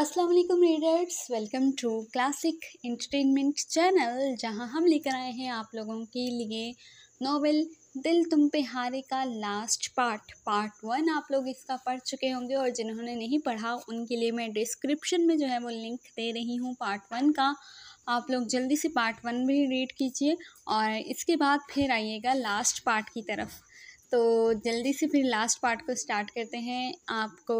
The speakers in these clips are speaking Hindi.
अस्सलाम वालेकुम readers welcome to classic entertainment channel जहां हम लेकर आए हैं आप लोगों के लिए नावल दिल तुम पे हारे का लास्ट पार्ट पार्ट वन आप लोग इसका पढ़ चुके होंगे और जिन्होंने नहीं पढ़ा उनके लिए मैं डिस्क्रिप्शन में जो है वो लिंक दे रही हूँ पार्ट वन का आप लोग जल्दी से पार्ट वन भी रीड कीजिए और इसके बाद फिर आइएगा लास्ट पार्ट की तरफ तो जल्दी से फिर लास्ट पार्ट को स्टार्ट करते हैं आपको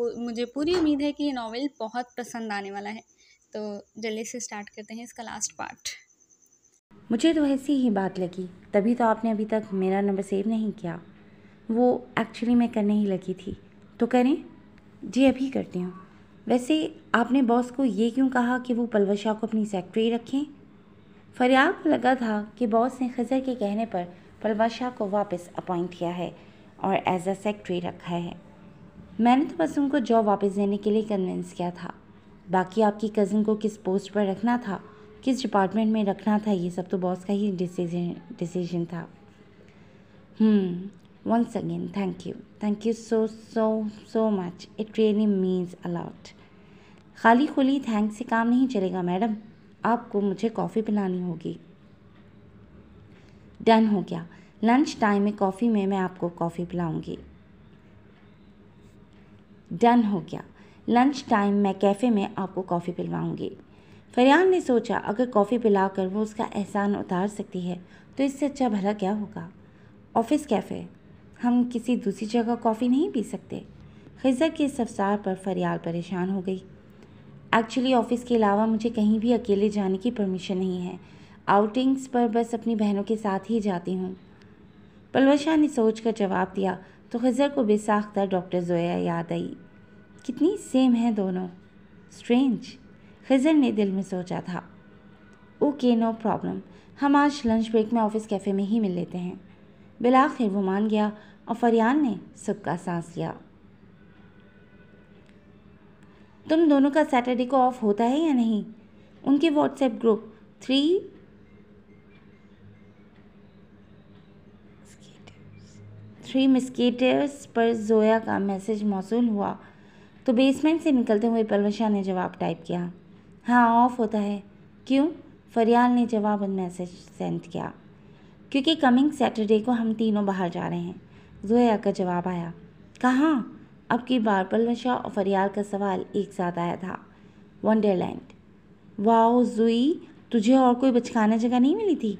मुझे पूरी उम्मीद है कि ये नावल बहुत पसंद आने वाला है तो जल्दी से स्टार्ट करते हैं इसका लास्ट पार्ट मुझे तो ऐसी ही बात लगी तभी तो आपने अभी तक मेरा नंबर सेव नहीं किया वो एक्चुअली मैं करने ही लगी थी तो करें जी अभी करती हूँ वैसे आपने बॉस को ये क्यों कहा कि वो पलवशा को अपनी सेक्रेटरी रखें फरियाद को लगा था कि बॉस ने खजर के कहने पर पलवशा को वापस अपॉइंट किया है और एज अ सेक्रेटरी रखा है मैंने तो बस उनको जॉब वापस देने के लिए कन्विंस किया था बाकी आपकी कज़न को किस पोस्ट पर रखना था किस डिपार्टमेंट में रखना था ये सब तो बॉस का ही डिसीजन डिसीजन था once again thank you thank you so so so much it really means a lot खाली खुली थैंक से काम नहीं चलेगा मैडम आपको मुझे कॉफ़ी पिलानी होगी डन हो गया लंच टाइम में कॉफ़ी में मैं आपको कॉफ़ी पिलाऊंगी डन हो गया लंच टाइम मैं कैफ़े में आपको कॉफ़ी पिलवाऊंगी फरियान ने सोचा अगर कॉफ़ी पिलाकर वो उसका एहसान उतार सकती है तो इससे अच्छा भला क्या होगा ऑफिस कैफ़े हम किसी दूसरी जगह कॉफ़ी नहीं पी सकते खिजा के सफसार पर फरियाल परेशान हो गई एक्चुअली ऑफ़िस के अलावा मुझे कहीं भी अकेले जाने की परमिशन नहीं है आउटिंग्स पर बस अपनी बहनों के साथ ही जाती हूँ पलवशा ने सोच कर जवाब दिया तो खज़र को बेसाख्ता डॉक्टर जोया याद आई कितनी सेम हैं दोनों स्ट्रेंज खज़र ने दिल में सोचा था ओके नो प्रॉब्लम हम आज लंच ब्रेक में ऑफिस कैफ़े में ही मिल लेते हैं बिलाखिर वो मान गया और फरियान ने सुख का सांस लिया तुम दोनों का सैटरडे को ऑफ होता है या नहीं उनके WhatsApp group three three musketeers पर जोया का मैसेज मौसू हुआ तो बेसमेंट से निकलते हुए पलवशा ने जवाब टाइप किया हाँ ऑफ होता है क्यों फरियाल ने जवाब मैसेज सेंड किया क्योंकि कमिंग सैटरडे को हम तीनों बाहर जा रहे हैं जोया का जवाब आया कहाँ अब की बार पलवशा और फरियाल का सवाल एक साथ आया था वंडरलैंड वाओ जुई तुझे और कोई बचकाना जगह नहीं मिली थी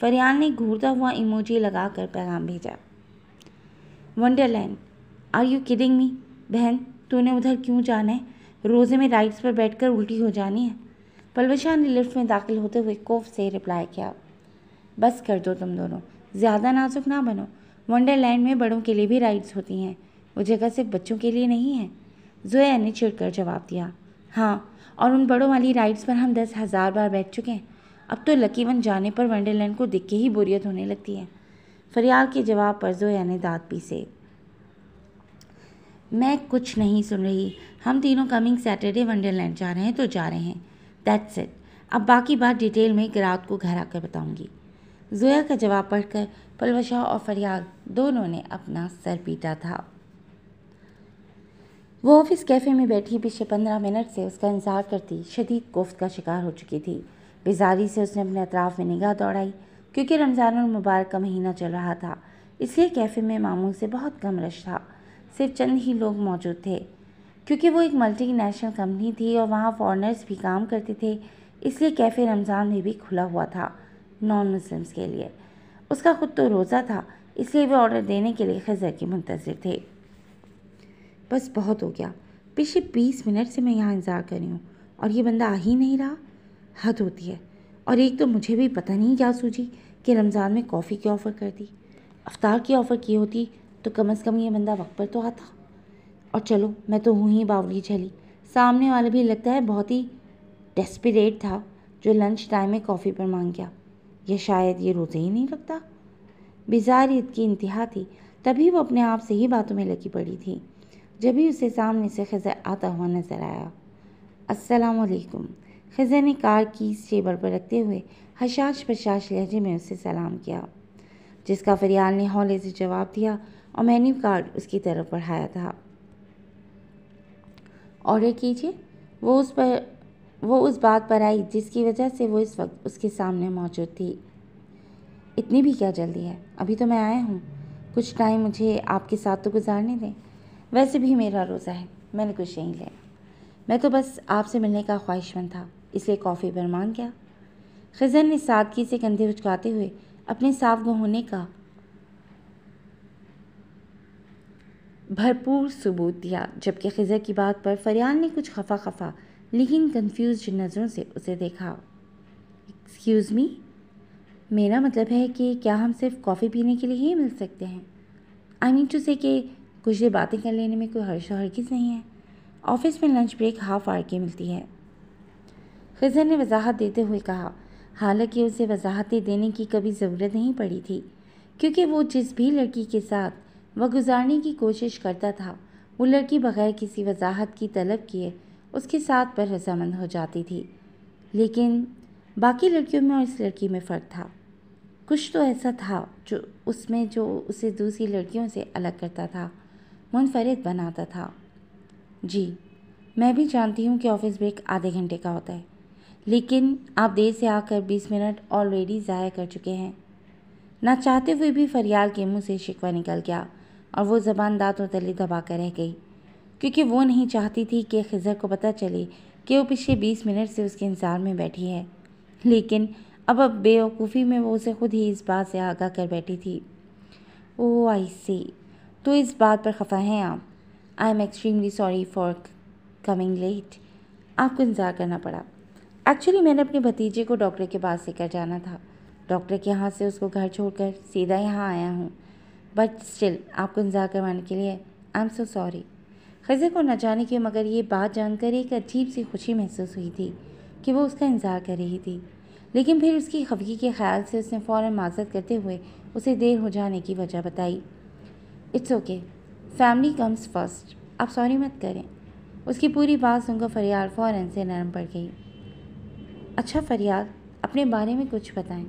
फरियाल ने घूरता हुआ इमोजी लगाकर पैगाम भेजा wonderland are you kidding me बहन तूने उधर क्यों जाना है रोज़े में राइड्स पर बैठकर उल्टी हो जानी है पलवशा ने लिफ्ट में दाखिल होते हुए कोफ से रिप्लाई किया बस कर दो तुम दोनों ज़्यादा नाजुक ना बनो वंडरलैंड में बड़ों के लिए भी राइड्स होती हैं वो जगह सिर्फ बच्चों के लिए नहीं है जोया ने कर जवाब दिया हाँ और उन बड़ों वाली राइड्स पर हम दस हज़ार बार बैठ चुके हैं अब तो लकी वन जाने पर वंडरलैंड को दिख के ही बोरियत होने लगती है फरियाल के जवाब पर जोया ने दाँत पीसे मैं कुछ नहीं सुन रही हम तीनों कमिंग सैटरडे वंडरलैंड जा रहे हैं तो जा रहे हैं दैट्स इट अब बाकी बात डिटेल में रात को घर आकर बताऊंगी जोया का जवाब पढ़कर पलवशा और फरियाल दोनों ने अपना सर पीटा था वो ऑफिस कैफ़े में बैठी पिछले पंद्रह मिनट से उसका इंतजार करती शदीद कोफ्त का शिकार हो चुकी थी बेजारी से उसने अपने अतराफ़ में निगाह दौड़ाई क्योंकि रमज़ान मुबारक का महीना चल रहा था इसलिए कैफ़े में मामूल से बहुत कम रश था सिर्फ चंद ही लोग मौजूद थे क्योंकि वो एक मल्टीनेशनल कंपनी थी और वहाँ फॉरनर्स भी काम करते थे इसलिए कैफ़े रमज़ान में भी खुला हुआ था नॉन मुस्लिम्स के लिए उसका खुद तो रोज़ा था इसलिए वे ऑर्डर देने के लिए खजर के मुंतज़र थे बस बहुत हो गया पिछले बीस मिनट से मैं यहाँ इंतज़ार कर रही हूँ और ये बंदा आ ही नहीं रहा हद होती है और एक तो मुझे भी पता नहीं क्या सूझी कि रमज़ान में कॉफ़ी की ऑफ़र कर दी अफ्तार की ऑफ़र की होती तो कम अज़ कम ये बंदा वक्त पर तो आता और चलो मैं तो हूँ ही बावली झली सामने वाला भी लगता है बहुत ही डेस्परेट था जो लंच टाइम में कॉफ़ी पर मांग गया या शायद ये रोज़े ही नहीं रखता ईद की इंतहा थी तभी वो अपने आप से ही बातों में लगी पड़ी थी जब ही उसे सामने से खजर आता हुआ नज़र आया असलकम खजा ने कार की टेबल पर रखते हुए हशाश बशाश लहजे में उससे सलाम किया जिसका फरियाल ने हौले से जवाब दिया और मेन्यू कार्ड उसकी तरफ बढ़ाया था ऑर्डर कीजिए वो उस पर वो उस बात पर आई जिसकी वजह से वो इस वक्त उसके सामने मौजूद थी इतनी भी क्या जल्दी है अभी तो मैं आया हूँ कुछ टाइम मुझे आपके साथ तो गुजारने दें वैसे भी मेरा रोज़ा है मैंने कुछ नहीं लिया मैं तो बस आपसे मिलने का ख्वाहिशमंद था इसलिए कॉफ़ी पर मांग गया खजर ने सादगी से कंधे उचकाते हुए अपने साफ होने का भरपूर सबूत दिया जबकि खजर की बात पर फरियान ने कुछ खफा खफा लेकिन कन्फ्यूज़ नज़रों से उसे देखा एक्सक्यूज़ मी मेरा मतलब है कि क्या हम सिर्फ कॉफ़ी पीने के लिए ही मिल सकते हैं आई मीन टू से कि कुछ देर बातें कर लेने में कोई हर्ष हरगिज़ नहीं है ऑफिस में लंच ब्रेक हाफ आर की मिलती है फिजर ने वजाहत देते हुए कहा हालांकि उसे वजाहतें देने की कभी ज़रूरत नहीं पड़ी थी क्योंकि वो जिस भी लड़की के साथ वह गुजारने की कोशिश करता था वो लड़की बगैर किसी वजाहत की तलब किए उसके साथ पर रजामंद हो जाती थी लेकिन बाकी लड़कियों में और इस लड़की में फ़र्क था कुछ तो ऐसा था जो उसमें जो उसे दूसरी लड़कियों से अलग करता था मुनफरद बनाता था जी मैं भी जानती हूँ कि ऑफिस ब्रेक आधे घंटे का होता है लेकिन आप देर से आकर बीस मिनट ऑलरेडी ज़ाया कर चुके हैं ना चाहते हुए भी फरियाल के मुंह से शिकवा निकल गया और वो ज़बान दांतों तले दबा कर रह गई क्योंकि वो नहीं चाहती थी कि खजर को पता चले कि वो पिछले बीस मिनट से उसके इंतज़ार में बैठी है लेकिन अब अब बेवकूफ़ी में वो उसे खुद ही इस बात से आगाह कर बैठी थी ओ आई सी तो इस बात पर खफा हैं आप I am extremely sorry for coming late आपको इंतज़ार करना पड़ा एक्चुअली मैंने अपने भतीजे को डॉक्टर के पास लेकर जाना था डॉक्टर के यहाँ से उसको घर छोड़कर सीधा यहाँ आया हूँ बट स्टिल आपको इंतजार करवाने के लिए आई एम सो सॉरी खजे को न जाने की मगर ये बात जानकर एक अजीब सी खुशी महसूस हुई थी कि वो उसका इंतज़ार कर रही थी लेकिन फिर उसकी खफगी के ख्याल से उसने फ़ौर माजत करते हुए उसे देर हो जाने की वजह बताई it's okay family comes first आप सॉरी मत करें उसकी पूरी बात सुनकर फरियाल फ़ौर से नरम पड़ गई अच्छा फरियाद अपने बारे में कुछ बताएं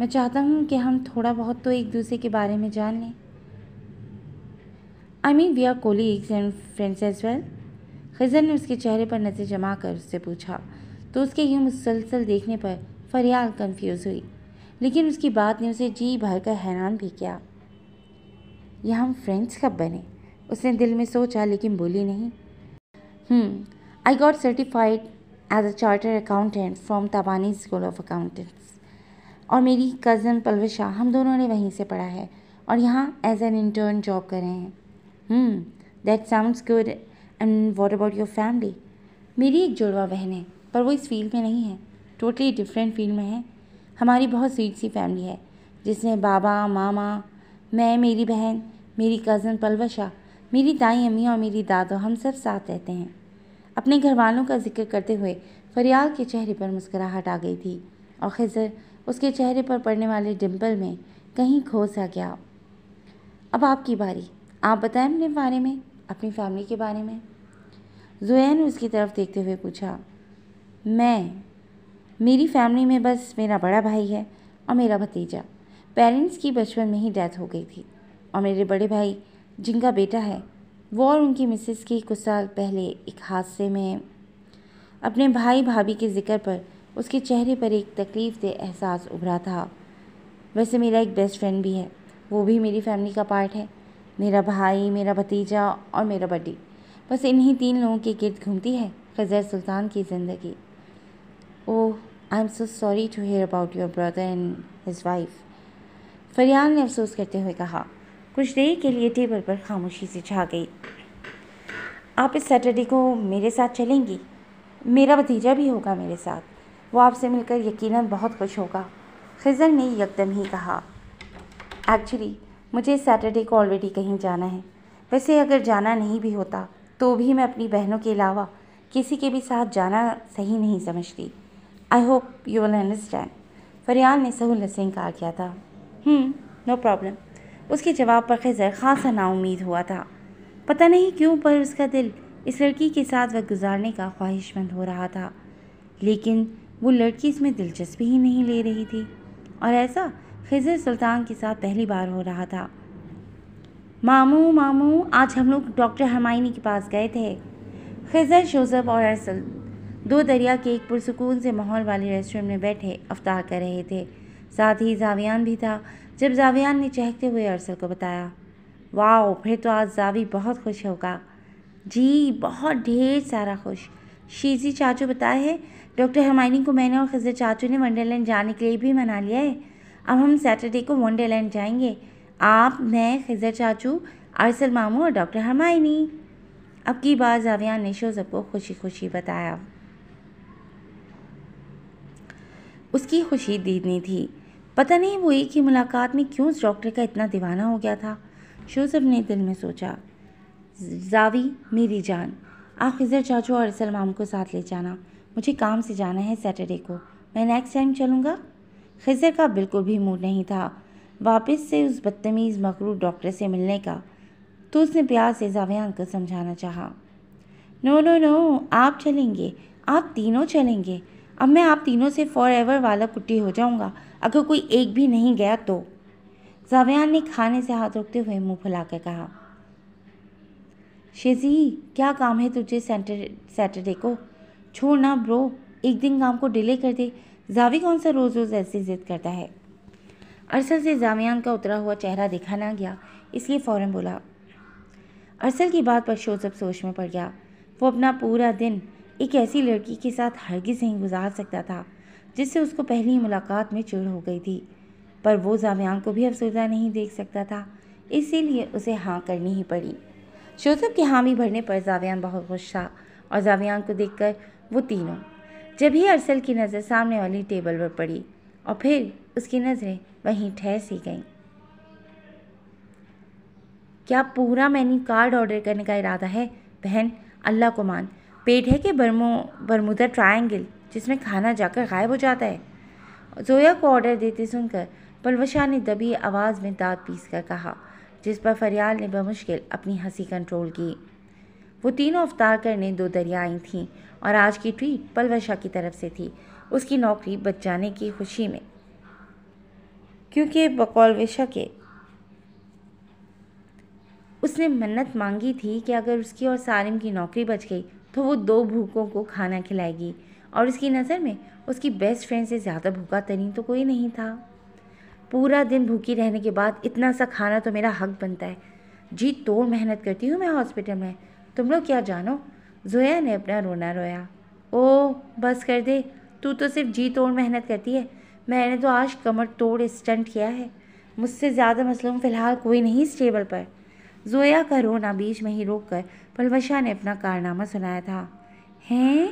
मैं चाहता हूँ कि हम थोड़ा बहुत तो एक दूसरे के बारे में जान लें I mean we are colleagues and friends as well Khazar ने उसके चेहरे पर नज़र जमा कर उससे पूछा तो उसके यूँ मुसलसल देखने पर फरियाल कंफ्यूज हुई लेकिन उसकी बात ने उसे जी भर कर हैरान भी किया यह हम फ्रेंड्स कब बने उसने दिल में सोचा लेकिन बोली नहीं I got certified as a charter accountant from Tabani school of accountants और मेरी कज़न पलविशा हम दोनों ने वहीं से पढ़ा है और यहाँ एज एन इंटर्न जॉब कर रहे हैं that sounds good and what about your family मेरी एक जुड़वा बहन है पर वो इस फील्ड में नहीं है टोटली डिफरेंट फील्ड में है हमारी बहुत स्वीट सी फैमिली है जिसमें बाबा मामा मैं मेरी बहन मेरी कज़न पलवशा मेरी ताई अम्मी और मेरी दादो हम सब साथ रहते हैं अपने घर वालों का जिक्र करते हुए फरियाल के चेहरे पर मुस्कराहट आ गई थी और खजर उसके चेहरे पर पड़ने वाले डिम्पल में कहीं खो सा गया अब आपकी बारी आप बताएं अपने बारे में अपनी फैमिली के बारे में जोया ने उसकी तरफ देखते हुए पूछा मैं मेरी फैमिली में बस मेरा बड़ा भाई है और मेरा भतीजा पेरेंट्स की बचपन में ही डेथ हो गई थी और मेरे बड़े भाई जिनका बेटा है वो और उनकी मिसेस की कुछ साल पहले एक हादसे में अपने भाई भाभी के जिक्र पर उसके चेहरे पर एक तकलीफ दे एहसास उभरा था वैसे मेरा एक बेस्ट फ्रेंड भी है वो भी मेरी फैमिली का पार्ट है मेरा भाई मेरा भतीजा और मेरा बड्डी बस इन्हीं तीन लोगों के गिर्द घूमती है खजर सुल्तान की ज़िंदगी oh I am so sorry to hear about your brother and his wife Fariyan ने अफसोस करते हुए कहा कुछ देर के लिए टेबल पर खामोशी से छा गई आप इस सैटरडे को मेरे साथ चलेंगी मेरा भतीजा भी होगा मेरे साथ वो आपसे मिलकर यकीनन बहुत खुश होगा खिजर ने यकदम ही कहा एक्चुअली मुझे सैटरडे को ऑलरेडी कहीं जाना है वैसे अगर जाना नहीं भी होता तो भी मैं अपनी बहनों के अलावा किसी के भी साथ जाना सही नहीं समझती I hope you will understand Faryal ने सहूलत से इनकार किया था नो प्रॉब्लम हम्म, उसके जवाब पर खजर खासा नाउमीद हुआ था पता नहीं क्यों पर उसका दिल इस लड़की के साथ वक्त गुजारने का ख्वाहिशमंद हो रहा था लेकिन वो लड़की इसमें दिलचस्पी ही नहीं ले रही थी और ऐसा खजर सुल्तान के साथ पहली बार हो रहा था मामू मामू आज हम लोग डॉक्टर हरमाइनी के पास गए थे खजर शोजब और अरसल दो दरिया के एक पुरसकून से माहौल वाले रेस्टोरेंट में बैठे अवतार कर रहे थे साथ ही जावियान भी था जब जावियान ने चहकते हुए अरसल को बताया वाह फिर तो आज जावी बहुत खुश होगा जी बहुत ढेर सारा खुश शीजी चाचू बताए है डॉक्टर हरमाइनी को मैंने और खजर चाचू ने वंडरलैंड जाने के लिए भी मना लिया है अब हम सैटरडे को वंडरलैंड जाएंगे आप मैं खजर चाचू अरसल मामू और डॉक्टर हरमाइनी अब की बार जावियान ने शो सबको खुशी खुशी बताया उसकी खुशी दीदनी थी पता नहीं वो एक ही मुलाकात में क्यों उस डॉक्टर का इतना दीवाना हो गया था शोजफ ने दिल में सोचा जावी मेरी जान आप खिजर चाचू और असल माम को साथ ले जाना मुझे काम से जाना है सैटरडे को मैं नेक्स्ट टाइम चलूँगा खिजर का बिल्कुल भी मूड नहीं था वापस से उस बदतमीज़ मकरूर डॉक्टर से मिलने का तो उसने प्यार से जावियान को समझाना चाहा नो नो नो आप चलेंगे आप तीनों चलेंगे अब मैं आप तीनों से फॉर एवर वाला कुट्टी हो जाऊँगा अगर कोई एक भी नहीं गया तो जावयान ने खाने से हाथ रोकते हुए मुंह कर कहा शेजी क्या काम है तुझे सैटरडे को छोड़ ना ब्रो एक दिन काम को डिले कर दे जावी कौन सा रोज़ रोज़ ऐसी जिद करता है अरसल से जावयान का उतरा हुआ चेहरा देखा ना गया इसलिए फ़ौरन बोला अरसल की बात पर शोजब सोच में पड़ गया वो अपना पूरा दिन एक ऐसी लड़की के साथ हरगिज़ नहीं गुजार सकता था जिससे उसको पहली ही मुलाकात में चिड़ हो गई थी पर वो जाम्यांग को भी अफसरदा नहीं देख सकता था इसीलिए उसे हाँ करनी ही पड़ी शोसब के हामी भरने पर जावयान बहुत खुश था और जावयान को देखकर वो तीनों जब ही अरसल की नज़र सामने वाली टेबल पर पड़ी और फिर उसकी नज़रें वहीं ठहर ही गईं क्या पूरा मैन्यू कार्ड ऑर्डर करने का इरादा है बहन अल्लाह को मान पेट है कि बर्मो बरमुदा ट्रायंगल जिसमें खाना जाकर गायब हो जाता है जोया को ऑर्डर देते सुनकर पलवशा ने दबी आवाज़ में दाँत पीस कर कहा जिस पर फरियाल ने बमुश्किल अपनी हंसी कंट्रोल की वो तीनों अवतार करने दो दरिया आई थीं और आज की ट्वीट पलवशा की तरफ से थी उसकी नौकरी बच जाने की खुशी में क्योंकि बकौलवशा के उसने मन्नत मांगी थी कि अगर उसकी और सालिम की नौकरी बच गई तो वो दो भूखों को खाना खिलाएगी और उसकी नज़र में उसकी बेस्ट फ्रेंड से ज़्यादा भूखा तरीन तो, तो कोई नहीं था पूरा दिन भूखी रहने के बाद इतना सा खाना तो मेरा हक बनता है जी तोड़ मेहनत करती हूँ मैं हॉस्पिटल में तुम लोग क्या जानो जोया ने अपना रोना रोया ओ बस कर दे तू तो सिर्फ जी तोड़ मेहनत करती है मैंने तो आज कमर तोड़ स्टंट किया है मुझसे ज़्यादा मसलूम फ़िलहाल कोई नहीं स्टेबल पर जोया का रोना बीच में ही रोक कर पलवशा ने अपना कारनामा सुनाया था हैं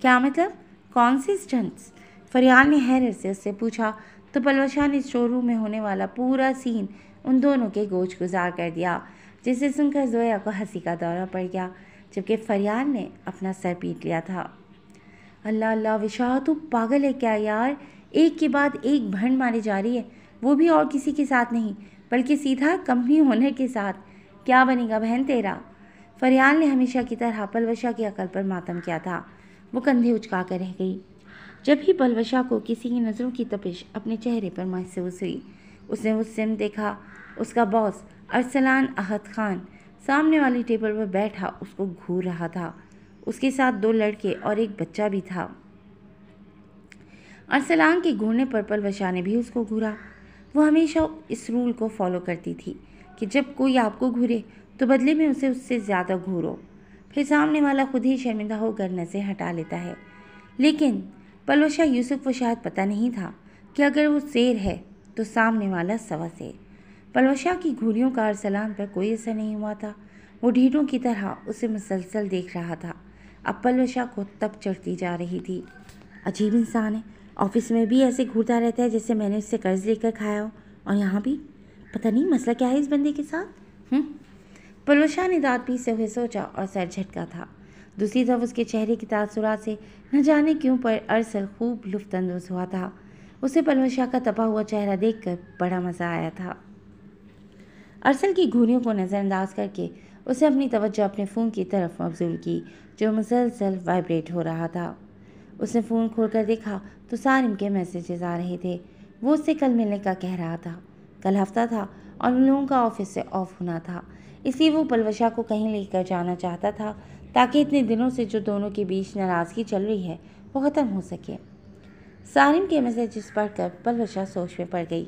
क्या मतलब कॉन्सिस्टेंट्स फरियाल ने हैरत से उससे पूछा तो पलवशा ने शोरूम में होने वाला पूरा सीन उन दोनों के गोच गुजार कर दिया जिसे सुनकर जोया को हंसी का दौरा पड़ गया जबकि फरियाल ने अपना सर पीट लिया था अल्लाह अल्लाह विशाह तू पागल है क्या यार एक के बाद एक भंड मारी जा रही है वो भी और किसी के साथ नहीं बल्कि सीधा कंपनी होने के साथ क्या बनेगा बहन तेरा फरियाल ने हमेशा की तरह पलवशा की अकल पर मातम किया था वो कंधे उचका कर रह गई जब ही बलवशा को किसी की नज़रों की तपिश अपने चेहरे पर महसूस हुई उसने उस सिम देखा उसका बॉस अरसलान अहद खान सामने वाली टेबल पर बैठा उसको घूर रहा था उसके साथ दो लड़के और एक बच्चा भी था अरसलान के घूरने पर पलवशा ने भी उसको घूरा वो हमेशा इस रूल को फॉलो करती थी कि जब कोई आपको घूरे तो बदले में उसे उससे ज़्यादा घूरो फिर सामने वाला खुद ही शर्मिंदा होकर नज़रें हटा लेता है लेकिन पलोशा यूसुफ को शायद पता नहीं था कि अगर वो शेर है तो सामने वाला सवा शेर पलोशा की घूरियों का अरसलान पर कोई असर नहीं हुआ था वो ढीठों की तरह उसे मुसलसल देख रहा था अब पलोशा को तब चढ़ती जा रही थी अजीब इंसान है ऑफिस में भी ऐसे घूरता रहता है जैसे मैंने उससे कर्ज लेकर खाया हो और यहाँ भी पता नहीं मसला क्या है इस बंदे के साथ हुँ? हम्म? पलोशा ने दाँत पीसे हुए सोचा और सर झटका था दूसरी तरफ उसके चेहरे की तासुरात से न जाने क्यों पर अरसल खूब लुफ्तंदोज हुआ था उसे पलवशा का तपा हुआ चेहरा देखकर बड़ा मज़ा आया था अरसल की घूरियों को नज़रअंदाज करके उसे अपनी तवज्जो अपने फ़ोन की तरफ मबजूल की जो मुसलसल वाइब्रेट हो रहा था उसने फ़ोन खोल कर देखा तो सारिम के मैसेजेस आ रहे थे वो उससे कल मिलने का कह रहा था कल हफ्ता था और उन लोगों का ऑफिस से ऑफ होना था इसलिए वो पलवशा को कहीं लेकर जाना चाहता था ताकि इतने दिनों से जो दोनों के बीच नाराज़गी चल रही है वो ख़त्म हो सके सारिम के मैसेजेस पढ़कर पलवशा सोच में पड़ गई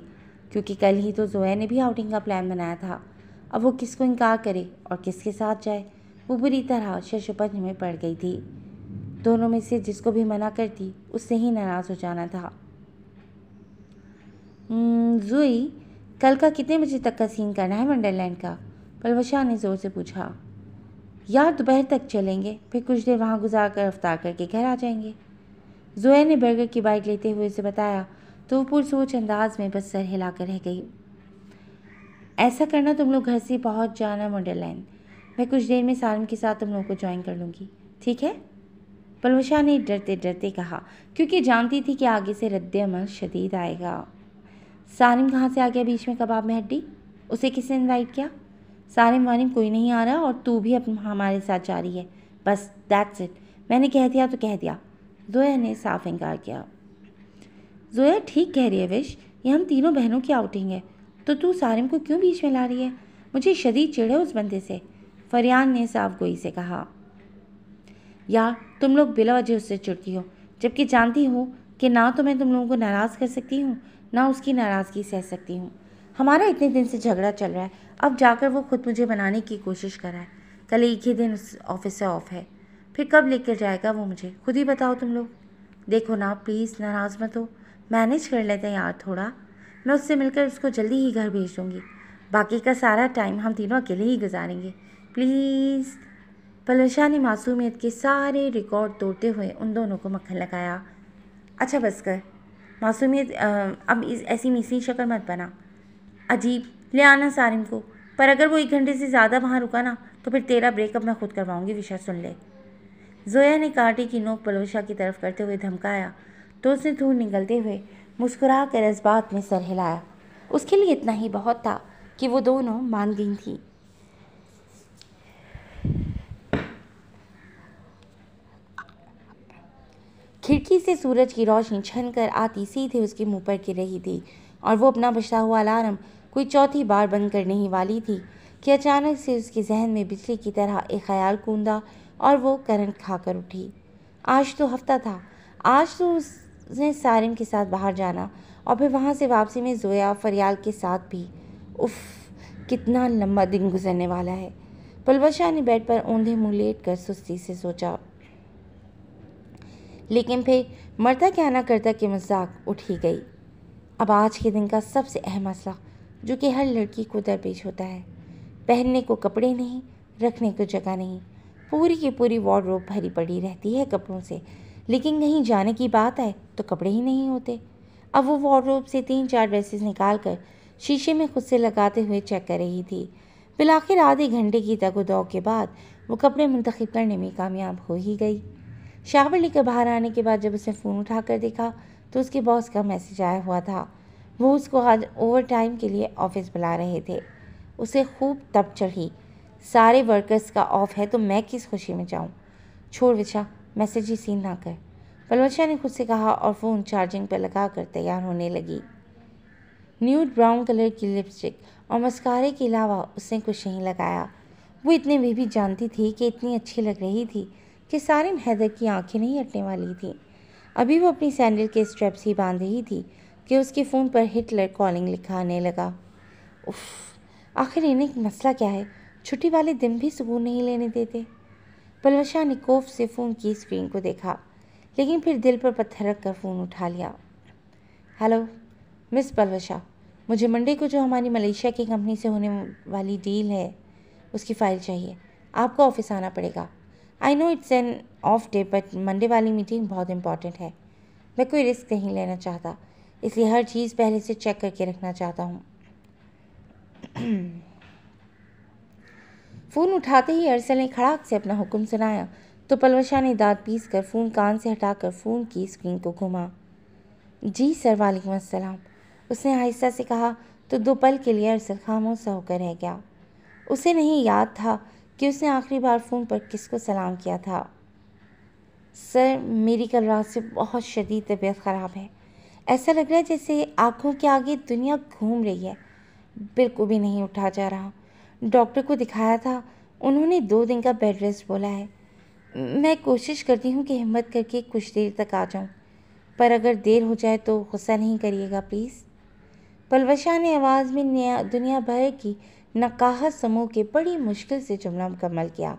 क्योंकि कल ही तो जोया ने भी आउटिंग का प्लान बनाया था अब वो किसको इनकार करे और किसके साथ जाए वो बुरी तरह शशुपंज में पड़ गई थी दोनों में से जिसको भी मना करती उससे ही नाराज़ हो जाना था हम्म, जुई कल का कितने बजे तक का सीन करना है वंडरलैंड का पलवशा ने ज़ोर से पूछा यार दोपहर तक चलेंगे फिर कुछ देर वहाँ गुजार कर रफ्तार करके घर आ जाएंगे जोया ने बर्गर की बाइक लेते हुए उसे बताया तो वो पुरसोच अंदाज में बस सर हिला कर रह गई ऐसा करना तुम लोग घर से पहुँच जाना मॉडल लाइन मैं कुछ देर में सालम के साथ तुम लोगों को ज्वाइन कर लूँगी ठीक है पलवशा ने डरते डरते कहा क्योंकि जानती थी कि आगे से रद्द अमल शदीद आएगा सालिम कहाँ से आ गया बीच में कबाब में हड्डी उसे किसने इनवाइट किया सारे वारिम कोई नहीं आ रहा और तू भी अब हमारे साथ जा रही है बस दैट्स इट मैंने कह दिया तो कह दिया जोया ने साफ इनकार किया जोया ठीक कह रही है विश ये हम तीनों बहनों की आउटिंग है तो तू सारिम को क्यों बीच में ला रही है मुझे शदीद चिड़े उस बंदे से फरियान ने साफ गोई से कहा यार तुम लोग बिला वजह उससे चुड़ती हो जबकि जानती हो कि ना तो मैं तुम लोगों को नाराज़ कर सकती हूँ ना उसकी नाराज़गी सह सकती हूँ हमारा इतने दिन से झगड़ा चल रहा है अब जाकर वो खुद मुझे बनाने की कोशिश कर रहा है कल एक ही दिन ऑफिस से ऑफ है फिर कब लेकर जाएगा वो मुझे खुद ही बताओ तुम लोग देखो ना प्लीज़ नाराज़ मत हो मैनेज कर लेते हैं यार थोड़ा मैं उससे मिलकर उसको जल्दी ही घर भेज दूँगी बाकी का सारा टाइम हम तीनों अकेले ही गुजारेंगे प्लीज़ पलशा ने मासूमियत के सारे रिकॉर्ड तोड़ते हुए उन दोनों को मक्खन लगाया अच्छा बस कर मासूमियत अब इस ऐसी मीसी शक्ल मत बना अजीब ले आना सारिम को पर अगर वो एक घंटे से ज़्यादा वहाँ रुका ना तो फिर तेरा ब्रेकअप मैं खुद करवाऊंगी विशा सुन ले जोया ने कांटे की नोक पलवशा की तरफ करते हुए धमकाया तो उसने धूल निकलते हुए मुस्कुरा कर जज्बात में सर हिलाया उसके लिए इतना ही बहुत था कि वो दोनों मान गई थी खिड़की से सूरज की रोशनी छन कर आती सीधे उसके मुंह पर गिर रही थी और वो अपना बचता हुआ अलार्म कोई चौथी बार करने नहीं वाली थी कि अचानक से उसके जहन में बिजली की तरह एक ख्याल कूदा और वो करंट खाकर उठी आज तो हफ्ता था आज तो उसने सारिम के साथ बाहर जाना और फिर वहाँ से वापसी में जोया फरियाल के साथ भी उफ कितना लंबा दिन गुजरने वाला है पलवशा ने बेड पर ऊंधे मुँह लेट कर सुस्ती से सोचा लेकिन फिर मरता क्या ना करता कि मजाक उठ ही गई अब आज के दिन का सबसे अहम मसला जो कि हर लड़की को दरपेश होता है पहनने को कपड़े नहीं रखने को जगह नहीं पूरी की पूरी वार्डरोब भरी पड़ी रहती है कपड़ों से लेकिन कहीं जाने की बात आए तो कपड़े ही नहीं होते अब वो वार्डरोब से तीन चार ड्रेसेस निकाल कर शीशे में खुद से लगाते हुए चेक कर रही थी बिल आखिर आधे घंटे की तगोदौ के बाद वो कपड़े मुंतखब करने में कामयाब हो ही गई शावर लेकर बाहर आने के बाद जब उसने फ़ोन उठा कर देखा तो उसके बॉस का मैसेज आया हुआ था वो उसको आज ओवर टाइम के लिए ऑफिस बुला रहे थे उसे खूब तप चढ़ी सारे वर्कर्स का ऑफ है तो मैं किस खुशी में जाऊँ छोड़ विशा मैसेज ही सीन ना कर पलवशा ने खुद से कहा और फ़ोन चार्जिंग पर लगा कर तैयार होने लगी न्यूड ब्राउन कलर की लिपस्टिक और मस्कारे के अलावा उसने कुछ नहीं लगाया वो इतने भी भी जानती थी कि इतनी अच्छी लग रही थी कि सारे हैदर की आंखें नहीं हटने वाली थी अभी वो अपनी सैंडल के स्ट्रेप्स ही बांध रही थी कि उसके फ़ोन पर हिटलर कॉलिंग लिखा आने लगा उफ आखिर इन्हें मसला क्या है छुट्टी वाले दिन भी सुकून नहीं लेने देते पलवशा ने कोफ से फ़ोन की स्क्रीन को देखा लेकिन फिर दिल पर पत्थर रख कर फ़ोन उठा लिया हेलो मिस पलवशा मुझे मंडे को जो हमारी मलेशिया की कंपनी से होने वाली डील है उसकी फ़ाइल चाहिए आपको ऑफिस आना पड़ेगा I know it's an off day but Monday वाली मीटिंग बहुत इंपॉर्टेंट है मैं कोई रिस्क नहीं लेना चाहता इसलिए हर चीज़ पहले से चेक करके रखना चाहता हूँ फ़ोन उठाते ही अरसल ने खड़ाक से अपना हुक्म सुनाया तो पलवशा ने दांत पीस कर फ़ोन कान से हटाकर फ़ोन की स्क्रीन को घुमा जी सर वालेकुम अस्सलाम उसने आहिस्ता से कहा तो दो पल के लिए अरसल खामोश सा होकर रह गया उसे नहीं याद था कि उसने आखिरी बार फ़ोन पर किसको सलाम किया था सर मेरी कल रात से बहुत शदीद तबीयत ख़राब है ऐसा लग रहा है जैसे आंखों के आगे दुनिया घूम रही है बिल्कुल भी नहीं उठा जा रहा डॉक्टर को दिखाया था उन्होंने दो दिन का बेड रेस्ट बोला है मैं कोशिश करती हूँ कि हिम्मत करके कुछ देर तक आ जाऊँ पर अगर देर हो जाए तो गुस्सा नहीं करिएगा प्लीज़ पलवशा ने आवाज़ में नया दुनिया भर की नकाहत समूह के बड़ी मुश्किल से जुमला मुकम्मल किया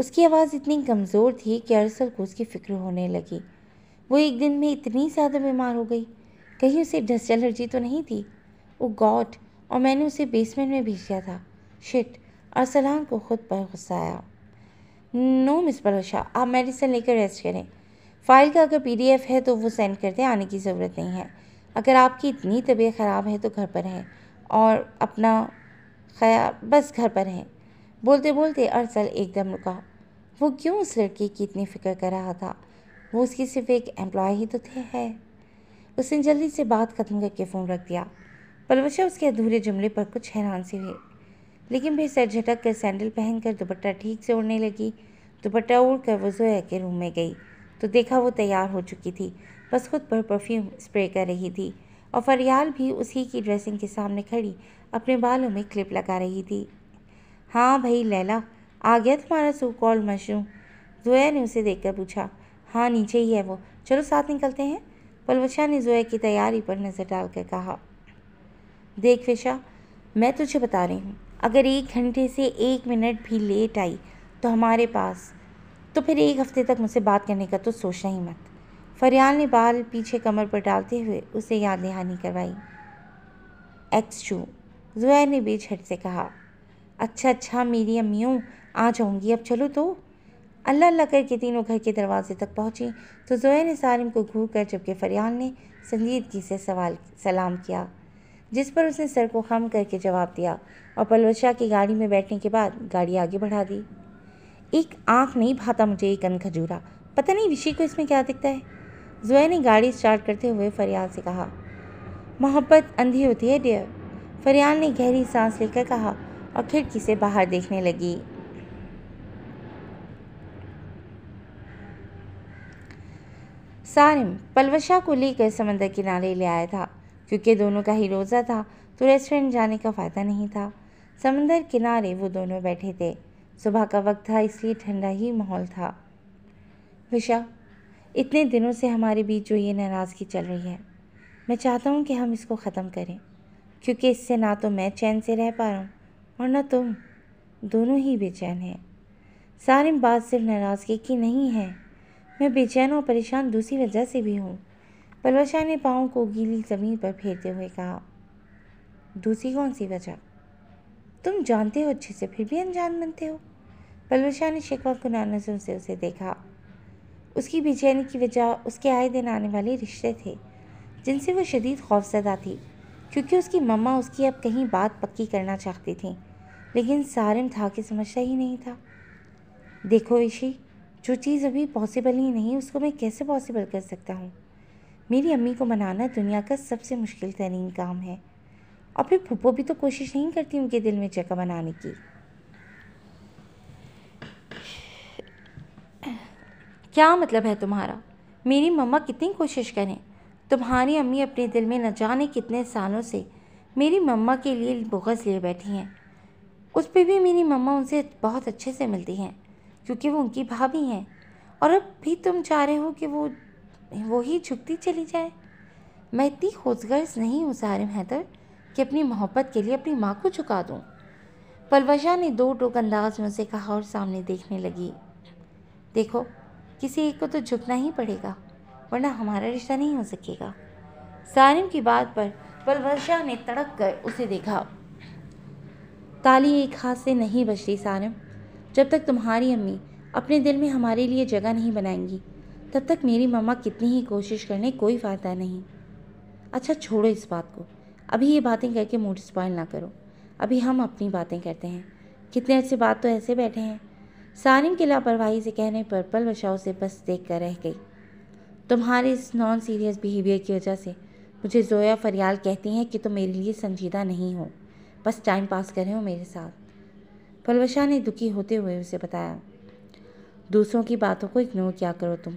उसकी आवाज़ इतनी कमज़ोर थी कि अरसल को उसकी फ़िक्र होने लगी वो एक दिन में इतनी ज़्यादा बीमार हो गई कहीं उसे डस्ट एलर्जी तो नहीं थी वो गॉड और मैंने उसे बेसमेंट में भेज दिया था शिट अरसलान को खुद पर गुस्सा आया नो मिस बलोशा आप मेडिसिन लेकर रेस्ट करें फ़ाइल का अगर पीडीएफ है तो वो सेंड कर दें आने की ज़रूरत नहीं है अगर आपकी इतनी तबीयत ख़राब है तो घर पर हैं और अपना ख्या बस घर पर हैं बोलते बोलते अरसल एकदम रुका वो क्यों उस लड़के की इतनी फ़िक्र कर रहा था वो उसकी सिर्फ एक एम्प्लॉय ही तो थे है उसने जल्दी से बात ख़त्म करके फ़ोन रख दिया पलवशा उसके अधूरे जुमले पर कुछ हैरान से हुए लेकिन फिर सर झटक कर सैंडल पहनकर दुपट्टा ठीक से उड़ने लगी दुपट्टा उड़ कर वो जोया के रूम में गई तो देखा वो तैयार हो चुकी थी बस खुद पर परफ्यूम स्प्रे कर रही थी और फरियाल भी उसी की ड्रेसिंग के सामने खड़ी अपने बालों में क्लिप लगा रही थी हाँ भाई लैला आ गया तुम्हारा सू कॉल मशरूम जोया ने उसे देख पूछा हाँ नीचे ही है वो चलो साथ निकलते हैं पलवशा ने जोया की तैयारी पर नज़र डालकर कहा देख विशा मैं तुझे बता रही हूँ अगर एक घंटे से एक मिनट भी लेट आई तो हमारे पास तो फिर एक हफ्ते तक मुझसे बात करने का तो सोचना ही मत फरियाल ने बाल पीछे कमर पर डालते हुए उसे याद दहानी करवाई एक्स चू जोया ने बेझट से कहा अच्छा अच्छा मेरी अम्मियों आ जाऊँगी अब चलो तो अल्लाह अल्लाह करके तीनों घर के दरवाजे तक पहुँची तो जोया ने सारिम को घूर कर जबकि फरियाल ने संजीदगी से सवाल सलाम किया जिस पर उसने सर को खम करके जवाब दिया और पलवशा की गाड़ी में बैठने के बाद गाड़ी आगे बढ़ा दी एक आँख नहीं भाता मुझे एक अन खजूरा पता नहीं विशी को इसमें क्या दिखता है जोया ने गाड़ी स्टार्ट करते हुए फरियाल से कहा मोहब्बत अंधी होती है डियर फरियाल ने गहरी सांस लेकर कहा और खिड़की से बाहर देखने लगी सारिम पलवशा को लेकर समंदर किनारे ले आया था क्योंकि दोनों का ही रोज़ा था तो रेस्टोरेंट जाने का फ़ायदा नहीं था समंदर किनारे वो दोनों बैठे थे सुबह का वक्त था इसलिए ठंडा ही माहौल था विशा इतने दिनों से हमारे बीच जो ये नाराज़गी चल रही है मैं चाहता हूँ कि हम इसको ख़त्म करें क्योंकि इससे ना तो मैं चैन से रह पा रहा हूँ और ना तुम दोनों ही बेचैन हैं सारे बात सिर्फ नाराज़गी की नहीं है मैं बेचैन और परेशान दूसरी वजह से भी हूँ पलवा ने पाँव को गीली ज़मीन पर फेरते हुए कहा दूसरी कौन सी वजह तुम जानते हो अच्छे से फिर भी अनजान बनते हो पलवा ने शिकवा को नाना से उसे देखा उसकी बेचैनी की वजह उसके आए दिन आने वाले रिश्ते थे जिनसे वो शदीद खौफजदा थी क्योंकि उसकी मम्मा उसकी अब कहीं बात पक्की करना चाहती थी लेकिन सारन था कि समझता ही नहीं था देखो ईशी जो चीज़ अभी पॉसिबल ही नहीं उसको मैं कैसे पॉसिबल कर सकता हूँ मेरी अम्मी को मनाना दुनिया का सबसे मुश्किल तरीन काम है और फिर फूपो भी तो कोशिश नहीं करती उनके दिल में जगह बनाने की क्या मतलब है तुम्हारा मेरी मम्मा कितनी कोशिश करें तुम्हारी अम्मी अपने दिल में न जाने कितने सालों से मेरी मम्मा के लिए बुगज़ लिए बैठी हैं उस पर भी मेरी मम्मा उनसे बहुत अच्छे से मिलती हैं क्योंकि वो उनकी भाभी हैं और अब भी तुम चाह रहे हो कि वो वो ही झुकती चली जाए मैं इतनी खुदगर्ज नहीं हूँ सारिम हैदर कि अपनी मोहब्बत के लिए अपनी माँ को झुका दूँ पलवशा ने दो टोक अंदाज में उसे कहा और सामने देखने लगी देखो किसी एक को तो झुकना ही पड़ेगा वरना हमारा रिश्ता नहीं हो सकेगा सारिम की बात पर पलवशा ने तड़क कर उसे देखा ताली एक हाथ से नहीं बच रही सारिम जब तक तुम्हारी अम्मी अपने दिल में हमारे लिए जगह नहीं बनाएंगी तब तक मेरी मम्मा कितनी ही कोशिश कर लें कोई फ़ायदा नहीं अच्छा छोड़ो इस बात को अभी ये बातें करके मूड स्पॉइल ना करो अभी हम अपनी बातें करते हैं कितने अच्छे बात तो ऐसे बैठे हैं सारिम की लापरवाही से कहने पर पल बचाओ से बस देख कर रह गई तुम्हारे इस नॉन सीरियस बिहेवियर की वजह से मुझे जोया फरियाल कहती हैं कि तुम तो मेरे लिए संजीदा नहीं हो बस टाइम पास कर रहे हो मेरे साथ फलवशा ने दुखी होते हुए उसे बताया दूसरों की बातों को इग्नोर किया करो तुम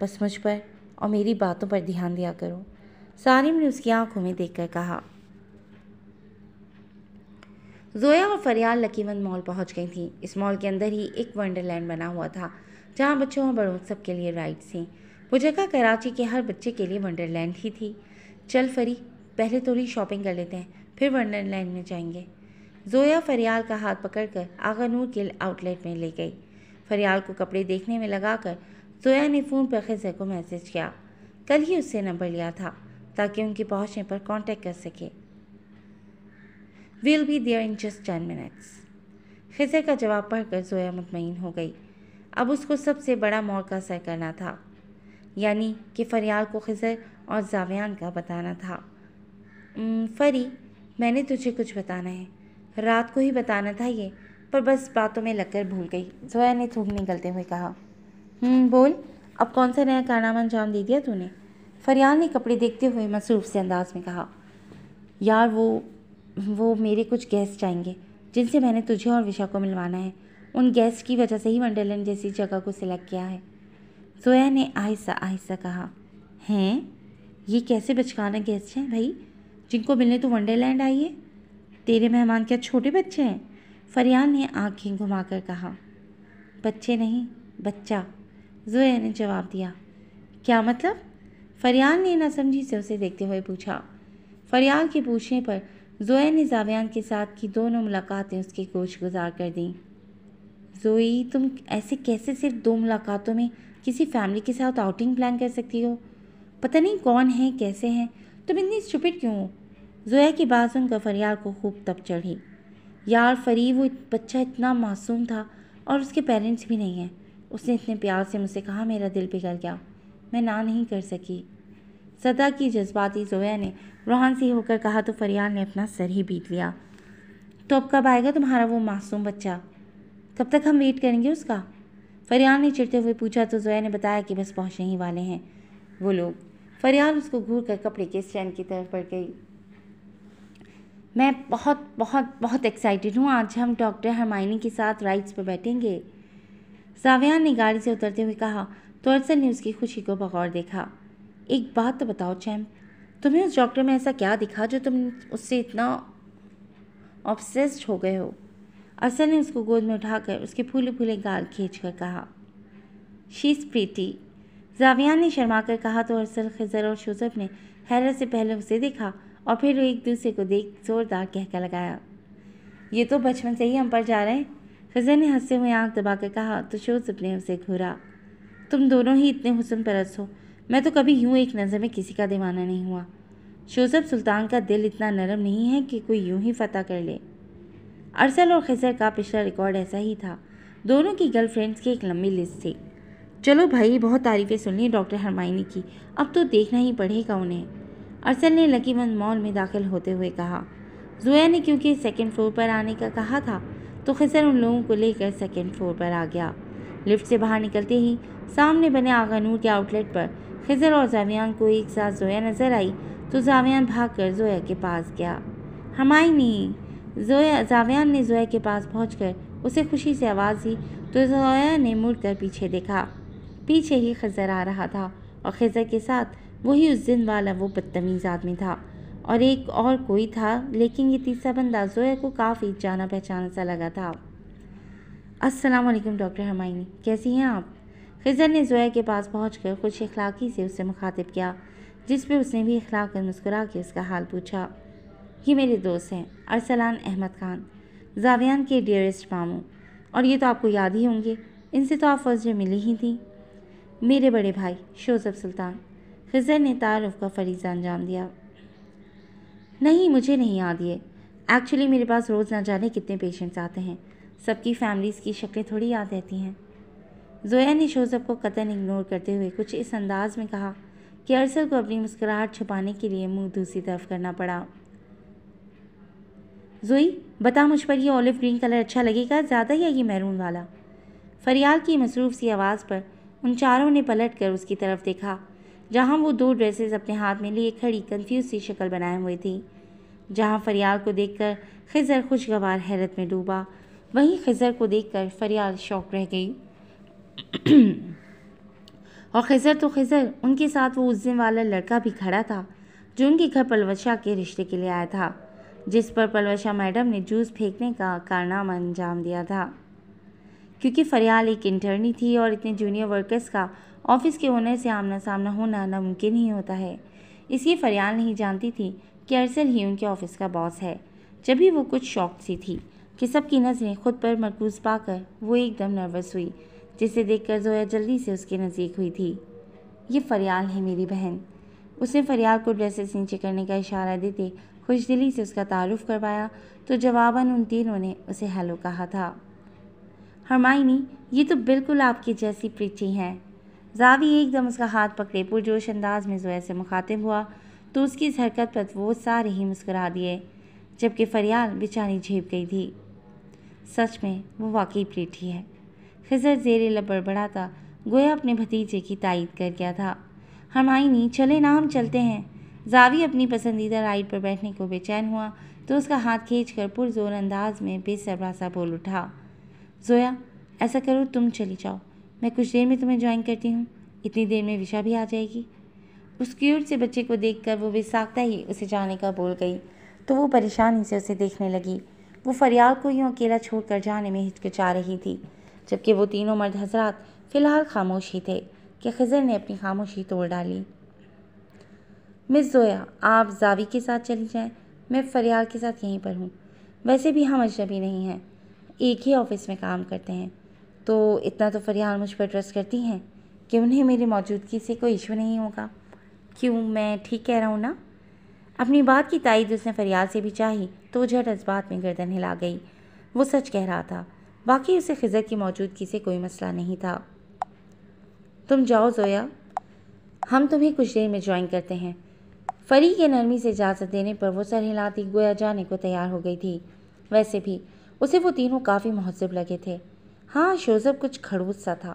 बस मुझ पर और मेरी बातों पर ध्यान दिया करो सारिम ने उसकी आंखों में देखकर कहा जोया और फरियाल लकीमंद मॉल पहुंच गई थी इस मॉल के अंदर ही एक वंडरलैंड बना हुआ था जहां बच्चों और बड़ों सबके लिए राइड्स थी वो जगह कराची के हर बच्चे के लिए वंडरलैंड ही थी चल फरी पहले थोड़ी शॉपिंग कर लेते हैं फिर वंडरलैंड में जाएंगे जोया फरियाल का हाथ पकड़कर नूर के आउटलेट में ले गई फरियाल को कपड़े देखने में लगाकर जोया ने फ़ोन पर ख़ज़र को मैसेज किया कल ही उससे नंबर लिया था ताकि उनके पहुँचने पर कॉन्टेक्ट कर सके will be there in just ten minutes Khazar का जवाब पढ़कर जोया मुतमिन हो गई अब उसको सबसे बड़ा मौका सर करना था यानी कि फरियाल को खजर और जावयान का बताना था फरी मैंने तुझे कुछ बताना है रात को ही बताना था ये पर बस बातों में लगकर भूल गई जोया ने थूक निकलते हुए कहा हम्म, बोल अब कौन सा नया कारनामा अंजाम दे दिया तूने फरियान ने कपड़े देखते हुए मसरूफ से अंदाज में कहा यार वो वो मेरे कुछ गेस्ट जाएंगे जिनसे मैंने तुझे और विशा को मिलवाना है उन गेस्ट की वजह से ही वंडरलैंड जैसी जगह को सिलेक्ट किया है जोया ने आहिस्ता आहिस्ता कहा हैं ये कैसे बचकाना गेस्ट हैं भाई जिनको मिलने तो वंडरलैंड आई है तेरे मेहमान क्या छोटे बच्चे हैं फरियान ने आंखें घुमाकर कहा बच्चे नहीं बच्चा जोया ने जवाब दिया क्या मतलब फरियान ने ना समझी से उसे देखते हुए पूछा फरियान के पूछने पर जोया ने जावियान के साथ की दोनों मुलाकातें उसके गोश गुजार कर दीं जोई तुम ऐसे कैसे सिर्फ दो मुलाकातों में किसी फैमिली के साथ आउटिंग प्लान कर सकती हो पता नहीं कौन है कैसे हैं तुम इतनी स्टूपिड क्यों हो जोया की बात सुनकर फरियार को खूब तप चढ़ी यार फरी वो बच्चा इतना मासूम था और उसके पेरेंट्स भी नहीं हैं उसने इतने प्यार से मुझसे कहा मेरा दिल पिघल गया मैं ना नहीं कर सकी सदा की जज्बाती जोया ने रोहान सी होकर कहा तो फरियार ने अपना सर ही बीत लिया तो अब कब आएगा तुम्हारा वो मासूम बच्चा कब तक हम वेट करेंगे उसका फरियार ने चिड़ते हुए पूछा तो जोया ने बताया कि बस पहुँचने ही वाले हैं वो लोग फरियार उसको घूर कर कपड़े के स्टैंड की तरफ बढ़ गई मैं बहुत बहुत बहुत एक्साइटेड हूँ आज हम डॉक्टर हरमाइनी के साथ राइड्स पर बैठेंगे सावियान ने गाड़ी से उतरते हुए कहा तोरसन ने उसकी खुशी को बगौर देखा एक बात तो बताओ चैम तुम्हें उस डॉक्टर में ऐसा क्या दिखा जो तुम उससे इतना ऑब्सेस्ड हो गए हो अरसन ने उसको गोद में उठाकर उसके फूले फूले गाल खींच कर कहा शीस प्रीति जाविया ने शर्मा कर कहा तो अरसल खजर और शोजफ ने हैरत से पहले उसे देखा और फिर एक दूसरे को देख ज़ोरदार कहका लगाया ये तो बचपन से ही हम पर जा रहे हैं फिजा ने हंसते हुए आँख दबा कर कहा तो शोर सपने उसे घूरा तुम दोनों ही इतने हुसन परस हो मैं तो कभी यूँ एक नज़र में किसी का दीवाना नहीं हुआ शोजब सुल्तान का दिल इतना नरम नहीं है कि कोई यूं ही फतह कर ले अरसल और खजर का पिछला रिकॉर्ड ऐसा ही था दोनों की गर्लफ्रेंड्स की एक लंबी लिस्ट थी चलो भाई बहुत तारीफ़ें सुन ली डॉक्टर हरमाइनी की अब तो देखना ही पड़ेगा उन्हें अरसल ने लकीमंद मॉल में दाखिल होते हुए कहा जोया ने क्योंकि सेकेंड फ्लोर पर आने का कहा था तो खसर उन लोगों को लेकर सेकेंड फ्लोर पर आ गया लिफ्ट से बाहर निकलते ही सामने बने आगानूर के आउटलेट पर खजर और जावियान को एक साथ जोया नज़र आई तो जावियान भाग कर जोया के पास गया हमाई नहीं जोया जावियान ने जोया के पास पहुँच कर उसे खुशी से आवाज़ दी तो जोया ने मुड़ कर पीछे देखा पीछे ही खजर आ रहा था और खजर के साथ वही उस दिन वाला वो बदतमीज़ आदमी था और एक और कोई था लेकिन ये तीसरा बंदा जोया को काफ़ी जाना पहचाना सा लगा था अस्सलाम वालेकुम डॉक्टर हमाइनी कैसी हैं आप खिजर ने जोया के पास पहुँच कर कुछ अखलाकी से उसे मुखातिब किया जिस पर उसने भी अखलाक कर मुस्कुरा के उसका हाल पूछा ये मेरे दोस्त हैं अरसलान अहमद खान जावियान के डियरेस्ट मामू और ये तो आपको याद ही होंगे इनसे तो आप फर्स्ट मिली ही थी मेरे बड़े भाई शोजफ सुल्तान ख़ज़र ने तारफ़ का फरीज़ा अंजाम दिया नहीं मुझे नहीं याद ये एक्चुअली मेरे पास रोज़ ना जाने कितने पेशेंट्स आते हैं सबकी फैमिलीज़ की शक्लें थोड़ी याद रहती हैं जोया ने शोज़ब को कतन इग्नोर करते हुए कुछ इस अंदाज में कहा कि अरसल को अपनी मुस्कुराहट छुपाने के लिए मुंह दूसरी तरफ करना पड़ा जोई बता मुझ पर ये ऑलिव ग्रीन कलर अच्छा लगेगा ज़्यादा या ये मैरून वाला फरियाल की मसरूफ़ सी आवाज़ पर उन चारों ने पलट कर उसकी तरफ देखा जहां वो दो ड्रेसेस अपने हाथ में लिए खड़ी कन्फ्यूज सी शक्ल बनाए हुए थी जहां फरियाल को देखकर खजर खुशगवार हैरत में डूबा वहीं खजर को देखकर फरियाल शौक रह गई और खजर तो खजर उनके साथ वो उस दिन वाला लड़का भी खड़ा था जो उनके घर पलवशा के रिश्ते के लिए आया था जिस पर पलवशा मैडम ने जूस फेंकने का कारनामा अंजाम दिया था क्योंकि फरियाल एक इंटर्नी थी और इतने जूनियर वर्कर्स का ऑफिस के ओनर से आमना सामना होना नामुमकिन ही होता है इसकी फरियाल नहीं जानती थी कि अरसल ही उनके ऑफिस का बॉस है जब भी वो कुछ शौक सी थी कि सबकी नज़रें खुद पर मरकूज पाकर वो एकदम नर्वस हुई जिसे देखकर जोया जल्दी से उसके नज़दीक हुई थी ये फरियाल है मेरी बहन उसने फरियाल को ड्रेसेस नीचे करने का इशारा देते खुश दिली से उसका तारुफ करवाया तो जवाबन उन तीनों ने उसे हेलो कहा था हरमाइनी ये तो बिल्कुल आपकी जैसी प्रीची हैं जावी एकदम उसका हाथ पकड़े पुरजोश अंदाज में जोया से मुखातिब हुआ तो उसकी इस हरकत पर वो सारे ही मुस्करा दिए जबकि फरियाल बेचारी झेप गई थी सच में वो वाकई पीठी है खजर जेरे लबड़ था गोया अपने भतीजे की तायद कर गया था हरमाइनी चले ना हम चलते हैं जावी अपनी पसंदीदा राइड पर बैठने को बेचैन हुआ तो उसका हाथ खींच कर पुरजोर अंदाज में बेसबरा सा बोल उठा जोया ऐसा करो तुम चली जाओ मैं कुछ देर में तुम्हें ज्वाइन करती हूँ इतनी देर में विशा भी आ जाएगी उस क्यूट से बच्चे को देख वो विसाखता ही उसे जाने का बोल गई तो वो परेशानी से उसे देखने लगी वो फरियाल को यूँ अकेला छोड़कर जाने में हिचकिचा रही थी जबकि वो तीनों मर्द हजरात फ़िलहाल खामोश ही थे कि खज़र ने अपनी खामोशी तोड़ डाली मिस जोया आप जावी के साथ चली जाएं मैं फरियाल के साथ यहीं पर हूँ वैसे भी हम अजनबी नहीं हैं एक ही ऑफिस में काम करते हैं तो इतना तो फरियाल मुझ पर ट्रस्ट करती हैं कि उन्हें मेरी मौजूदगी से कोई इशू नहीं होगा क्यों मैं ठीक कह रहा हूँ ना अपनी बात की तायद उसने फरियाल से भी चाही तो झट जज्बात में गर्दन हिला गई वो सच कह रहा था बाकी उसे खिजर की मौजूदगी से कोई मसला नहीं था तुम जाओ जोया हम तुम्हें कुछ देर में ज्वाइन करते हैं फरी के नरमी से इजाज़त देने पर वो सर हिलाती गोया जाने को तैयार हो गई थी वैसे भी उसे वो तीनों काफ़ी महजब लगे थे हाँ शोज़ब कुछ खड़ूस सा था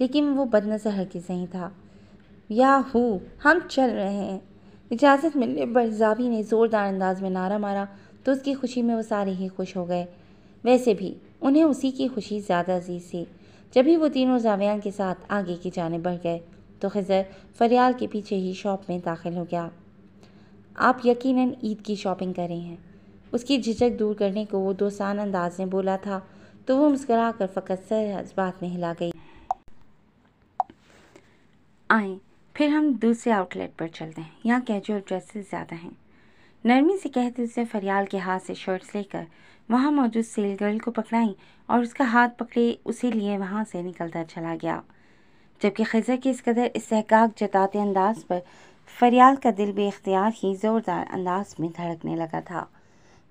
लेकिन वो बदनज़र हरगिज़ सही था याहू हम चल रहे हैं इजाज़त मिलने पर जावी ने ज़ोरदार अंदाज में नारा मारा तो उसकी खुशी में वो सारे ही खुश हो गए वैसे भी उन्हें उसी की खुशी ज़्यादा अजीज थी जब ही वो तीनों जावियान के साथ आगे की जाने बढ़ गए तो खज़र फरियाल के पीछे ही शॉप में दाखिल हो गया आप यकीनन ईद की शॉपिंग करें हैं उसकी झिझक दूर करने को वो दोस्तान अंदाज में बोला था तो वो मुस्करा कर फ़कत सर जज्बात में हिला गई आए फिर हम दूसरे आउटलेट पर चलते हैं यहाँ कैजुअल ड्रेसेस ज़्यादा हैं नरमी से कहते उसने फरियाल के हाथ से शर्ट्स लेकर वहाँ मौजूद सेल गर्ल को पकड़ाई और उसका हाथ पकड़े उसी लिए वहाँ से निकलता चला गया जबकि खजर के इस कदर इसहकाक जताते अंदाज पर फरियाल का दिल बेख्तियार ही ज़ोरदार अंदाज में धड़कने लगा था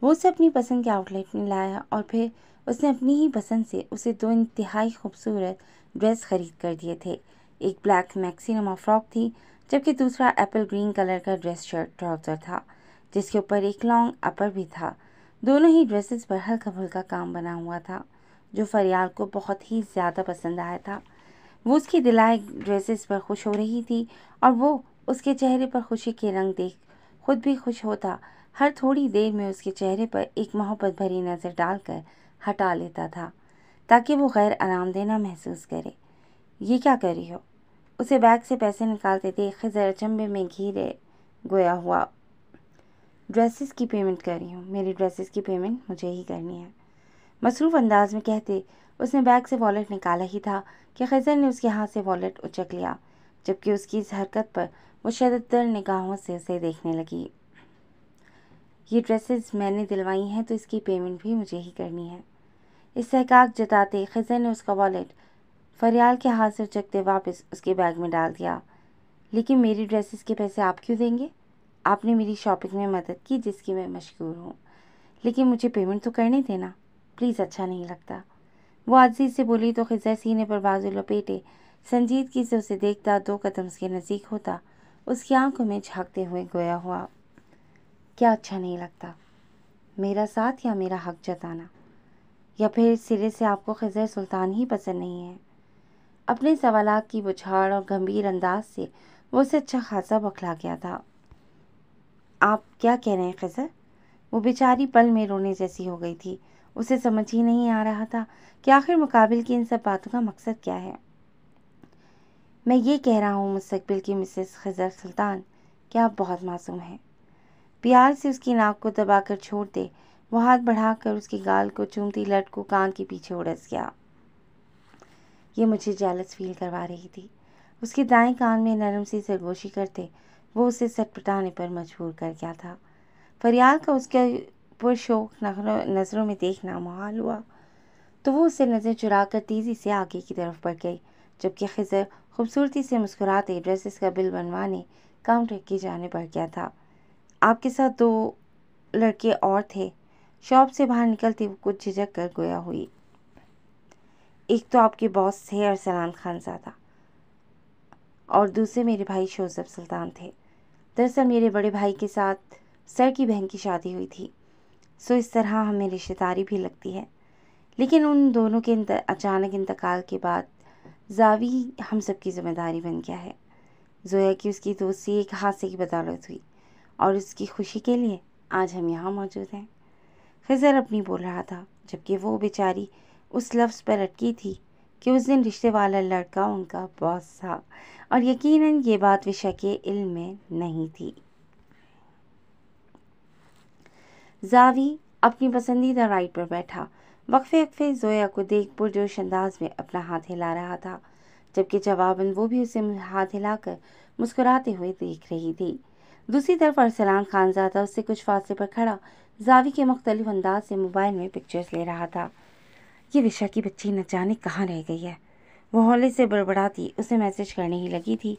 वो उसे अपनी पसंद के आउटलेट में लाया और फिर उसने अपनी ही पसंद से उसे दो इंतहाई खूबसूरत ड्रेस खरीद कर दिए थे एक ब्लैक मैक्सिनमा फ्रॉक थी जबकि दूसरा एप्पल ग्रीन कलर का ड्रेस शर्ट ट्राउज़र था जिसके ऊपर एक लॉन्ग अपर भी था दोनों ही ड्रेसेस पर हल्का फुल्का काम बना हुआ था जो फरियाल को बहुत ही ज़्यादा पसंद आया था वो उसकी दिलाए ड्रेसेस पर खुश हो रही थी और वो उसके चेहरे पर खुशी के रंग देख खुद भी खुश होता हर थोड़ी देर में उसके चेहरे पर एक मोहब्बत भरी नज़र डालकर हटा लेता था ताकि वो गैर आराम देना महसूस करे ये क्या कर रही हो उसे बैग से पैसे निकालते थे खजर अचंबे में घिरे गोया हुआ ड्रेसेस की पेमेंट कर रही हूँ मेरी ड्रेसेस की पेमेंट मुझे ही करनी है मसरूफ़ अंदाज में कहते उसने बैग से वॉलेट निकाला ही था कि खजर ने उसके हाथ से वॉलेट उचक लिया जबकि उसकी इस हरकत पर वो शदतर निगाहों से उसे देखने लगी ये ड्रेसेस मैंने दिलवाई हैं तो इसकी पेमेंट भी मुझे ही करनी है इस सहकाक जताते खजर ने उसका वॉलेट फरियाल के हाथ से चकते वापस उसके बैग में डाल दिया लेकिन मेरी ड्रेसेस के पैसे आप क्यों देंगे आपने मेरी शॉपिंग में मदद की जिसकी मैं मशहूर हूँ लेकिन मुझे पेमेंट तो करने देना प्लीज़ अच्छा नहीं लगता वो आजीज से बोली तो खजर सीने पर बाजू लपेटे संजीदगी से उसे देखता दो कदम उसके नज़दीक होता उसकी आंखों में झाँकते हुए गोया हुआ क्या अच्छा नहीं लगता मेरा साथ या मेरा हक जताना या फिर सिरे से आपको खजर सुल्तान ही पसंद नहीं है अपने सवाल की बुझाड़ और गंभीर अंदाज से वो उसे अच्छा खासा बखला गया था आप क्या कह रहे हैं खजर वो बेचारी पल में रोने जैसी हो गई थी उसे समझ ही नहीं आ रहा था कि आखिर मुकाबिल की इन सब बातों का मकसद क्या है मैं ये कह रहा हूँ मुस्तबिल की मिसेस खजर सुल्तान क्या आप बहुत मासूम हैं प्यार से उसकी नाक को दबाकर छोड़ दे वो हाथ बढ़ाकर उसकी गाल को चूमती लट को कान के पीछे उड़स गया ये मुझे जालस फील करवा रही थी उसके दाएं कान में नरम सी सरगोशी करते वो उसे सटपटाने पर मजबूर कर गया था फरियाल का उसके पुरशोक नज़रों में देखना मुहाल हुआ तो वो उसे नज़र चुरा कर तेज़ी से आगे की तरफ बढ़ गई जबकि खिजर खूबसूरती से मुस्कुराते ड्रेसेस का बिल बनवाने काउंटर की जाने बढ़ गया था आपके साथ दो लड़के और थे शॉप से बाहर निकलती हुए कुछ झिझक कर गोया हुई एक तो आपके बॉस थे अरसलान खान ज़्यादा और दूसरे मेरे भाई शोजफ सुल्तान थे दरअसल मेरे बड़े भाई के साथ सर की बहन की शादी हुई थी सो इस तरह हमें रिश्तेदारी भी लगती है लेकिन उन दोनों के अचानक इंतकाल के बाद जावी हम सबकी जिम्मेदारी बन गया है जोया कि उसकी दोस्ती एक हादसे की बदौलत हुई और उसकी खुशी के लिए आज हम यहाँ मौजूद हैं खजर अपनी बोल रहा था जबकि वो बेचारी उस लफ्ज़ पर अटकी थी कि उस दिन रिश्ते वाला लड़का उनका बॉस था और यकीनन ये बात विषय के इल्म में नहीं थी जावी अपनी पसंदीदा राइड पर बैठा वक्फे वक्फे जोया को देख पुरजोश अंदाज में अपना हाथ हिला रहा था जबकि जवाबन वो भी उसे हाथ हिलाकर मुस्कुराते हुए देख रही थी दूसरी तरफ अरसलान खान ज़्यादा उससे कुछ फासले पर खड़ा जावी के मुख्तलिफ अंदाज से मोबाइल में पिक्चर्स ले रहा था ये विशा की बच्ची न जाने कहाँ रह गई है वो हौले से बड़बड़ाती उसे मैसेज करने ही लगी थी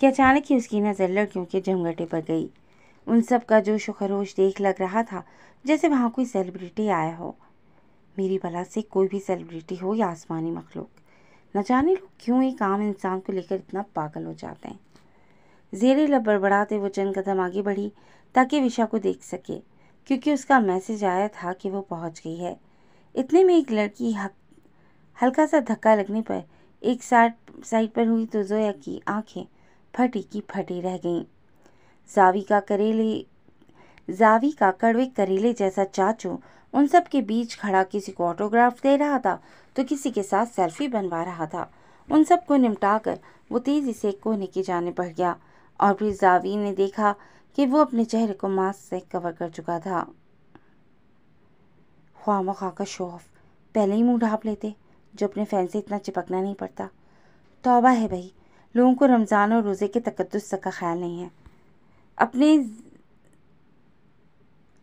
कि अचानक ही उसकी नज़र लड़कियों के जमघटे पर गई उन सब का जोश व खरोश देख लग रहा था जैसे वहाँ कोई सेलिब्रिटी आया हो मेरी भला से कोई भी सेलिब्रिटी हो या आसमानी मखलूक न जाने लोग क्यों एक आम इंसान को लेकर इतना पागल हो जाते हैं जेरीला बड़बड़ाते वो चंद कदम आगे बढ़ी ताकि विशा को देख सके क्योंकि उसका मैसेज आया था कि वो पहुंच गई है इतने में एक लड़की हल्का सा धक्का लगने पर एक साइड साइड पर हुई तो जोया की आंखें फटी की फटी रह गईं जावी का करेले जावी का कड़वे करेले जैसा चाचू उन सब के बीच खड़ा किसी को ऑटोग्राफ दे रहा था तो किसी के साथ सेल्फी बनवा रहा था उन सबको निपटा कर वो तेज़ी से कोने की जाने बढ़ गया और फिर जावी ने देखा कि वो अपने चेहरे को मास्क से कवर कर चुका था ख्वा खा का शौफ पहले ही मुंह ढाँप लेते जो अपने फैन से इतना चिपकना नहीं पड़ता तोबा है भाई लोगों को रमज़ान और रोज़े के तकदस का ख्याल नहीं है अपने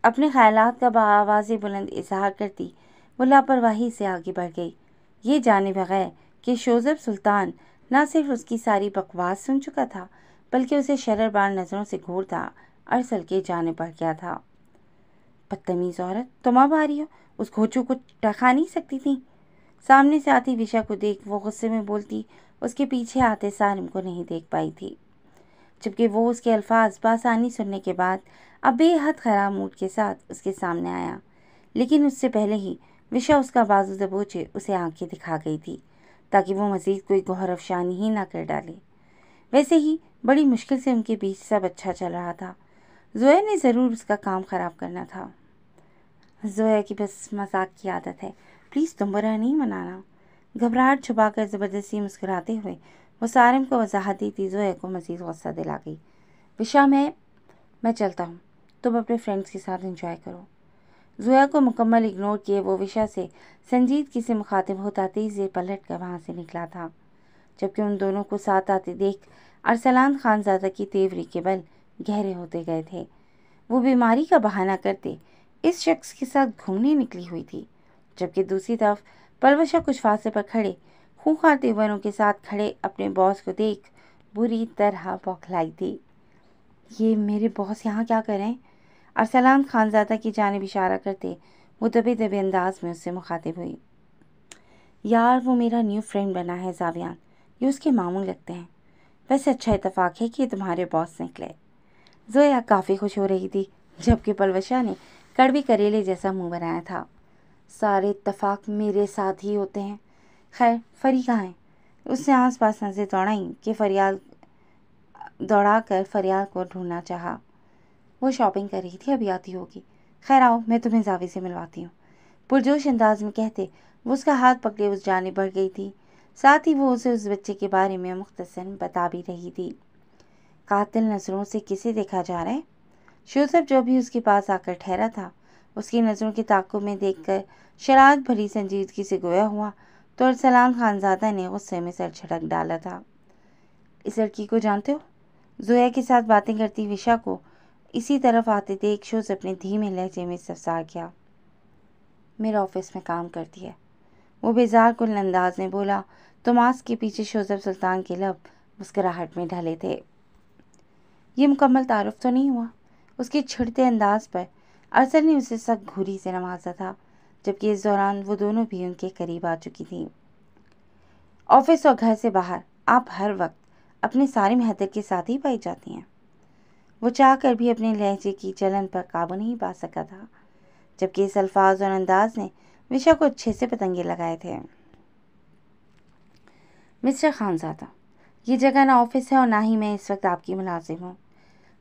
अपने ख्याल का बवाज़ बुलंद इजहार करती वो लापरवाही से आगे बढ़ गई ये जाने बगैर कि शोज़ब सुल्तान ना सिर्फ उसकी सारी बकवास सुन चुका था बल्कि उसे शररबार नज़रों से घूरता अरसल के जाने पर क्या था बदतमीज़ औरत तुम अब आ रही हो उस घोचू को टखा नहीं सकती थी सामने से आती विशा को देख वो गुस्से में बोलती उसके पीछे आते सारिम को नहीं देख पाई थी जबकि वो उसके अल्फाज बासानी सुनने के बाद अब बेहद ख़राब मूड के साथ उसके सामने आया लेकिन उससे पहले ही विशा उसका बाजू दबोचे उसे आंखें दिखा गई थी ताकि वो मज़ीद कोई गौरवशानी ही ना कर डाले वैसे ही बड़ी मुश्किल से उनके बीच सब अच्छा चल रहा था जोया ने ज़रूर उसका काम ख़राब करना था जोया की बस मजाक की आदत है प्लीज़ तुम बुरा नहीं मनाना घबराहट छुपा कर ज़बरदस्ती मुस्कुराते हुए वो सारम को वजाहत थी जोया को मज़ीद गु़स्सा दिला गई विशा मैं मैं चलता हूँ तुम अपने फ्रेंड्स के साथ इंजॉय करो जोया को मुकम्मल इग्नोर किए वो विशा से संजीद से मुखातिब होता तेज़ पलट कर वहाँ से निकला था जबकि उन दोनों को साथ आते देख अरसलान खानजादा की तेवरी के बल गहरे होते गए थे वो बीमारी का बहाना करते इस शख्स के साथ घूमने निकली हुई थी जबकि दूसरी तरफ पलवशा कुछ फासले पर खड़े खूंखार तेवरों के साथ खड़े अपने बॉस को देख बुरी तरह बौखलाई थी ये मेरे बॉस यहाँ क्या करें अरसलान खानजादा की जानब इशारा करते वो दबे दबे अंदाज में उससे मुखातिब हुई यार वो मेरा न्यू फ्रेंड बना है जावियान ये उसके मामू लगते हैं वैसे अच्छा इतफाक है कि तुम्हारे बॉस निकले जोया काफ़ी खुश हो रही थी जबकि पलवशा ने कड़वी करेले जैसा मुंह बनाया था सारे इतफाक मेरे साथ ही होते हैं खैर फरी कहाँ हैं उसने आस पास नजर दौड़ाई कि फरियाल दौड़ा कर फरियाल को ढूंढना चाहा वो शॉपिंग कर रही थी अभी आती होगी खैर आओ मैं तुम्हें जावी से मिलवाती हूँ पुरजोश अंदाज में कहते वो उसका हाथ पकड़े उस जाने बढ़ गई थी साथ ही वो उसे उस बच्चे के बारे में मुख्तसन बता भी रही थी कातिल नज़रों से किसे देखा जा रहा है शोसफ जो भी उसके पास आकर ठहरा था उसकी नज़रों के ताकों में देखकर शरारत भरी संजीदगी से गोया हुआ तो अरसलान खानजादा ने गुस्से में सर झड़क डाला था इस लड़की को जानते हो जोया के साथ बातें करती विशा को इसी तरफ आते देख शोज अपने धीमे लहजे में सफसार किया मेरे ऑफिस में काम करती है वो बेजार कुल अंदाज में बोला तोमास के पीछे शोजब सुल्तान के लब मुस्कराहट में ढले थे ये मुकम्मल तारफ़ तो नहीं हुआ उसके छिड़ते अंदाज पर अरसर ने उसे सख्त घूरी से नवाजा था जबकि इस दौरान वो दोनों भी उनके करीब आ चुकी थीं ऑफिस और घर से बाहर आप हर वक्त अपने सारे महदर के साथ ही पाई जाती हैं वो चाह कर भी अपने लहजे की जलन पर काबू नहीं पा सका था जबकि इस अल्फाज और अंदाज ने विशा को अच्छे से पतंगे लगाए थे मिस्टर खानजादा ये जगह ना ऑफिस है और ना ही मैं इस वक्त आपकी मुलाजिम हूँ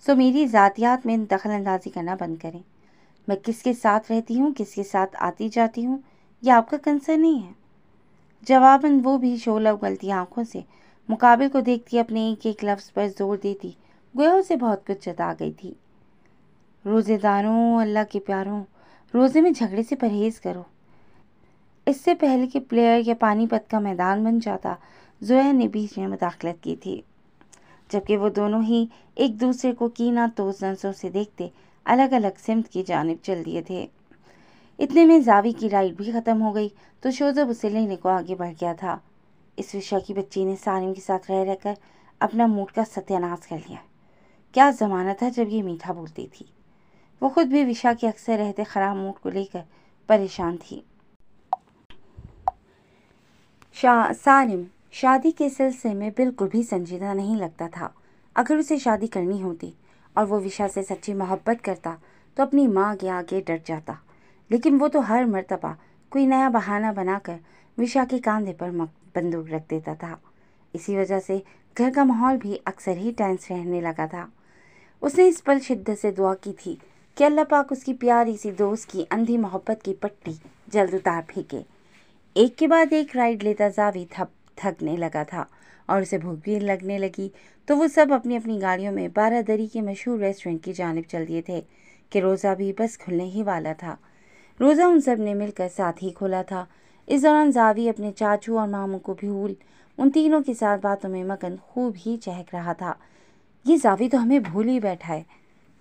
सो मेरी ज़ातियात में दखल अंदाजी करना बंद करें मैं किसके साथ रहती हूँ किसके साथ आती जाती हूँ यह आपका कंसर्न नहीं है जवाबन वो भी शोला उगलती आंखों से मुकाबिल को देखती अपने एक एक लफ्ज़ पर जोर देती गोया उसे बहुत कुछ जता गई थी रोज़ेदारों अल्लाह के प्यारों रोज़े में झगड़े से परहेज़ करो इससे पहले कि प्लेयर या पानीपत का मैदान बन जाता जोया ने बीच में मुदाखलत की थी जबकि वो दोनों ही एक दूसरे को कीना तो नजरों से देखते अलग अलग सिमत की जानब चल दिए थे इतने में जावी की राइड भी ख़त्म हो गई तो शोजब उसे लेने को आगे बढ़ गया था इस विषय की बच्ची ने सारिम के साथ रह रहकर अपना मूड का सत्यानाश कर लिया क्या ज़माना था जब ये मीठा बोलती थी वो खुद भी विशा के अक्सर रहते ख़राब मूड को लेकर परेशान थी शाह सानिम शादी के सिलसिले में बिल्कुल भी संजीदा नहीं लगता था अगर उसे शादी करनी होती और वो विशा से सच्ची मोहब्बत करता तो अपनी माँ के आगे डर जाता लेकिन वो तो हर मरतबा कोई नया बहाना बनाकर विशा के कांधे पर बंदूक रख देता था इसी वजह से घर का माहौल भी अक्सर ही टेंस रहने लगा था उसने इस पल शिद्दत से दुआ की थी कि अल्लाह पाक उसकी प्यारी सी दोस्त की अंधी मोहब्बत की पट्टी जल्द उतार फेंके एक के बाद एक राइड लेता जावी थप थकने लगा था और उसे भूख भी लगने लगी तो वो सब अपनी अपनी गाड़ियों में बारादरी के मशहूर रेस्टोरेंट की जानब चल दिए थे कि रोज़ा भी बस खुलने ही वाला था रोज़ा उन सब ने मिलकर साथ ही खोला था इस दौरान जावी अपने चाचू और मामू को भी भूल उन तीनों के साथ बातों में मगन खूब ही चहक रहा था ये जावी तो हमें भूल ही बैठा है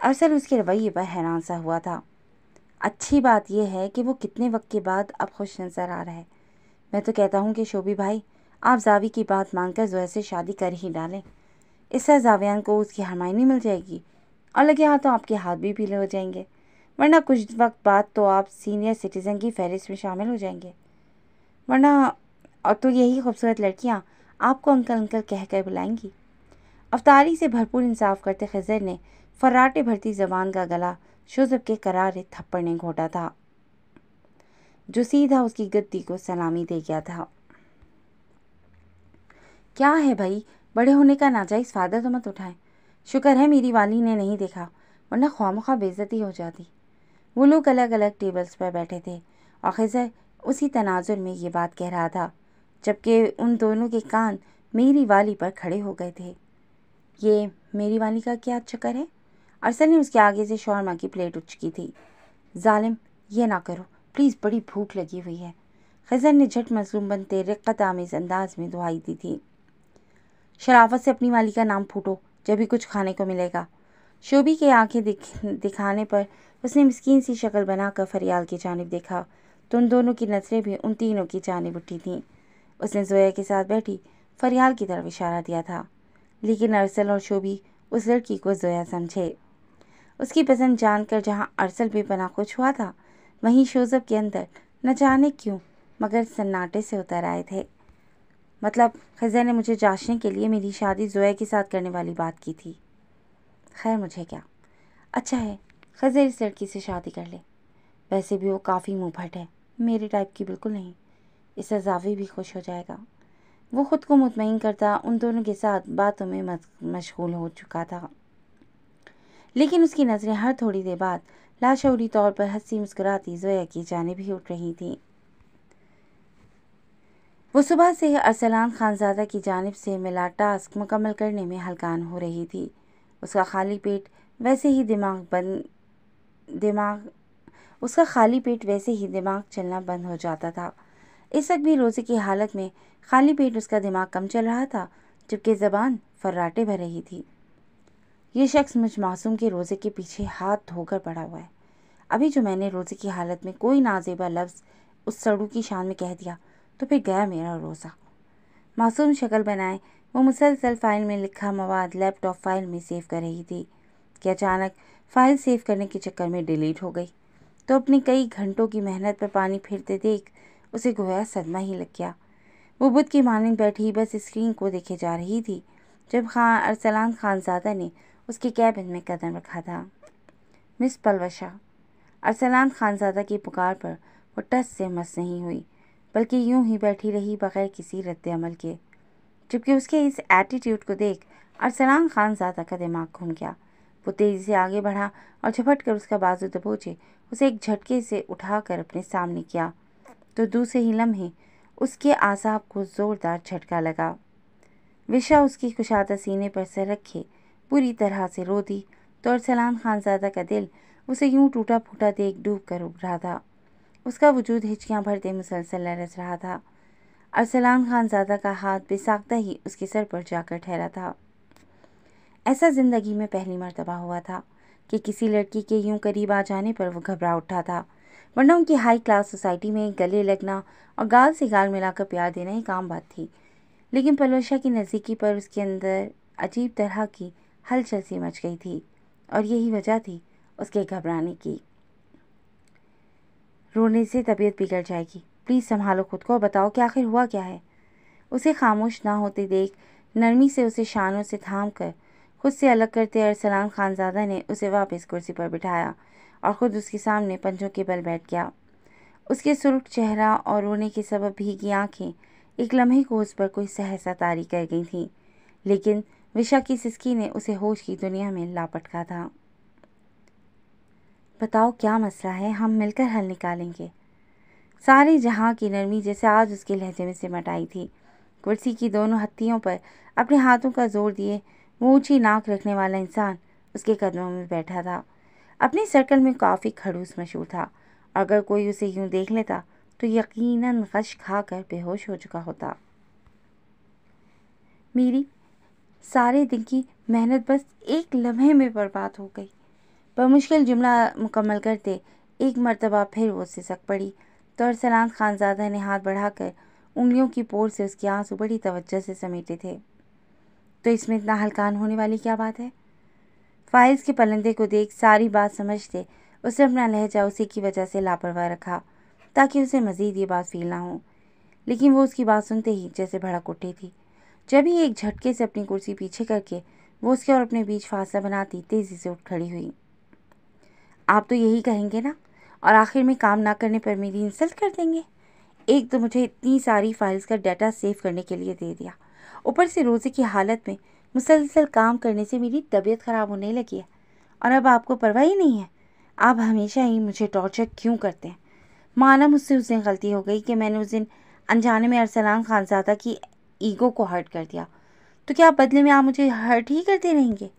अरसल उसके रवैये पर हैरान सा हुआ था अच्छी बात यह है कि वो कितने वक्त के बाद अब खुश नज़र आ रहा है मैं तो कहता हूँ कि शोभी भाई आप जावी की बात मानकर जोया से शादी कर ही डालें इससे जावियान को उसकी हमायनी मिल जाएगी और लगे हाथों तो आपके हाथ भी पीले हो जाएंगे वरना कुछ वक्त बाद तो आप सीनियर सिटीज़न की फहरिस्त में शामिल हो जाएंगे वरना और तो यही खूबसूरत लड़कियाँ आपको अंकल अंकल कह कर बुलाएंगी अवतारी से भरपूर इंसाफ करते खजर ने फर्राटे भरती जबान का गला शुजब के करारे थप्पड़ ने घोटा था जो सीधा उसकी गद्दी को सलामी दे गया था क्या है भाई बड़े होने का नाजायज़ फ़ायदा तो मत उठाएं शुक्र है मेरी वाली ने नहीं देखा वरना खामखा बेजती हो जाती वो लोग अलग अलग टेबल्स पर बैठे थे और खज़र उसी तनाजुर में ये बात कह रहा था जबकि उन दोनों के कान मेरी वाली पर खड़े हो गए थे ये मेरी वाली का क्या चक्कर है अरसल ने उसके आगे से शौरमा की प्लेट चुकी थी ालिम ये ना करो प्लीज़ बड़ी भूख लगी हुई है खज़र ने झट मजलूम बनते रक़त आमेज़ अंदाज में दुआई दी थी शराफत से अपनी वाली का नाम फूटो जब भी कुछ खाने को मिलेगा शोभी के आंखें दिख दिखाने पर उसने मस्किन सी शक्ल बनाकर फरियाल की जानब देखा तो उन दोनों की नज़रें भी उन तीनों की जानब उठी थीं उसने जोया के साथ बैठी फरियाल की तरफ इशारा दिया था लेकिन अरसल और शोभी उस लड़की को जोया समझे उसकी पसंद जानकर जहाँ अरसल बेपना कुछ हुआ था वहीं शोजब के अंदर न जाने क्यों मगर सन्नाटे से उतर आए थे मतलब ख़ज़ा ने मुझे जांचने के लिए मेरी शादी ज़ोया के साथ करने वाली बात की थी खैर मुझे क्या अच्छा है खजा इस लड़की से शादी कर ले वैसे भी वो काफ़ी मुँह भट है मेरे टाइप की बिल्कुल नहीं इससे जावी भी खुश हो जाएगा वो ख़ुद को मुतमिन करता उन दोनों के साथ बातों में मशगूल हो चुका था लेकिन उसकी नज़रें हर थोड़ी देर बाद लाशौरी तौर पर हंसी मुस्कुराती जोया की जानब ही उठ रही थी वो सुबह से ही अरसलान खानजादा की जानब से मिला टास्क मुकम्मल करने में हलकान हो रही थी उसका खाली पेट वैसे ही दिमाग बंद दिमाग उसका खाली पेट वैसे ही दिमाग चलना बंद हो जाता था इस वक्त भी रोज़े की हालत में खाली पेट उसका दिमाग कम चल रहा था जबकि ज़बान फर्राटे भर रही थी ये शख्स मुझ मासूम के रोज़े के पीछे हाथ धोकर पड़ा हुआ है अभी जो मैंने रोज़े की हालत में कोई नाजेबा लफ्ज़ उस सड़ू की शान में कह दिया तो फिर गया मेरा रोज़ा मासूम शक्ल बनाए वो मुसलसल फ़ाइल में लिखा मवाद लैपटॉप फ़ाइल में सेव कर रही थी कि अचानक फ़ाइल सेव करने के चक्कर में डिलीट हो गई तो अपनी कई घंटों की मेहनत पर पानी फिरते देख उसे गोया सदमा ही लग गया वो बुध की मानिंग बैठी बस स्क्रीन को देखे जा रही थी जब खान अरसलान खानजादा ने उसके कैबिन में कदम रखा था मिस पलवशा अरसलान खानजादा की पुकार पर वो टस से मस नहीं हुई बल्कि यूं ही बैठी रही बगैर किसी रद्दमल के जबकि उसके इस एटीट्यूड को देख अरसलान खान ज़्यादा का दिमाग घूम गया वो तेज़ी से आगे बढ़ा और झपट कर उसका बाजू दबोचे उसे एक झटके से उठाकर अपने सामने किया तो दूसरे ही लम्हे उसके आसाब को ज़ोरदार झटका लगा विशा उसकी कुशादा सीने पर सर रखे पूरी तरह से रो दी तो अरसलान खानजादा का दिल उसे यूं टूटा फूटा देख डूब कर उभरा था उसका वजूद हिचकियाँ भरते मुसलसल लरस रहा था अरसलान खानजादा का हाथ बेसाख्ता ही उसके सर पर जाकर ठहरा था ऐसा ज़िंदगी में पहली मरतबा हुआ था कि किसी लड़की के यूं करीब आ जाने पर वो घबरा उठा था वरना उनकी हाई क्लास सोसाइटी में गले लगना और गाल से गाल मिलाकर प्यार देना एक आम बात थी लेकिन पलोशा की नज़दीकी पर उसके अंदर अजीब तरह की हलचल सी मच गई थी और यही वजह थी उसके घबराने की रोने से तबीयत बिगड़ जाएगी प्लीज़ संभालो खुद को और बताओ कि आखिर हुआ क्या है उसे खामोश ना होते देख नरमी से उसे शानों से थाम कर खुद से अलग करते अरसलान खानजादा ने उसे वापस कुर्सी पर बिठाया और ख़ुद उसके सामने पंजों के बल बैठ गया उसके सुर्ख चेहरा और रोने के सबब भीगी आँखें एक लम्हे को उस पर कोई सहसा तारी कर गई थीं लेकिन विशा की सिस्की ने उसे होश की दुनिया में लापटका था बताओ क्या मसला है हम मिलकर हल निकालेंगे सारे जहाँ की नरमी जैसे आज उसके लहजे में सिमट आई थी कुर्सी की दोनों हत्तियों पर अपने हाथों का जोर दिए वो ऊँची नाक रखने वाला इंसान उसके कदमों में बैठा था अपने सर्कल में काफ़ी खड़ूस मशहूर था अगर कोई उसे यूं देख लेता तो यकीनन गश खाकर बेहोश हो चुका होता मेरी सारे दिन की मेहनत बस एक लम्हे में बर्बाद हो गई बमुश्किल जुमला मुकम्मल करते एक मरतबा फिर वो सिसक पड़ी तो अरसलान खानजादा ने हाथ बढ़ाकर उंगलियों की पोर से उसकी आंसू बड़ी तवज्जो से समेटे थे तो इसमें इतना हलकान होने वाली क्या बात है फाइज के पलंदे को देख सारी बात समझते उसने अपना लहजा उसी की वजह से लापरवाह रखा ताकि उसे मज़ीद ये बात फील ना हो लेकिन वो उसकी बात सुनते ही जैसे भड़क उठी थी जब ही एक झटके से अपनी कुर्सी पीछे करके वो उसके और अपने बीच फासला बनाती तेज़ी से उठ खड़ी हुई आप तो यही कहेंगे ना और आखिर में काम ना करने पर मेरी इंसल्ट कर देंगे एक तो मुझे इतनी सारी फाइल्स का डाटा सेव करने के लिए दे दिया ऊपर से रोज़े की हालत में मुसलसल काम करने से मेरी तबीयत ख़राब होने लगी है और अब आपको परवाह ही नहीं है आप हमेशा ही मुझे टॉर्चर क्यों करते हैं माना मुझसे उस दिन गलती हो गई कि मैंने उस दिन अनजाने में अरसलान खानजादा की ईगो को हर्ट कर दिया तो क्या बदले में आप मुझे हर्ट ही करते रहेंगे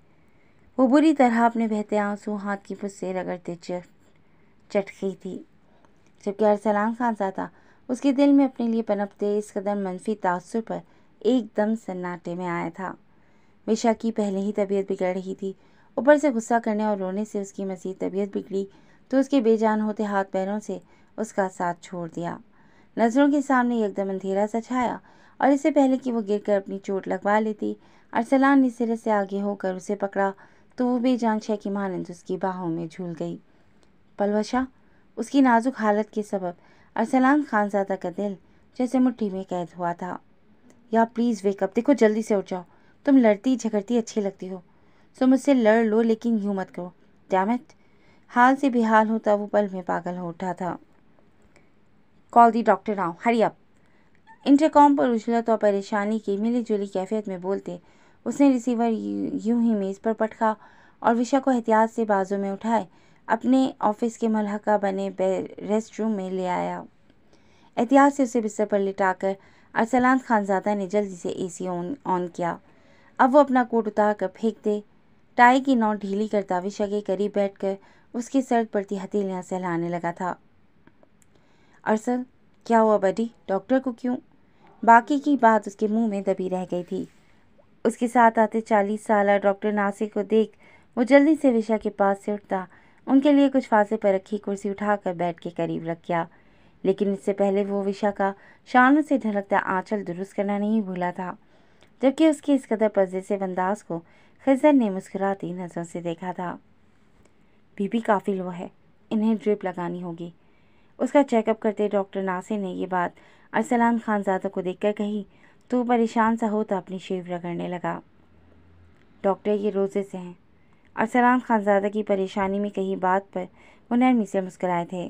वो बुरी तरह अपने बहते आंसू हाथ की पुस्से से रगड़ते चट चटकी थी जबकि अरसलान खान था उसके दिल में अपने लिए पनपते इस कदम मनफी तासर पर एकदम सन्नाटे में आया था विशा की पहले ही तबीयत बिगड़ रही थी ऊपर से गुस्सा करने और रोने से उसकी मज़ीद तबीयत बिगड़ी तो उसके बेजान होते हाथ पैरों से उसका साथ छोड़ दिया नज़रों के सामने एकदम अंधेरा सा छाया और इससे पहले कि वो गिरकर अपनी चोट लगवा लेती अरसलान ने सिरे से आगे होकर उसे पकड़ा तो वो बेजान शह की मानंद उसकी बाहों में झूल गई पलवशा उसकी नाजुक हालत के सबब अरसलान खानजादा का दिल जैसे मुट्ठी में कैद हुआ था या प्लीज़ वेकअप देखो जल्दी से उठ जाओ तुम लड़ती झगड़ती अच्छी लगती हो सो मुझसे लड़ लो लेकिन यूँ मत करो डैमेट हाल से बेहाल होता वो पल में पागल हो उठा था कॉल दी doctor now hurry up intercom पर उजलत तो और परेशानी की मिली जुली कैफियत में बोलते उसने रिसीवर यूं ही मेज़ पर पटका और विशा को एहतियात से बाजू में उठाए अपने ऑफिस के मलहका बने रेस्ट रूम में ले आया एहतियात से उसे बिस्तर पर लिटाकर अरसलान खानजादा ने जल्दी से एसी ऑन ऑन किया अब वो अपना कोट उतार कर फेंक दे टाई की नौ ढीली करता विशा के करीब बैठकर उसके सर्द पड़ती हथेलियाँ सहलाने लगा था अरसल क्या हुआ बडी डॉक्टर को क्यों बाकी की बात उसके मुंह में दबी रह गई थी उसके साथ आते चालीस साल डॉक्टर नासिर को देख वो जल्दी से विशा के पास से उठता उनके लिए कुछ फांसे पर रखी कुर्सी उठाकर बैठ के करीब रख गया लेकिन इससे पहले वो विशा का शान से ढलकता आंचल दुरुस्त करना नहीं भूला था जबकि उसके इस कदर से अंदाज को खजर ने मुस्कुराती नज़रों से देखा था बीबी काफ़ी लो है इन्हें ड्रिप लगानी होगी उसका चेकअप करते डॉक्टर नासिर ने ये बात अरसलान खानजादा को देखकर कही तो परेशान सा हो तो अपनी शेवरा करने लगा डॉक्टर ये रोज़े से हैं अरसलान खानजादा की परेशानी में कही बात पर वो नरमी से मुस्कराए थे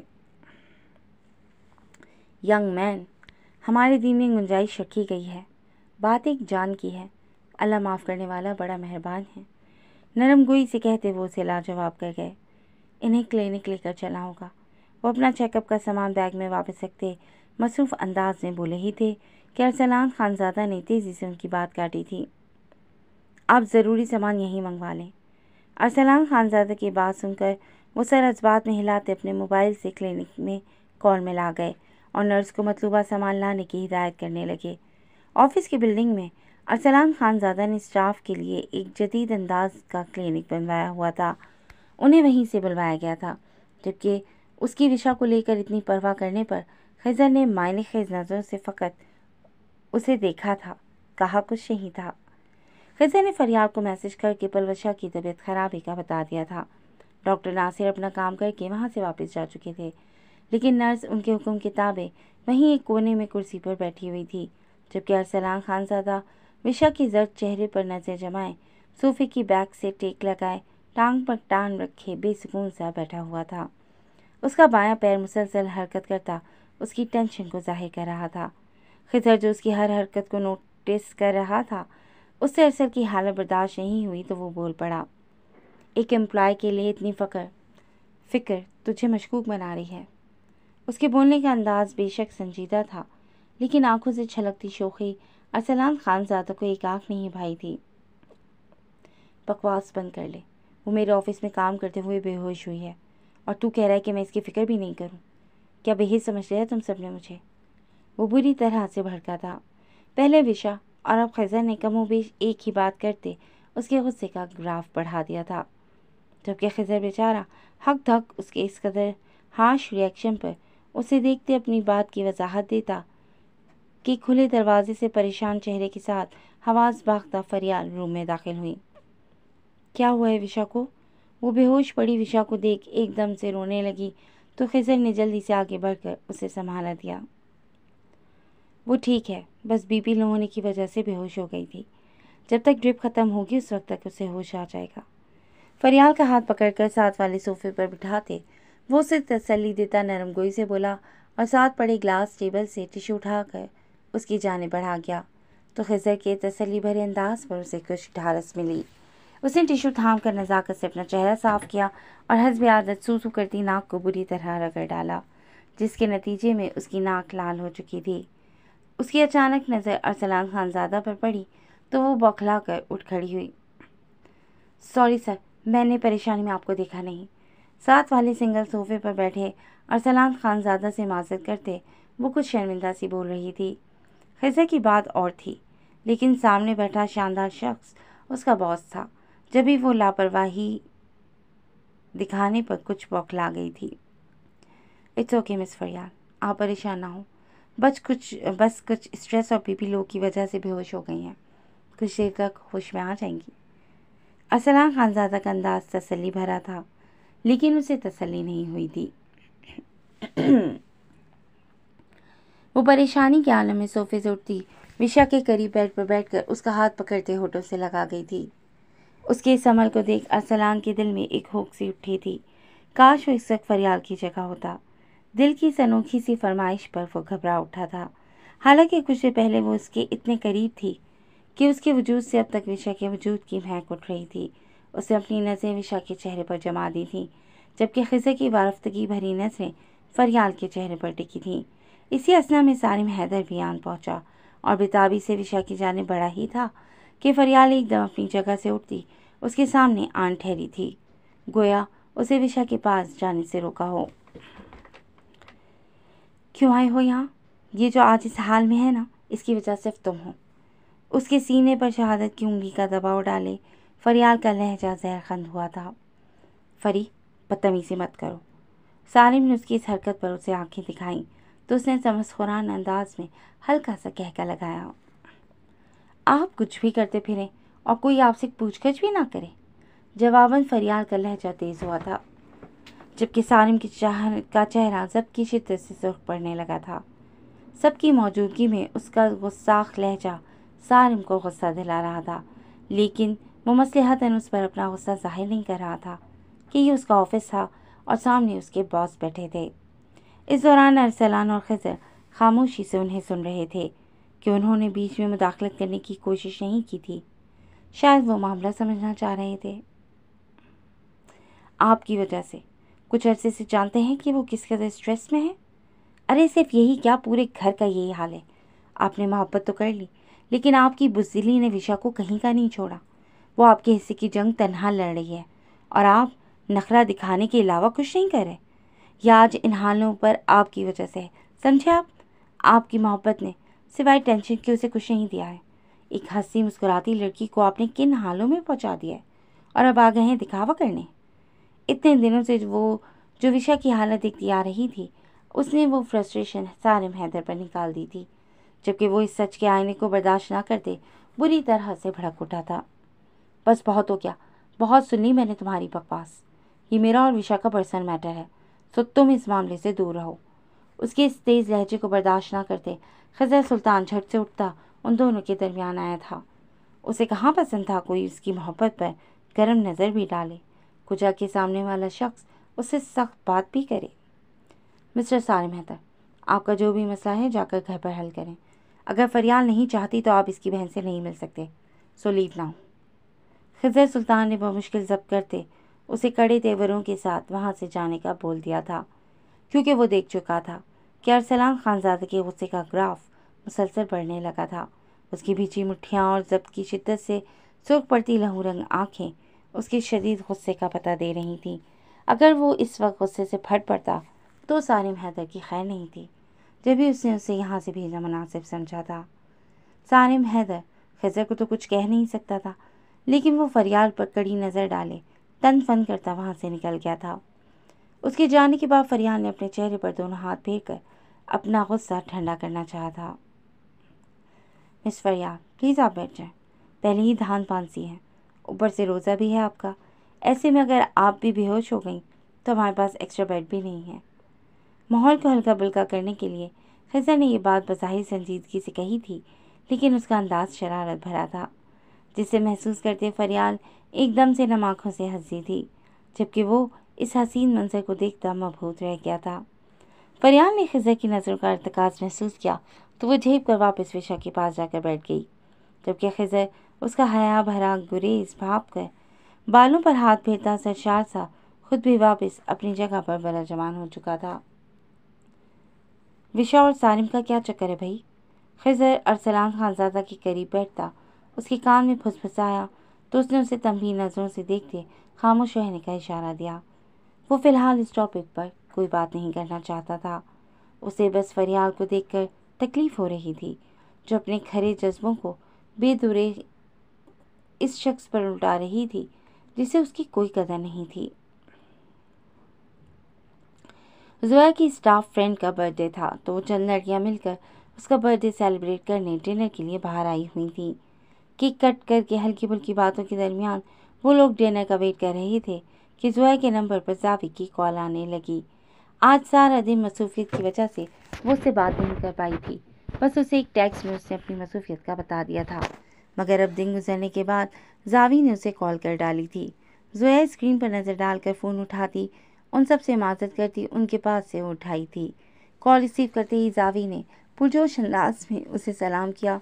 यंग मैन हमारे दिन में गुंजाइश रखी गई है बात एक जान की है अल्लाह माफ़ करने वाला बड़ा मेहरबान है नरम गोई से कहते वो उसे लाजवाब कर गए इन्हें क्लिनिक लेकर चला होगा वो अपना चेकअप का सामान बैग में वापस रखते मसरूफ़ अंदाज में बोले ही थे कि अरसलान खानजादा ने तेज़ी से उनकी बात काटी थी आप ज़रूरी सामान यहीं मंगवा लें अरसलान खानजादा की बात सुनकर वो सर अजबात में हिलाते अपने मोबाइल से क्लिनिक में कॉल में ला गए और नर्स को मतलूबा सामान लाने की हिदायत करने लगे ऑफिस की बिल्डिंग में अरसलान खानजादा ने स्टाफ के लिए एक जदीद अंदाज का क्लिनिक बनवाया हुआ था उन्हें वहीं से बुलवाया गया था जबकि उसकी दिशा को लेकर इतनी परवाह करने पर खजर ने मायने खेज नज़रों से फ़कत उसे देखा था कहा कुछ नहीं था खजा ने फरियाद को मैसेज करके पलवशा की तबीयत खराबी का बता दिया था डॉक्टर नासिर अपना काम करके वहाँ से वापस जा चुके थे लेकिन नर्स उनके हुक्म के ताबे वहीं एक कोने में कुर्सी पर बैठी हुई थी जबकि अरसलान खान सादा विशा के जर्द चेहरे पर नज़र जमाए सोफे की बैग से टेक लगाए टांग पर टांग रखे बेसकून सा बैठा हुआ था उसका बायां पैर मुसलसल हरकत करता उसकी टेंशन को जाहिर कर रहा था खिजर जो उसकी हर हरकत को नोटिस कर रहा था उससे अरसर की हालत बर्दाश्त नहीं हुई तो वो बोल पड़ा एक एम्प्लॉय के लिए इतनी फ़कर फ़िक्र तुझे मशकूक बना रही है उसके बोलने का अंदाज़ बेशक संजीदा था लेकिन आंखों से छलकती शोखी अरसलान ज़्यादा को एक आँख नहीं भाई थी बकवास बंद कर ले वो मेरे ऑफिस में काम करते हुए बेहोश हुई है और तू कह रहा है कि मैं इसकी फ़िक्र भी नहीं करूँ क्या बेहद समझ लिया तुम सब ने मुझे वो बुरी तरह से भड़का था पहले विशा और अब खैजर ने कमो बेश एक ही बात करते उसके गुस्से का ग्राफ बढ़ा दिया था जबकि खजर बेचारा हक धक उसके इस कदर हाश रिएक्शन पर उसे देखते अपनी बात की वजाहत देता कि खुले दरवाजे से परेशान चेहरे के साथ हवास बागता फरियाल रूम में दाखिल हुई क्या हुआ है विशा को वो बेहोश पड़ी विशा को देख एकदम से रोने लगी तो खजर ने जल्दी से आगे बढ़कर उसे संभाला दिया वो ठीक है बस बीपी लो होने की वजह से बेहोश हो गई थी जब तक ड्रिप ख़त्म होगी उस वक्त तक उसे होश आ जाएगा फरियाल का हाथ पकड़कर साथ वाले सोफे पर बिठाते वो उसे तसली देता नरम गोई से बोला और साथ पड़े ग्लास टेबल से टिशू उठाकर उसकी जाने बढ़ा गया तो खजर के तसली भरे अंदाज पर उसे कुछ ढारस मिली उसने टिशू थाम कर नज़ाकत से अपना चेहरा साफ किया और हजब आदत सूसू करती नाक को बुरी तरह रगड़ डाला जिसके नतीजे में उसकी नाक लाल हो चुकी थी उसकी अचानक नज़र अरसलान खानजादा पर पड़ी तो वो बौखला कर उठ खड़ी हुई सॉरी सर मैंने परेशानी में आपको देखा नहीं साथ वाले सिंगल सोफे पर बैठे अरसलान खानजादा से माजत करते वो कुछ शर्मिंदा सी बोल रही थी खजा की बात और थी लेकिन सामने बैठा शानदार शख्स उसका बॉस था जब भी वो लापरवाही दिखाने पर कुछ बौखला गई थी इट्स ओके मिस फरियाद आप परेशान ना हो बस कुछ बस कुछ स्ट्रेस और बीपी लो की वजह से बेहोश हो गई हैं कुछ देर तक होश में आ जाएंगी असलान खानजादा का अंदाज तसली भरा था लेकिन उसे तसली नहीं हुई थी वो परेशानी के आलम में सोफे से उठती विशा के करीब बेड पर बैठकर उसका हाथ पकड़ते होठों से लगा गई थी उसके इस अमल को देख अरसलान के दिल में एक होक सी उठी थी काश वो इस वक्त फरियाल की जगह होता दिल की सनोखी अनोखी सी फरमाइश पर वो घबरा उठा था हालांकि कुछ देर पहले वो उसके इतने करीब थी कि उसके वजूद से अब तक विशा के वजूद की महक उठ रही थी उसने अपनी नज़रें विशा के चेहरे पर जमा दी थी जबकि खिज़े की वारफ्तगी भरी नज़रें फरियाल के चेहरे पर टिकी थी इसी असना में सारिम हैदर भी आन पहुँचा और बेताबी से विशा की जाने बड़ा ही था कि फरियाल एकदम अपनी जगह से उठती उसके सामने आन ठहरी थी गोया उसे विशा के पास जाने से रोका हो क्यों आए हो यहाँ ये जो आज इस हाल में है ना इसकी वजह सिर्फ तुम हो उसके सीने पर शहादत की उंगली का दबाव डाले फरियाल का लहजा जहरखंद हुआ था फरी बदतमीज़ी मत करो सालिम ने उसकी इस हरकत पर उसे आंखें दिखाई तो उसने समस्कुरान अंदाज में हल्का सा कहका लगाया आप कुछ भी करते फिरें और कोई आपसे गछ भी ना करें जवाबन फरियाल का लहजा तेज़ हुआ था जबकि सालिम की चाह का चेहरा जब की शिद्दत से सुर्ख पड़ने लगा था सबकी मौजूदगी में उसका गुस्साख लहजा सालिम को गुस्सा दिला रहा था लेकिन वो मसलहतन उस पर अपना गुस्सा जाहिर नहीं कर रहा था कि ये उसका ऑफिस था और सामने उसके बॉस बैठे थे इस दौरान अरसलान और खजर खामोशी से उन्हें सुन रहे थे कि उन्होंने बीच में मुदाखलत करने की कोशिश नहीं की थी शायद वो मामला समझना चाह रहे थे आपकी वजह से कुछ अरसे से जानते हैं कि वो किस कदर स्ट्रेस में है अरे सिर्फ यही क्या पूरे घर का यही हाल है आपने मोहब्बत तो कर ली लेकिन आपकी बुजदिली ने विशा को कहीं का नहीं छोड़ा वो आपके हिस्से की जंग तनहा लड़ रही है और आप नखरा दिखाने के अलावा कुछ नहीं कर रहे आज इन हालों पर आपकी वजह से है समझे आप आपकी मोहब्बत ने सिवाय टेंशन के उसे कुछ नहीं दिया है एक हंसी मुस्कुराती लड़की को आपने किन हालों में पहुंचा दिया है और अब आ गए हैं दिखावा करने इतने दिनों से वो जो विशा की हालत दिखती आ रही थी उसने वो फ्रस्ट्रेशन सारे हैदर पर निकाल दी थी जबकि वो इस सच के आईने को बर्दाश्त ना करते बुरी तरह से भड़क उठा था बस बहुत हो गया बहुत सुन ली मैंने तुम्हारी बकवास ये मेरा और विशा का पर्सनल मैटर है सो तुम इस मामले से दूर रहो उसके इस तेज़ लहजे को बर्दाश्त ना करते खजर सुल्तान झट से उठता उन दोनों के दरमियान आया था उसे कहाँ पसंद था कोई उसकी मोहब्बत पर गर्म नज़र भी डाले गुजा के सामने वाला शख्स उससे सख्त बात भी करे मिस्टर सारे मेहता आपका जो भी मसला है जाकर घर पर हल करें अगर फरियाल नहीं चाहती तो आप इसकी बहन से नहीं मिल सकते सो लीव नाउ खजर सुल्तान ने बमुश्किल जब्त करते उसे कड़े तेवरों के साथ वहाँ से जाने का बोल दिया था क्योंकि वो देख चुका था कि अरसलान खानजादे के गुस्से का ग्राफ मुसलसल बढ़ने लगा था उसकी भीची मुठियाँ और जब्त की शिद्दत से सुर्ख पड़ती लहू रंग आँखें उसके शदीद गुस्से का पता दे रही थी अगर वो इस वक्त गुस्से से फट पड़ता तो सालिम हैदर की खैर नहीं थी जब भी उसने उसे यहाँ से भेजना मुनासिब समझा था सालिम हैदर खजर को तो कुछ कह नहीं सकता था लेकिन वो फरियाल पर कड़ी नज़र डाले तन फन करता वहाँ से निकल गया था उसके जाने के बाद फरियाल ने अपने चेहरे पर दोनों हाथ फेर कर अपना गुस्सा ठंडा करना चाहा था मिस फरियाल प्लीज़ आप बैठ जाए पहले ही धान पानसी है ऊपर से रोज़ा भी है आपका ऐसे में अगर आप भी बेहोश हो गई तो हमारे पास एक्स्ट्रा बेड भी नहीं है माहौल को हल्का बुल्का करने के लिए खजा ने यह बात बज़ाहिर संजीदगी से कही थी लेकिन उसका अंदाज शरारत भरा था जिसे महसूस करते फरियाल एकदम से नम आँखों से हंसी थी जबकि वो इस हसीन मंजर को देखता मबहूत रह गया था फरियाल ने खजा की नज़रों का अर्तकाज महसूस किया तो वो झेप कर वापस विशा के पास जाकर बैठ गई जबकि खजर उसका हया भरा गुरेज भाप कर बालों पर हाथ फेरता सरशार सा खुद भी वापस अपनी जगह पर जवान हो चुका था विशा और सालिम का क्या चक्कर है भाई खजर सलाम खानजादा के करीब बैठता उसके कान में फुसफुसाया तो उसने उसे तमही नज़रों से देखते खामोश रहने का इशारा दिया वो फ़िलहाल इस टॉपिक पर कोई बात नहीं करना चाहता था उसे बस फरियाल को देखकर तकलीफ़ हो रही थी जो अपने खरे जज्बों को बेदुरे इस शख्स पर लुटा रही थी जिसे उसकी कोई कदर नहीं थी जोया की स्टाफ फ्रेंड का बर्थडे था तो वो चंद लड़कियाँ मिलकर उसका बर्थडे सेलिब्रेट करने डिनर के लिए बाहर आई हुई थी केक कट करके हल्की फुल्की बातों के दरमियान वो लोग डिनर का वेट कर रहे थे कि जोया के नंबर पर जाविक की कॉल आने लगी आज सारा दिन मसूफियत की वजह से वो उससे बात नहीं कर पाई थी बस उसे एक टैक्स में उसने अपनी मसूफियत का बता दिया था मगर अब दिन गुजरने के बाद जावी ने उसे कॉल कर डाली थी जोया स्क्रीन पर नज़र डालकर फ़ोन उठाती उन सब से माजत करती उनके पास से वो उठाई थी कॉल रिसीव करते ही जावी ने पुरजोश अंदाज में उसे सलाम किया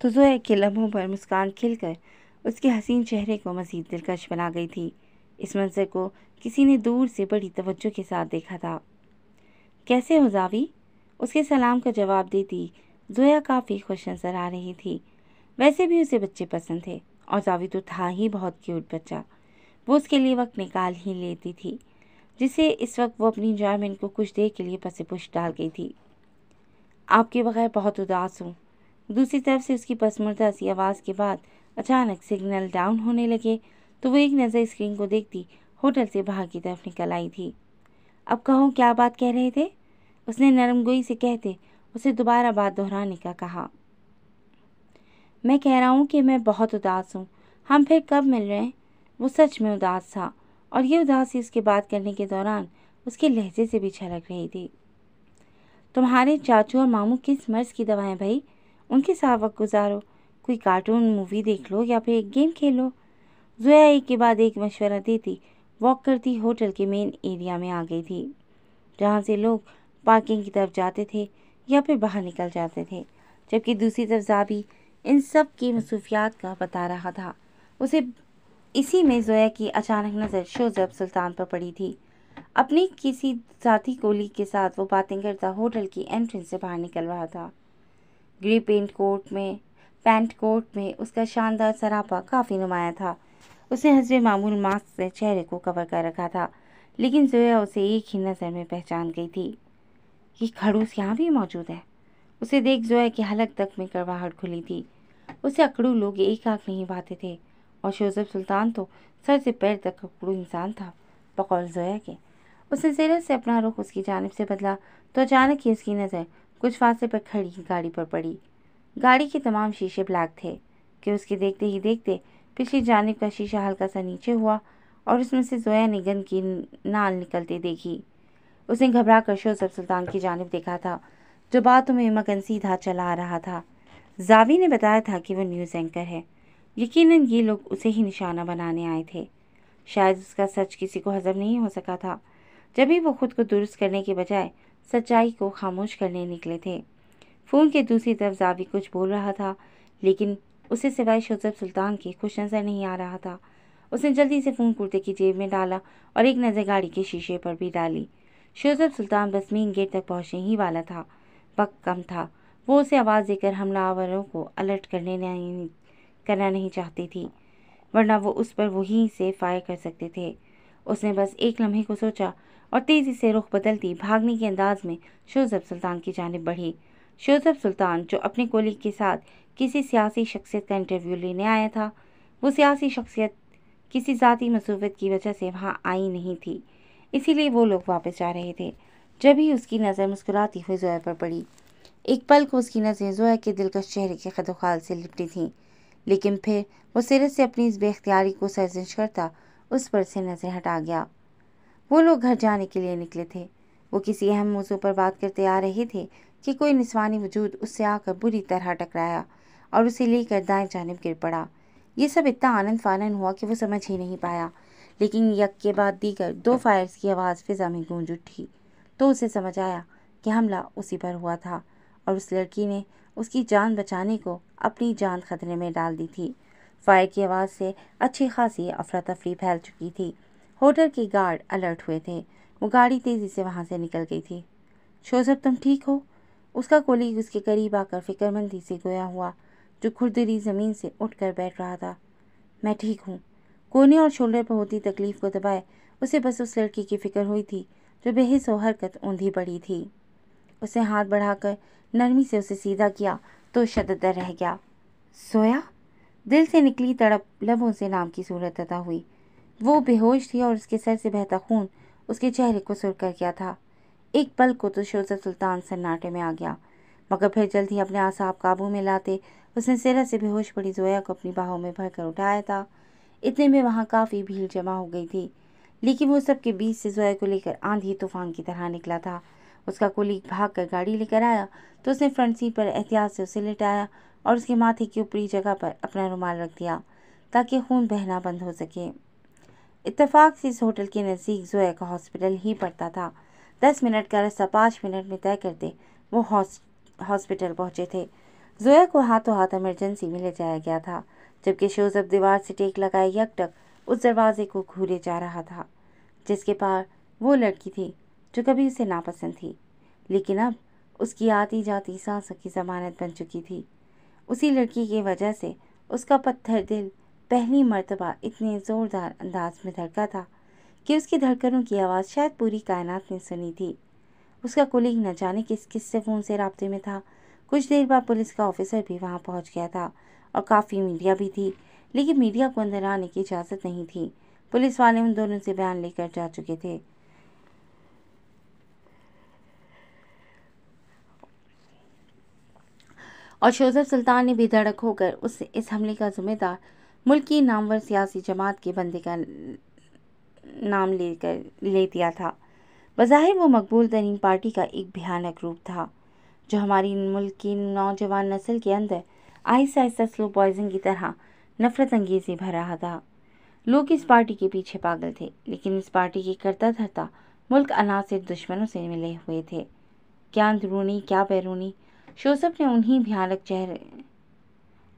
तो जोया के लम्हों पर मुस्कान खिलकर उसके हसीन चेहरे को मज़ीद दिलकश बना गई थी इस मंजर को किसी ने दूर से बड़ी तवज्जो के साथ देखा था कैसे हो जावी उसके सलाम का जवाब देती जोया काफ़ी खुश नज़र आ रही थी वैसे भी उसे बच्चे पसंद थे और जावी तो था ही बहुत क्यूट बच्चा वो उसके लिए वक्त निकाल ही लेती थी जिसे इस वक्त वो अपनी इंजॉयमेंट को कुछ देर के लिए पसेपुश डाल गई थी आपके बगैर बहुत उदास हूँ दूसरी तरफ से उसकी पसमुर्दा सी आवाज़ के बाद अचानक सिग्नल डाउन होने लगे तो वो एक नज़र स्क्रीन को देखती होटल से बाहर की तरफ निकल आई थी अब कहो क्या बात कह रहे थे उसने नरम गोई से कहते उसे दोबारा बात दोहराने का कहा मैं कह रहा हूँ कि मैं बहुत उदास हूँ हम फिर कब मिल रहे हैं वो सच में उदास था और ये उदासी उसके बात करने के दौरान उसके लहजे से भी छलक रही थी तुम्हारे चाचू और मामू किस मर्ज की दवाएं भाई उनके साथ वक्त गुजारो कोई कार्टून मूवी देख लो या फिर एक गेम खेलो जोया एक के बाद एक मशवरा देती वॉक करती होटल के मेन एरिया में आ गई थी जहाँ से लोग पार्किंग की तरफ जाते थे या फिर बाहर निकल जाते थे जबकि दूसरी तरफ जाबी इन सब की मसूफियात का बता रहा था उसे इसी में जोया की अचानक नज़र शोजब सुल्तान पर पड़ी थी अपनी किसी साथी कोली के साथ वो बातें करता होटल की एंट्रेंस से बाहर निकल रहा था ग्रे पेंट कोट में पैंट कोट में उसका शानदार सरापा काफ़ी नुमाया था उसने हजरे मामूल मास्क से चेहरे को कवर कर रखा था लेकिन जोया उसे एक ही नज़र में पहचान गई थी कि खड़ूस यहाँ भी मौजूद है उसे देख जोया की हलक तक में करवाहट खुली थी उसे अकड़ू लोग एक आंख नहीं पाते थे और शोजब सुल्तान तो सर से पैर तक अकड़ू इंसान था बकौल जोया के उसने जेरत से अपना रुख उसकी जानब से बदला तो अचानक ही उसकी नज़र कुछ फासले पर खड़ी गाड़ी पर पड़ी गाड़ी के तमाम शीशे ब्लैक थे कि उसके देखते ही देखते पिछली जानब का शीशा हल्का सा नीचे हुआ और उसमें से जोया ने गंद की नाल निकलते देखी उसने घबरा कर शोजब सुल्तान की जानब देखा था जो बात में मगन सीधा चला आ रहा था जावी ने बताया था कि वो न्यूज़ एंकर है यकीनन ये लोग उसे ही निशाना बनाने आए थे शायद उसका सच किसी को हजम नहीं हो सका था जब भी वो खुद को दुरुस्त करने के बजाय सच्चाई को खामोश करने निकले थे फ़ोन के दूसरी तरफ जावी कुछ बोल रहा था लेकिन उसे सिवाय शोजब सुल्तान के खुश नज़र नहीं आ रहा था उसने जल्दी से फ़ोन कुर्ते की जेब में डाला और एक नज़र गाड़ी के शीशे पर भी डाली शोजब सुल्तान बस मेन गेट तक पहुँचने ही वाला था वक्त कम था वो उसे आवाज़ देकर हमलावरों को अलर्ट करने नहीं करना नहीं चाहती थी वरना वो उस पर वहीं से फायर कर सकते थे उसने बस एक लम्हे को सोचा और तेज़ी से रुख बदलती भागने के अंदाज में शोजब सुल्तान की जानब बढ़ी शोजब सुल्तान जो अपने कोली के साथ किसी सियासी शख्सियत का इंटरव्यू लेने आया था वो सियासी शख्सियत किसी ज़ाती मसूबत की वजह से वहाँ आई नहीं थी इसीलिए वो लोग वापस जा रहे थे जब ही उसकी नज़र मुस्कुराती हुई जोया पर पड़ी एक पल को उसकी नज़रें जोया के दिलकश चेहरे के खदोखाल से लिपटी थीं लेकिन फिर वो सिरे से अपनी इस बेख्तियारी को सर्जिश करता उस पर से नज़र हटा गया वो लोग घर जाने के लिए निकले थे वो किसी अहम मौजू पर बात करते आ रहे थे कि कोई निस्वानी वजूद उससे आकर बुरी तरह टकराया और उसे लेकर दाएं जानब गिर पड़ा ये सब इतना आनंद फानन हुआ कि वो समझ ही नहीं पाया लेकिन यक के बाद दीकर दो फायर्स की आवाज़ फिजा में गूंज उठी तो उसे समझ आया कि हमला उसी पर हुआ था और उस लड़की ने उसकी जान बचाने को अपनी जान खतरे में डाल दी थी फायर की आवाज़ से अच्छी खासी अफरा तफरी फैल चुकी थी होटल के गार्ड अलर्ट हुए थे वो गाड़ी तेज़ी से वहाँ से निकल गई थी शोजब तुम ठीक हो उसका कोलीग उसके करीब आकर फिक्रमंदी से गोया हुआ जो खुरदरी ज़मीन से उठकर बैठ रहा था मैं ठीक हूँ कोने और शोल्डर पर होती तकलीफ़ को दबाए उसे बस उस लड़की की फ़िक्र हुई थी जो बेहिस हरकत ऊंधी पड़ी थी उसे हाथ बढ़ाकर नरमी से उसे सीधा किया तो शददर रह गया सोया दिल से निकली तड़प लबों से नाम की सूरत अदा हुई वो बेहोश थी और उसके सर से बहता खून उसके चेहरे को सुर कर गया था एक पल को तो शोजा सुल्तान सन्नाटे में आ गया मगर फिर जल्द ही अपने आसाब काबू में लाते उसने सिरा से बेहोश पड़ी जोया को अपनी बाहों में भर कर उठाया था इतने में वहाँ काफ़ी भीड़ जमा हो गई थी लेकिन वो सबके बीच से जोया को लेकर आंधी तूफान की तरह निकला था उसका कुलीग भाग कर गाड़ी लेकर आया तो उसने फ्रंट सीट पर एहतियात से उसे लेटाया और उसके माथे की ऊपरी जगह पर अपना रुमाल रख दिया ताकि खून बहना बंद हो सके इतफाक़ से इस होटल के नज़दीक जोया का हॉस्पिटल ही पड़ता था दस मिनट का रास्ता पाँच मिनट में तय करते वो हॉस्पिटल पहुँचे थे जोया को हाथों हाथ इमरजेंसी में ले जाया गया था जबकि शोजब दीवार से टेक लगाए यकटक उस दरवाजे को घूरे जा रहा था जिसके पार वो लड़की थी जो कभी उसे नापसंद थी लेकिन अब उसकी आती जाती सांसों की जमानत बन चुकी थी उसी लड़की की वजह से उसका पत्थर दिल पहली मर्तबा इतने ज़ोरदार अंदाज में धड़का था कि उसकी धड़कनों की आवाज़ शायद पूरी कायनात ने सुनी थी उसका कुलीग न जाने किस किस से फ़ोन से रबते में था कुछ देर बाद पुलिस का ऑफिसर भी वहाँ पहुँच गया था और काफ़ी मीडिया भी थी लेकिन मीडिया को अंदर आने की इजाज़त नहीं थी पुलिस वाले उन दोनों से बयान लेकर जा चुके थे और शोजब सुल्तान ने बेधड़क होकर उस इस हमले का जिम्मेदार मुल्क की नामवर सियासी जमात के बंदे का नाम लेकर ले दिया था बज़ाहिर वो मकबूल तरीन पार्टी का एक भयानक रूप था जो हमारी मुल्क की नौजवान नस्ल के अंदर आहिस्ता आहिस्ता स्लो पॉइजन की तरह नफरत अंगेजी भर रहा था लोग इस पार्टी के पीछे पागल थे लेकिन इस पार्टी के करता धरता मुल्क अनासर दुश्मनों से मिले हुए थे क्या अंदरूनी क्या बैरूनी शोसब ने उन्हीं भयानक चेहरे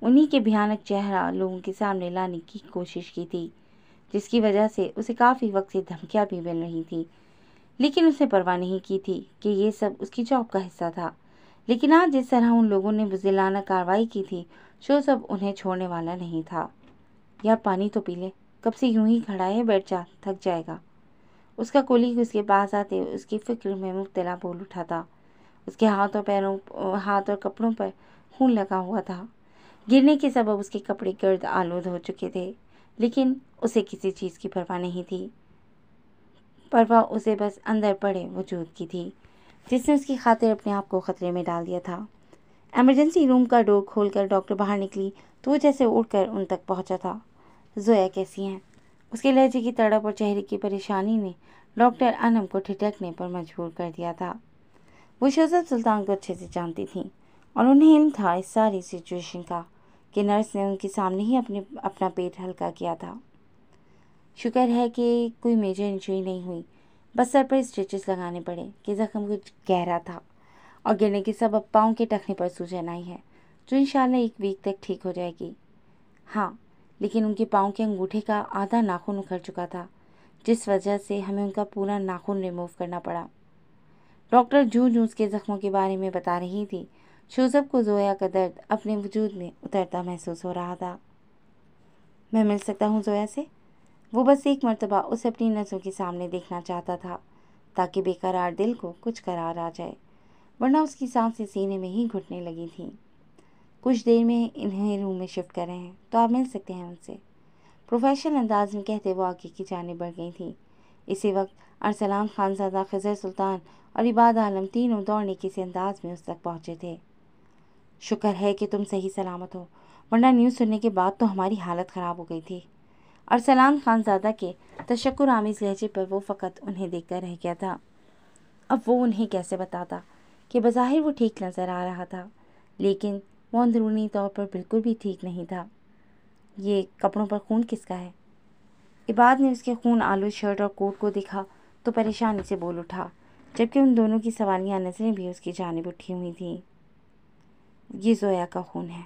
उन्हीं के भयानक चेहरा लोगों के सामने लाने की कोशिश की थी जिसकी वजह से उसे काफ़ी वक्त से धमकियाँ भी मिल रही थी लेकिन उसने परवाह नहीं की थी कि ये सब उसकी जॉब का हिस्सा था लेकिन आज जिस तरह उन लोगों ने बुजिलाना कार्रवाई की थी शो सब उन्हें छोड़ने वाला नहीं था यार पानी तो पी ले कब से यूं ही खड़ा है बैठ जा थक जाएगा उसका कोली उसके पास आते उसकी फिक्र में मुबतला बोल उठा था उसके हाथों पैरों हाथ और कपड़ों पर खून लगा हुआ था गिरने के सबब उसके कपड़े गर्द आलूद हो चुके थे लेकिन उसे किसी चीज़ की परवाह नहीं थी परवाह उसे बस अंदर पड़े वजूद की थी जिसने उसकी खातिर अपने आप को ख़तरे में डाल दिया था एमरजेंसी रूम का डोर खोलकर डॉक्टर बाहर निकली तो वो जैसे उड़कर उन तक पहुंचा था जोया कैसी हैं उसके लहजे की तड़प और चेहरे की परेशानी ने डॉक्टर अनम को ठिठकने पर मजबूर कर दिया था वो शहजाद सुल्तान को अच्छे से जानती थी और उन्हें इन था इस सारी सिचुएशन का कि नर्स ने उनके सामने ही अपने अपना पेट हल्का किया था शुक्र है कि कोई मेजर इंजरी नहीं हुई बस सर पर स्टिचेस लगाने पड़े कि जख्म कुछ गहरा था और गिरने के सब अब पाँव के टखने पर सूजन आई है जो इन एक वीक तक ठीक हो जाएगी हाँ लेकिन उनके पाँव के अंगूठे का आधा नाखून उखड़ चुका था जिस वजह से हमें उनका पूरा नाखून रिमूव करना पड़ा डॉक्टर जूं जूं उसके ज़ख्मों के बारे में बता रही थी शूजब को जोया का दर्द अपने वजूद में उतरता महसूस हो रहा था मैं मिल सकता हूँ जोया से वो बस एक मरतबा उसे अपनी नसों के सामने देखना चाहता था ताकि बेकरार दिल को कुछ करार आ जाए वरना उसकी सांसें सीने में ही घुटने लगी थी कुछ देर में इन्हें रूम में शिफ्ट कर रहे हैं तो आप मिल सकते हैं उनसे प्रोफेशनल अंदाज में कहते वो आगे की जाने बढ़ गई थी इसी वक्त अरसलान खानजादा खजर सुल्तान और इबाद आलम तीनों दौड़ने किसी अंदाज में उस तक पहुँचे थे शुक्र है कि तुम सही सलामत हो वरना न्यूज़ सुनने के बाद तो हमारी हालत ख़राब हो गई थी और सलाम ज़्यादा के तशक्र आमिज़ लहजे पर वो फ़कत उन्हें देखकर रह गया था अब वो उन्हें कैसे बताता कि बज़ाहिर वो ठीक नज़र आ रहा था लेकिन वो अंदरूनी तौर पर बिल्कुल भी ठीक नहीं था ये कपड़ों पर खून किसका है इबाद ने उसके खून आलू शर्ट और कोट को देखा तो परेशानी से बोल उठा जबकि उन दोनों की सवालियाँ नज़रें भी उसकी जानब उठी हुई थीं ये जोया का खून है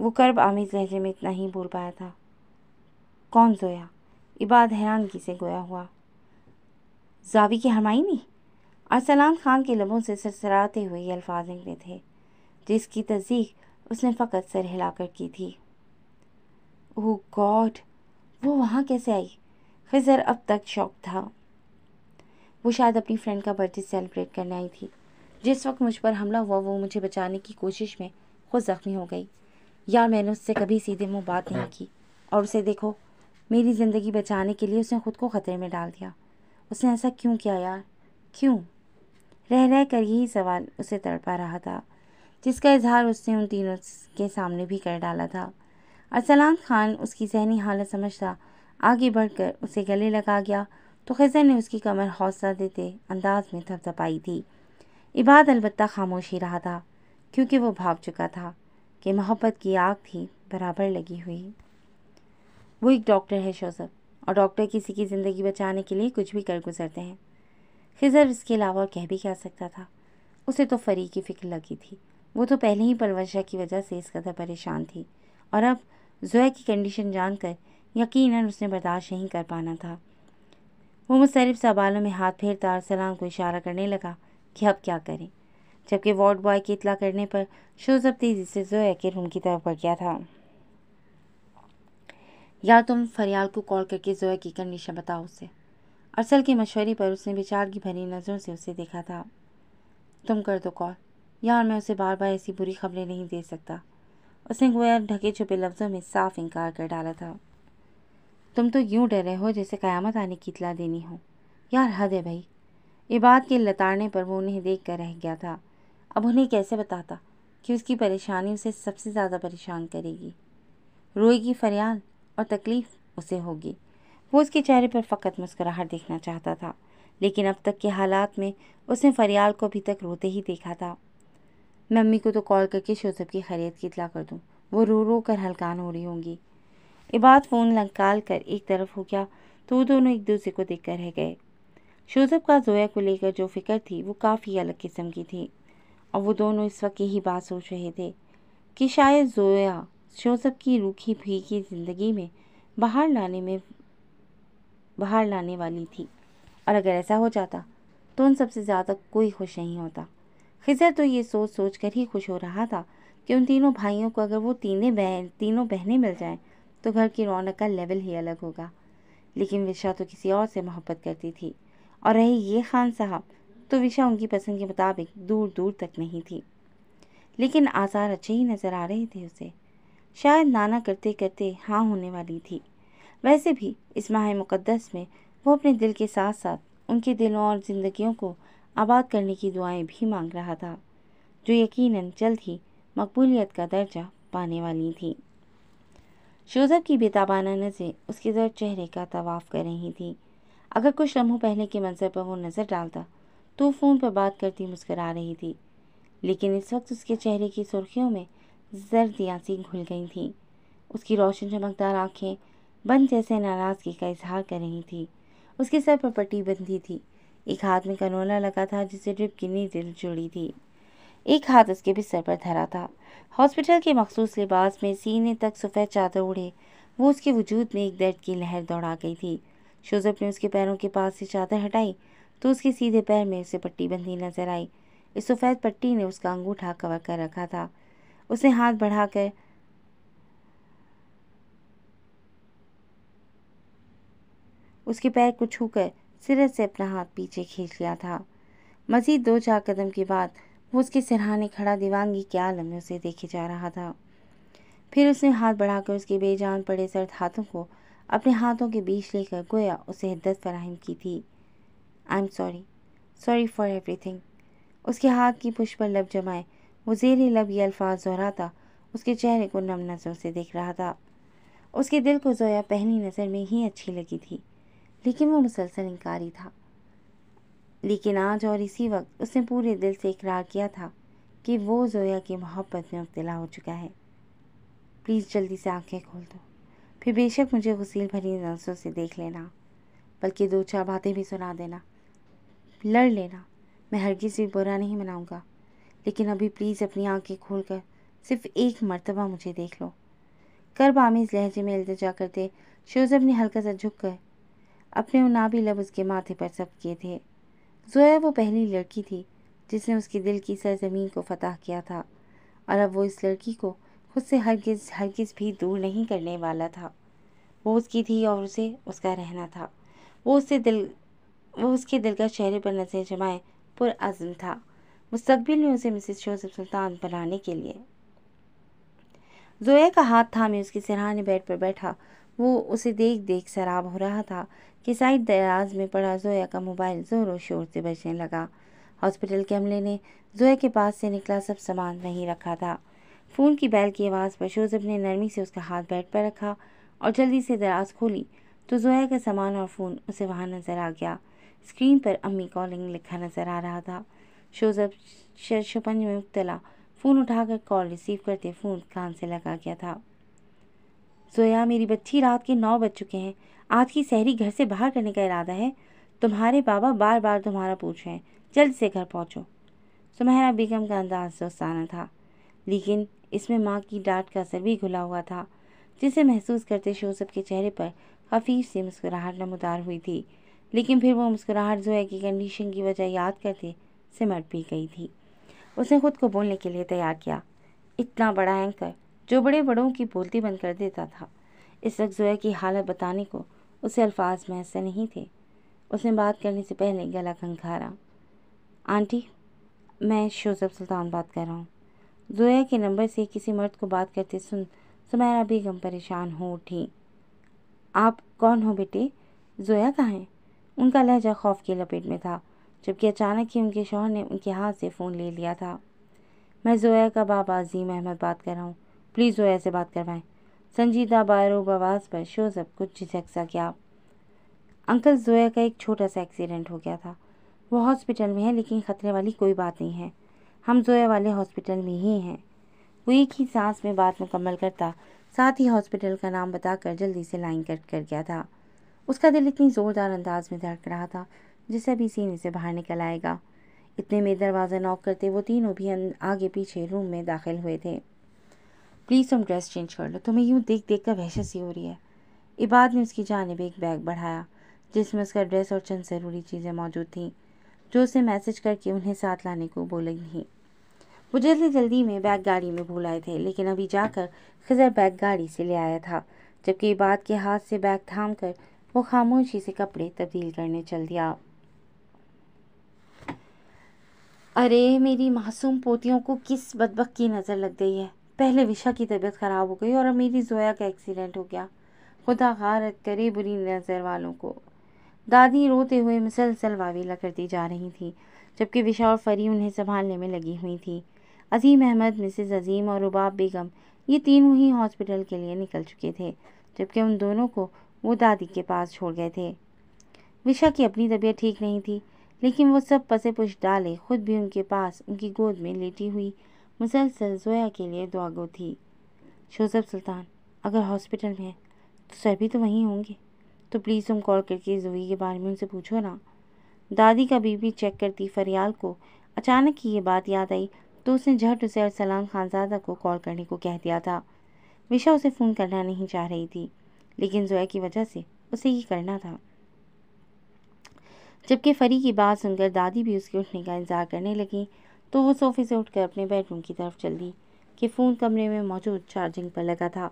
वो कर्ब आमिर लहजे में इतना ही बोल पाया था कौन जोया इबाद हैरानगी से गोया हुआ जावी की नहीं अरसलान खान के लबों से सरसराते हुए ये अल्फाज निकले थे जिसकी तस्दीक उसने फ़कत सर हिलाकर की थी ओह गॉड वो वहाँ कैसे आई खजर अब तक शौक था वो शायद अपनी फ्रेंड का बर्थडे सेलिब्रेट करने आई थी जिस वक्त मुझ पर हमला हुआ वो मुझे बचाने की कोशिश में खुद ज़ख्मी हो गई यार मैंने उससे कभी सीधे मुँह बात नहीं की और उसे देखो मेरी ज़िंदगी बचाने के लिए उसने खुद को ख़तरे में डाल दिया उसने ऐसा क्यों किया यार क्यों रह रह कर यही सवाल उसे तड़पा रहा था जिसका इजहार उसने उन तीनों के सामने भी कर डाला था अरसलान खान उसकी जहनी हालत समझता आगे बढ़कर उसे गले लगा गया तो खज़र ने उसकी कमर हौसला देते अंदाज में थपथपाई थी इबाद अलबत् खामोश ही रहा था क्योंकि वो भाग चुका था कि मोहब्बत की आग थी बराबर लगी हुई वो एक डॉक्टर है शोजफ और डॉक्टर किसी की ज़िंदगी बचाने के लिए कुछ भी कर गुजरते हैं खजर इसके अलावा कह भी क्या सकता था उसे तो फरी की फिक्र लगी थी वो तो पहले ही परवशा की वजह से इस कदर परेशान थी और अब जोया की कंडीशन जानकर यकीनन उसने बर्दाश्त नहीं कर पाना था वो मुसरफ सवालों में हाथ फेरता और सलाम को इशारा करने लगा कि अब क्या करें जबकि वार्ड बॉय की इतला करने पर शोजब तेज़ी से जोया के रूम की तरफ बढ़ गया था या तुम फरियाल को कॉल करके जोया की कंडीशन बताओ उसे अरसल के मशवरे पर उसने की भरी नज़रों से उसे देखा था तुम कर दो कॉल यार मैं उसे बार बार ऐसी बुरी खबरें नहीं दे सकता उसने गोया ढके छुपे लफ्ज़ों में साफ इनकार कर डाला था तुम तो यूँ डरे हो जैसे क़यामत आने की इतला देनी हो यार हद है भाई इबाद के लताड़ने पर वो उन्हें देख कर रह गया था अब उन्हें कैसे बताता कि उसकी परेशानी उसे सबसे ज़्यादा परेशान करेगी रोएगी फरियाद और तकलीफ़ उसे होगी वो उसके चेहरे पर फ़कत मुस्कुराहट देखना चाहता था लेकिन अब तक के हालात में उसने फरियाल को अभी तक रोते ही देखा था मैं अम्मी को तो कॉल करके शोजब की खैरियत की इतला कर दूँ वो रो रो कर हलकान हो रही होंगी इबाद फ़ोन लंकाल कर एक तरफ हो गया तो वो दोनों एक दूसरे को कर रह गए शोजब का जोया को लेकर जो फिक्र थी वो काफ़ी अलग किस्म की थी और वो दोनों इस वक्त यही बात सोच रहे थे कि शायद जोया शोजब की रूखी फीकी ज़िंदगी में बाहर लाने में बाहर लाने वाली थी और अगर ऐसा हो जाता तो उन सबसे ज़्यादा कोई खुश नहीं होता खिजर तो ये सोच सोच कर ही खुश हो रहा था कि उन तीनों भाइयों को अगर वो तीनों बहन तीनों बहनें मिल जाएं तो घर की रौनक का लेवल ही अलग होगा लेकिन विशा तो किसी और से मोहब्बत करती थी और रही ये खान साहब तो विशा उनकी पसंद के मुताबिक दूर दूर तक नहीं थी लेकिन आसार अच्छे ही नज़र आ रहे थे उसे शायद नाना करते करते हाँ होने वाली थी वैसे भी इस माह मुक़दस में वो अपने दिल के साथ साथ उनके दिलों और ज़िंदगियों को आबाद करने की दुआएं भी मांग रहा था जो यकीनन जल्द ही मकबूलियत का दर्जा पाने वाली थी शोजा की बेताबाना नज़रें उसके जर चेहरे का तवाफ कर रही थी अगर कुछ लम्हों पहले के मंजर पर वो नज़र डालता तो फ़ोन पर बात करती मुस्करा रही थी लेकिन इस वक्त उसके चेहरे की सुर्खियों में जर्द सी घुल गई थी उसकी रोशन चमकदार आँखें बंद जैसे नाराज़गी का इजहार कर रही थी उसके सर पर पट्टी बंधी थी एक हाथ में कनोला लगा था जिसे ड्रिप की दिल जुड़ी थी एक हाथ उसके भी सर पर धरा था हॉस्पिटल के मखसूस लिबास में सीने तक सफ़ेद चादर उड़े वो उसके वजूद में एक दर्द की लहर दौड़ा गई थी शोजफ ने उसके पैरों के पास से चादर हटाई तो उसके सीधे पैर में उसे पट्टी बंधी नजर आई इस सफ़ेद पट्टी ने उसका अंगूठा कवर कर रखा था उसने हाथ बढ़ाकर उसके पैर को छूकर सिरे से अपना हाथ पीछे खींच लिया था मज़ीद दो चार कदम के बाद वो उसके सिरहाने खड़ा दीवानगी के आलम में उसे देखे जा रहा था फिर उसने हाथ बढ़ाकर उसके बेजान पड़े सर्द हाथों को अपने हाथों के बीच लेकर गोया उसे हिद्दत फराहम की थी I am sorry sorry for everything उसके हाथ की पुष्प पर लब जमाए वो जेरी लब ये अल्फाज दोहराता उसके चेहरे को नम नज़रों से देख रहा था उसके दिल को जोया पहली नज़र में ही अच्छी लगी थी लेकिन वो मुसलसल इनकारी था लेकिन आज और इसी वक्त उसने पूरे दिल से इकरार किया था कि वो जोया की मोहब्बत में मुब्तला हो चुका है प्लीज़ जल्दी से आंखें खोल दो फिर बेशक मुझे गसील भरी नजरों से देख लेना बल्कि दो चार बातें भी सुना देना लड़ लेना मैं हरगिज़ भी बुरा नहीं मनाऊंगा लेकिन अभी प्लीज़ अपनी आंखें खोल कर सिर्फ एक मरतबा मुझे देख लो कर्ब आमीज़ लहजे में अल्तजा करते शोज़ब ने हल्का सा झुक कर अपने उनाबी लब उसके माथे पर सब किए थे ज़ोया वो पहली लड़की थी जिसने उसके दिल की सरजमीन को फतह किया था और अब वो इस लड़की को खुद से हरगिज़ हरगिज़ भी दूर नहीं करने वाला था वो उसकी थी और उसे उसका रहना था वो उससे दिल वो उसके दिल का चेहरे पर नजर जमाए पुरज़म था मुस्तबिल ने उसे मिसिस शोजफ सुल्तान बनाने के लिए जोया का हाथ थामे उसकी सिरहाने बेड पर बैठा वो उसे देख देख शराब हो रहा था कि साइड दराज में पड़ा जोया का मोबाइल ज़ोरों शोर से बजने लगा हॉस्पिटल के अमले ने जोया के पास से निकला सब सामान वहीं रखा था फ़ोन की बैल की आवाज़ पर शोजब ने नरमी से उसका हाथ बेड पर रखा और जल्दी से दराज खोली तो जोया का सामान और फ़ोन उसे वहाँ नज़र आ गया स्क्रीन पर अम्मी कॉलिंग लिखा नज़र आ रहा था शोजब शरशपन में मुबतला फ़ोन उठाकर कॉल रिसीव करते फ़ोन कान से लगा गया था जोया मेरी बच्ची रात के नौ बज चुके हैं आज की सहरी घर से बाहर करने का इरादा है तुम्हारे बाबा बार बार तुम्हारा पूछ रहे हैं जल्द से घर पहुँचो सुमहरा बेगम का अंदाज दोस्ताना था लेकिन इसमें माँ की डांट का असर भी घुला हुआ था जिसे महसूस करते शोसफ के चेहरे पर हफीज से मुस्कुराहट नमदार हुई थी लेकिन फिर वो मुस्कुराहट जोया की कंडीशन की वजह याद करते सिमट भी गई थी उसने खुद को बोलने के लिए तैयार किया इतना बड़ा एंकर जो बड़े बड़ों की बोलती बंद कर देता था इस वक्त जोया की हालत बताने को उसे अल्फाज मैसे नहीं थे उसने बात करने से पहले गला खंखारा आंटी मैं शोजब सुल्तान बात कर रहा हूँ जोया के नंबर से किसी मर्द को बात करते सुन सुमैरा बेगम परेशान हो उठी आप कौन हो बेटे जोया कहाँ हैं उनका लहजा खौफ की लपेट में था जबकि अचानक ही उनके शोहर ने उनके हाथ से फ़ोन ले लिया था मैं जोया का बाबा अजीम अहमद बात कर रहा हूँ प्लीज़ जोया से बात करवाएं संजीदा बारूब आवाज़ पर शोज़ अब कुछ झिझक सा गया अंकल जोया का एक छोटा सा एक्सीडेंट हो गया था वो हॉस्पिटल में है लेकिन ख़तरे वाली कोई बात नहीं है हम जोया वाले हॉस्पिटल में ही हैं वो एक ही सांस में बात मुकम्मल करता साथ ही हॉस्पिटल का नाम बताकर जल्दी से लाइन कट कर गया था उसका दिल इतनी ज़ोरदार अंदाज में धड़क रहा था जिसे अभी सीने से बाहर निकल आएगा इतने में दरवाज़ा नॉक करते वो तीनों भी आगे पीछे रूम में दाखिल हुए थे प्लीज़ तुम ड्रेस चेंज कर लो तुम्हें यूँ देख देख कर वहशत सी हो रही है इबाद ने उसकी जानब एक बैग बढ़ाया जिसमें उसका ड्रेस और चंद ज़रूरी चीज़ें मौजूद थीं जो उसे मैसेज करके उन्हें साथ लाने को बोले नहीं वो जल्दी जल्दी में बैग गाड़ी में भूल आए थे लेकिन अभी जाकर खजर बैग गाड़ी से ले आया था जबकि इबाद के हाथ से बैग थाम कर वो खामोशी से कपड़े तब्दील करने चल दिया अरे मेरी मासूम पोतियों को किस बदबक की नज़र लग गई है पहले विशा की तबीयत ख़राब हो गई और मेरी जोया का एक्सीडेंट हो गया खुदा गारत करे बुरी नज़र वालों को दादी रोते हुए मुसलसल वावीला करती जा रही थी जबकि विशा और फरी उन्हें संभालने में लगी हुई थी अजीम अहमद मिसेज अजीम और रुबाब बेगम ये तीनों ही हॉस्पिटल के लिए निकल चुके थे जबकि उन दोनों को वो दादी के पास छोड़ गए थे विशा की अपनी तबीयत ठीक नहीं थी लेकिन वो सब पसे पुछ डाले खुद भी उनके पास उनकी गोद में लेटी हुई मुसलसल जोया के लिए दुआगो थी शोजब सुल्तान अगर हॉस्पिटल में है तो सर भी तो वहीं होंगे तो प्लीज़ तुम कॉल करके जोई के बारे में उनसे पूछो ना दादी का बीबी चेक करती फरियाल को अचानक ही ये बात याद आई तो उसने झट उसे और सलाम खानजादा को कॉल करने को कह दिया था विशा उसे फ़ोन करना नहीं चाह रही थी लेकिन जोया की वजह से उसे ये करना था जबकि फरी की बात सुनकर दादी भी उसके उठने का इंतज़ार करने लगी तो वो सोफे से उठकर अपने बेडरूम की तरफ चल दी कि फ़ोन कमरे में मौजूद चार्जिंग पर लगा था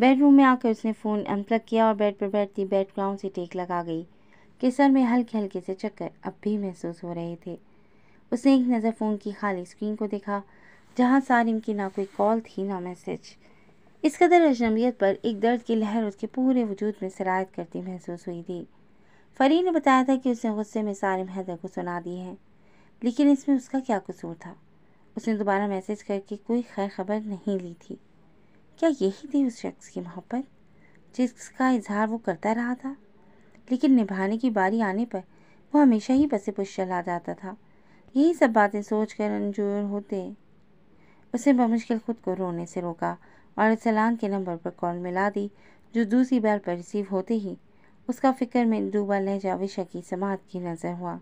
बेडरूम में आकर उसने फ़ोन अनप्लग किया और बेड पर बैठती बेड ग्राउंड से टेक लगा गई कि सर में हल्के हल्के से चक्कर अब भी महसूस हो रहे थे उसने एक नज़र फ़ोन की खाली स्क्रीन को देखा जहाँ सारिम की ना कोई कॉल थी ना मैसेज इस कदर अजनबियत पर एक दर्द की लहर उसके पूरे वजूद में शरायत करती महसूस हुई थी फरी ने बताया था कि उसने गुस्से में सारिम हैदर को सुना दी है लेकिन इसमें उसका क्या कसूर था उसने दोबारा मैसेज करके कोई खैर खबर नहीं ली थी क्या यही थी उस शख्स की मोहब्बत जिसका इजहार वो करता रहा था लेकिन निभाने की बारी आने पर वो हमेशा ही बसे पुश चला जाता था यही सब बातें सोच कर अंजूर होते उसने बमुश्किल खुद को रोने से रोका और सलान के नंबर पर कॉल मिला दी जो दूसरी बार पर रिसीव होते ही उसका फ़िक्र में डूबा लहजा विशा की की नज़र हुआ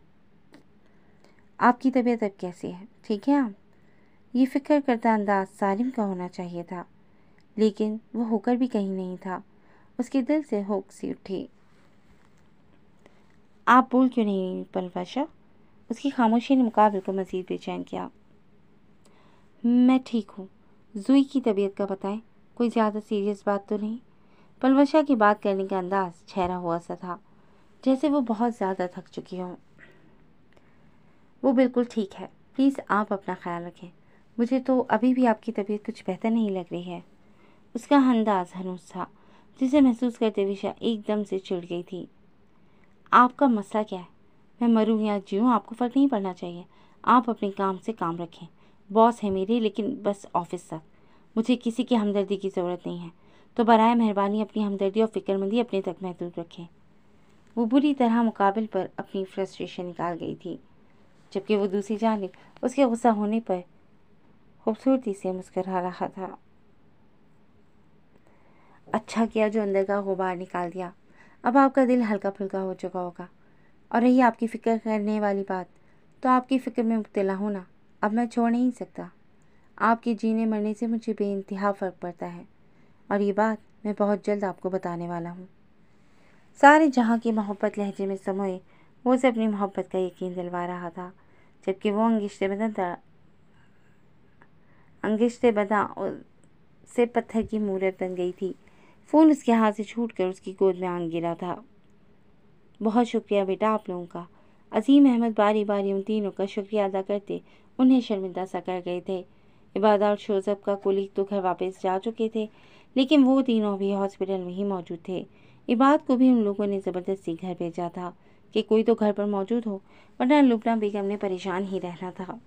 आपकी तबीयत अब कैसी है ठीक है आप ये फ़िक्र करता अंदाज सालिम का होना चाहिए था लेकिन वो होकर भी कहीं नहीं था उसके दिल से होक सी उठी आप बोल क्यों नहीं पलवाशा उसकी खामोशी ने मुकाबले को मज़ीद बेचैन किया मैं ठीक हूँ जुई की तबीयत का बताएं कोई ज़्यादा सीरियस बात तो नहीं पलवशा की बात करने का अंदाज़ छहरा हुआ सा था जैसे वो बहुत ज़्यादा थक चुकी हों वो बिल्कुल ठीक है प्लीज़ आप अपना ख्याल रखें मुझे तो अभी भी आपकी तबीयत कुछ बेहतर नहीं लग रही है उसका अंदाज हनुस था जिसे महसूस करते विशा एकदम से चिड़ गई थी आपका मसला क्या है मैं मरूँ या जीऊँ आपको फ़र्क नहीं पड़ना चाहिए आप अपने काम से काम रखें बॉस है मेरे लेकिन बस ऑफिस तक मुझे किसी की हमदर्दी की ज़रूरत नहीं है तो बर मेहरबानी अपनी हमदर्दी और फ़िक्रमंदी अपने तक महदूद रखें वो बुरी तरह मुकाबल पर अपनी फ्रस्ट्रेशन निकाल गई थी जबकि वो दूसरी जानी उसके गुस्सा होने पर खूबसूरती से मुस्करा रहा था अच्छा किया जो अंदर का गुबार निकाल दिया अब आपका दिल हल्का फुल्का हो चुका होगा और रही आपकी फ़िक्र करने वाली बात तो आपकी फ़िक्र में मुबला होना अब मैं छोड़ नहीं सकता आपके जीने मरने से मुझे बे इंतहा फ़र्क पड़ता है और ये बात मैं बहुत जल्द आपको बताने वाला हूँ सारे जहाँ की मोहब्बत लहजे में समोए वो से अपनी मोहब्बत का यकीन दिलवा रहा था जबकि वो अंगिश्ते बदन था अंगिश्ते बदा से पत्थर की मूर्त बन गई थी फ़ोन उसके हाथ से छूट कर उसकी गोद में आग गिरा था बहुत शुक्रिया बेटा आप लोगों का अजीम अहमद बारी बारी उन तीनों का शुक्रिया अदा करते उन्हें शर्मिंदा सा कर गए थे इबादा और शोजब का कोलिक तो घर वापस जा चुके थे लेकिन वो तीनों भी हॉस्पिटल में ही मौजूद थे इबाद को भी उन लोगों ने ज़बरदस्ती घर भेजा था कि कोई तो घर पर मौजूद हो वरना लुबना बेगम ने परेशान ही रहना था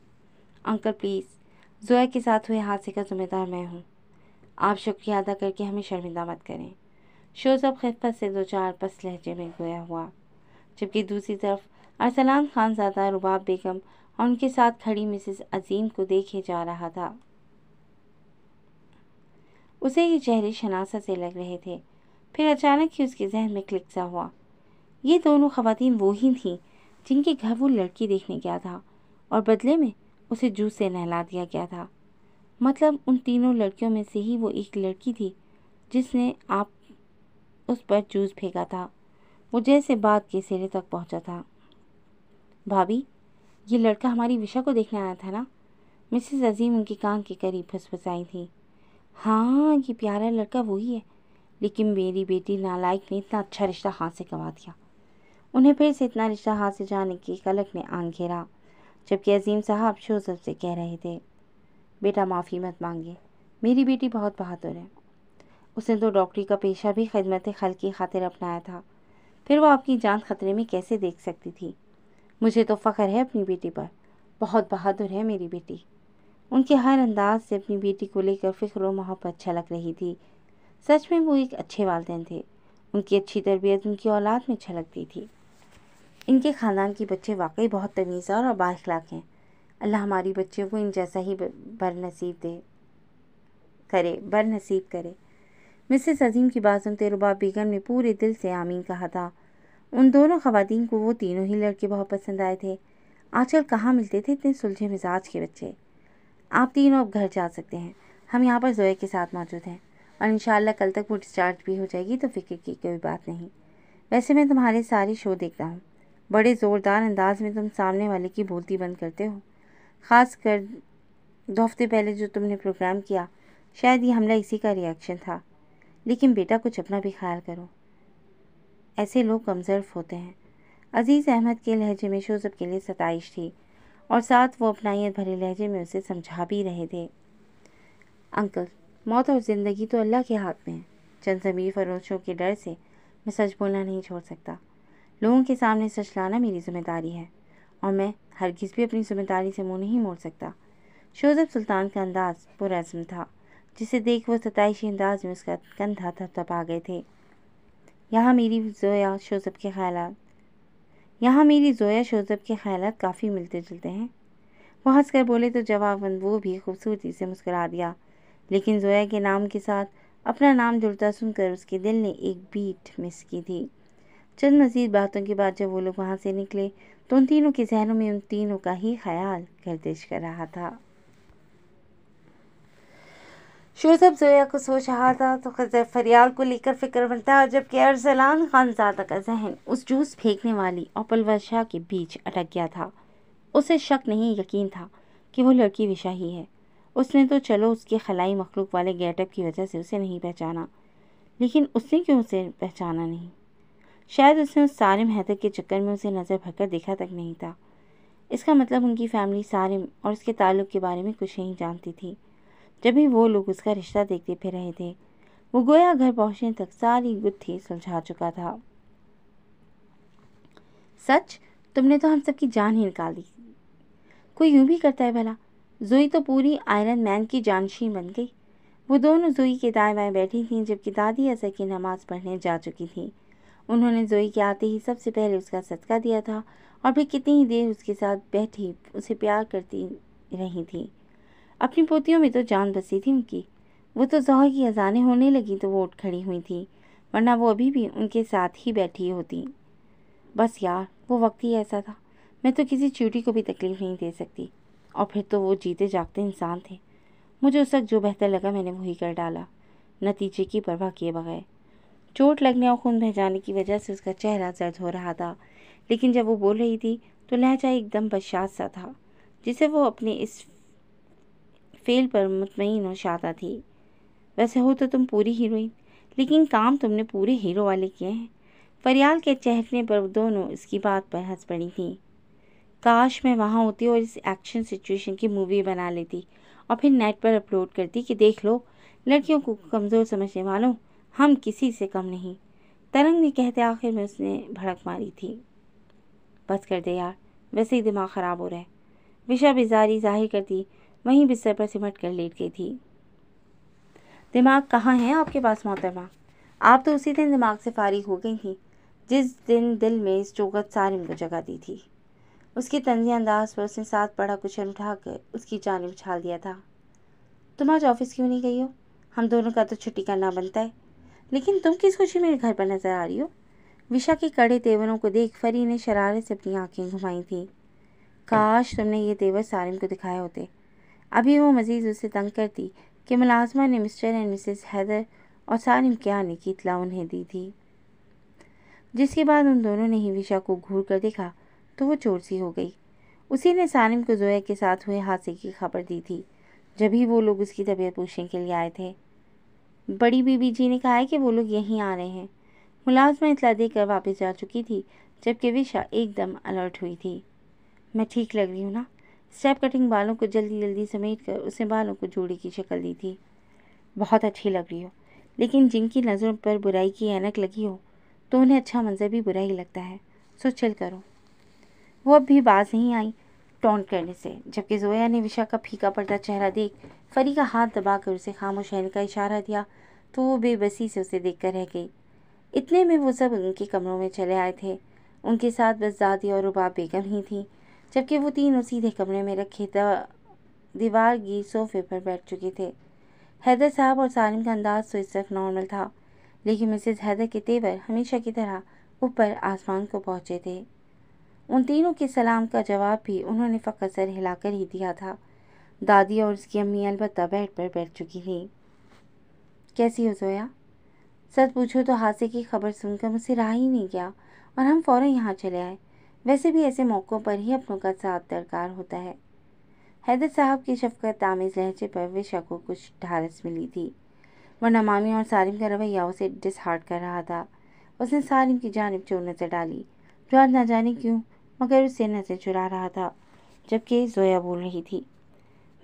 अंकल प्लीज़ जोया के साथ हुए हादसे का जिम्मेदार मैं हूँ आप शुक्रिया अदा करके हमें शर्मिंदा मत करें शोजब खिफत से दो चार पस लहजे में गोया हुआ जबकि दूसरी तरफ अरसलान ज़्यादा रुबाब बेगम और उनके साथ खड़ी मिसेस अजीम को देखे जा रहा था उसे ये चेहरे शनासा से लग रहे थे फिर अचानक ही उसके जहन में क्लिक सा हुआ ये दोनों खवतिन वो ही थीं जिनके घर वो लड़की देखने गया था और बदले में उसे जूस से नहला दिया गया था मतलब उन तीनों लड़कियों में से ही वो एक लड़की थी जिसने आप उस पर जूस फेंका था वो जैसे बात के सिरे तक पहुंचा था भाभी ये लड़का हमारी विशा को देखने आया था ना मिसेस अजीम उनकी कान के करीब फुसफुसाई थी हाँ ये प्यारा लड़का वही है लेकिन मेरी बेटी नालायक ने इतना अच्छा रिश्ता हाथ से कमा दिया उन्हें फिर से इतना रिश्ता हाथ से जाने की कलक ने आंग घेरा जबकि अजीम साहब शोजफ से कह रहे थे बेटा माफ़ी मत मांगे मेरी बेटी बहुत बहादुर है उसने तो डॉक्टरी का पेशा भी खदमत खल की खातिर अपनाया था फिर वो आपकी जान खतरे में कैसे देख सकती थी मुझे तो फ़ख्र है अपनी बेटी पर बहुत बहादुर है मेरी बेटी उनके हर अंदाज से अपनी बेटी को लेकर फ़िक्र मोहब्बत छलक रही थी सच में वो एक अच्छे वालदेन थे उनकी अच्छी तरबियत उनकी औलाद में छलकती थी इनके ख़ानदान के बच्चे वाकई बहुत तमीज़ और बाखलाक हैं अल्लाह हमारी बच्चियों को इन जैसा ही बर नसीब दे करे बर नसीब करे मिसेस अजीम की बात सुनते रुबाब बेगम ने पूरे दिल से आमीन कहा था उन दोनों खातन को वो तीनों ही लड़के बहुत पसंद आए थे आजकल कहाँ मिलते थे इतने सुलझे मिजाज के बच्चे आप तीनों अब घर जा सकते हैं हम यहाँ पर जोए के साथ मौजूद हैं और इन कल तक वो डिस्चार्ज भी हो जाएगी तो फिक्र की कोई बात नहीं वैसे मैं तुम्हारे सारे शो देखता हूँ बड़े ज़ोरदार अंदाज में तुम सामने वाले की बोलती बंद करते हो ख़ास कर दो हफ्ते पहले जो तुमने प्रोग्राम किया शायद ये हमला इसी का रिएक्शन था लेकिन बेटा कुछ अपना भी ख्याल करो ऐसे लोग कमज़र्व होते हैं अज़ीज़ अहमद के लहजे में शोज़ब के लिए सताइश थी और साथ वो अपनाइत भरे लहजे में उसे समझा भी रहे थे अंकल मौत और ज़िंदगी तो अल्लाह के हाथ में है चंद ज़मीर फरोशों के डर से मैं सच बोलना नहीं छोड़ सकता लोगों के सामने सच लाना मेरी जिम्मेदारी है और मैं हर किसी भी अपनी जिम्मेदारी से मुंह नहीं मोड़ सकता शोजब सुल्तान का अंदाज़ पुरज़म था जिसे देख वो सताइशी अंदाज में उसका कंधा थपथपा गए थे यहाँ मेरी जोया शोजब के ख्याल यहाँ मेरी जोया शोजब के ख्याल काफ़ी मिलते जुलते हैं वह हंस कर बोले तो जवाबन वो भी खूबसूरती से मुस्करा दिया लेकिन जोया के नाम के साथ अपना नाम जुड़ता सुनकर उसके दिल ने एक बीट मिस की थी चंद मजीद बातों के बाद जब वो लोग वहाँ से निकले तो उन तीनों के जहनों में उन तीनों का ही ख्याल गर्दिश कर रहा था सब जोया को सोच रहा था तो खजर फरियाल को लेकर फिक्र बनता है जबकि अरसलान खानजादा का जहन उस जूस फेंकने वाली और पलवशाह के बीच अटक गया था उसे शक नहीं यकीन था कि वो लड़की विशा ही है उसने तो चलो उसके खलाई मखलूक वाले गेटअप की वजह से उसे नहीं पहचाना लेकिन उसने क्यों उसे पहचाना नहीं शायद उसने उस सारे महदर के चक्कर में उसे नज़र भरकर देखा तक नहीं था इसका मतलब उनकी फैमिली सारिम और उसके ताल्लुक़ के बारे में कुछ नहीं जानती थी जब भी वो लोग उसका रिश्ता देखते फिर रहे थे वो गोया घर पहुंचने तक सारी गुत्थी सुलझा चुका था सच तुमने तो हम सबकी जान ही निकाल दी कोई यूं भी करता है भला जोई तो पूरी आयरन मैन की जानशीन बन गई वो दोनों जोई के दाएं बाएं बैठी थीं जबकि दादी असर की नमाज़ पढ़ने जा चुकी थीं उन्होंने जोई के आते ही सबसे पहले उसका सदका दिया था और फिर कितनी ही देर उसके साथ बैठी उसे प्यार करती रही थी अपनी पोतियों में तो जान बसी थी उनकी वो तो जहर की अजानें होने लगी तो वो उठ खड़ी हुई थी वरना वो अभी भी उनके साथ ही बैठी होती बस यार वो वक्त ही ऐसा था मैं तो किसी चूटी को भी तकलीफ़ नहीं दे सकती और फिर तो वो जीते जागते इंसान थे मुझे उस वक्त जो बेहतर लगा मैंने वही कर डाला नतीजे की परवाह किए बगैर चोट लगने और खून बह जाने की वजह से उसका चेहरा दर्द हो रहा था लेकिन जब वो बोल रही थी तो लहजा एकदम बदशात सा था जिसे वो अपने इस फेल पर मुतमिन और शादा थी वैसे हो तो तुम पूरी हीरोइन लेकिन काम तुमने पूरे हीरो वाले किए हैं फरियाल के चहकने पर दोनों इसकी बात पर हंस पड़ी थी काश मैं वहाँ होती और इस एक्शन सिचुएशन की मूवी बना लेती और फिर नेट पर अपलोड करती कि देख लो लड़कियों को कमज़ोर समझने वालों हम किसी से कम नहीं तरंग ने कहते आखिर में उसने भड़क मारी थी बस कर दे यार वैसे ही दिमाग ख़राब हो रहा है विशा बिजारी जाहिर कर दी वहीं बिस्तर पर सिमट कर लेट गई थी दिमाग कहाँ है आपके पास मोहतरमा आप तो उसी दिन दिमाग से फारिग हो गई थी जिस दिन दिल में इस चौगत सारिम को जगा दी थी उसके तंजी अंदाज पर उसने साथ पड़ा कुछ उठा कर उसकी जानब उछाल दिया था तुम आज ऑफिस क्यों नहीं गई हो हम दोनों का तो छुट्टी करना बनता है लेकिन तुम किस खुशी मेरे घर पर नजर आ रही हो विशा के कड़े तेवरों को देख फरी ने शरारत से अपनी आंखें घुमाई थी काश तुमने ये तेवर सारिम को दिखाए होते अभी वो मज़ीद उसे तंग करती कि मुलाजमा ने मिस्टर एंड मिसेस हैदर और सारिम के आने की इतला उन्हें दी थी जिसके बाद उन दोनों ने ही विशा को घूर कर देखा तो वो चोर सी हो गई उसी ने सारिम को जोया के साथ हुए हादसे की खबर दी थी जब ही वो लोग उसकी तबीयत पूछने के लिए आए थे बड़ी बीबी जी ने कहा है कि वो लोग यहीं आ रहे हैं मुलाजमा इतला देकर वापस जा चुकी थी जबकि विशा एकदम अलर्ट हुई थी मैं ठीक लग रही हूँ ना स्टेप कटिंग बालों को जल्दी जल्दी समेट कर उसने बालों को जोड़ी की शक्ल दी थी बहुत अच्छी लग रही हो लेकिन जिनकी नज़रों पर बुराई की ऐनक लगी हो तो उन्हें अच्छा मंजर भी बुरा ही लगता है सो चल करो वो अब भी बाज नहीं आई टॉन्ट करने से जबकि जोया ने विशा का फीका पड़ता चेहरा देख फरी का हाथ दबाकर उसे खामोश रहने का इशारा दिया तो वो बेबसी से उसे देख कर रह गई इतने में वो सब उनके कमरों में चले आए थे उनके साथ बस दादी और रुबाब बेगम ही थी जबकि वो तीनों सीधे कमरे में रखे दीवार गिर सोफे पर बैठ चुके थे हैदर साहब और सालिम का अंदाज तो इस वक्त नॉर्मल था लेकिन मिसेज हैदर के तेवर हमेशा की तरह ऊपर आसमान को पहुँचे थे उन तीनों के सलाम का जवाब भी उन्होंने फ़खर सर हिलाकर ही दिया था दादी और उसकी अम्मी अलबत् बेड पर बैठ चुकी थी कैसी हो जोया सच पूछो तो हादसे की खबर सुनकर मुझसे रहा ही नहीं गया और हम फ़ौर यहाँ चले आए वैसे भी ऐसे मौक़ों पर ही अपनों का साथ दरकार होता है हैदर साहब की शफकत आमेज़ लहजे पर विशा को कुछ ढारस मिली थी वरना मामी और सारिम का रवैया उसे डिसहार्ट कर रहा था उसने सारिम की जानब चोर नज़र डाली जो आज ना जाने क्यों मगर उसे नज़र चुरा रहा था जबकि जोया बोल रही थी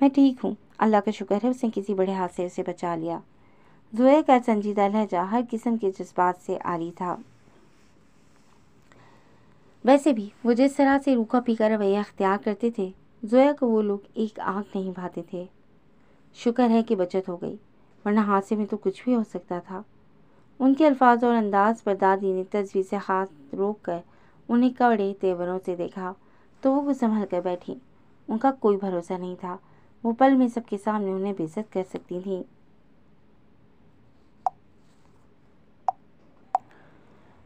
मैं ठीक हूँ अल्लाह का शुक्र है उसने किसी बड़े हादसे से बचा लिया जोया का संजीदा लहजा हर किस्म के जज्बात से आरी था वैसे भी वो जिस तरह से रूखा पीकर रवैया अख्तियार करते थे जोया को वो लोग एक आंख नहीं भाते थे शुक्र है कि बचत हो गई वरना हादसे में तो कुछ भी हो सकता था उनके अल्फाज और अंदाज पर दादी ने तस्वीर से हाथ रोक कर उन्हें कड़े तेवरों से देखा तो वो संभल कर बैठी उनका कोई भरोसा नहीं था वो पल में सबके सामने उन्हें बेजत कर सकती थी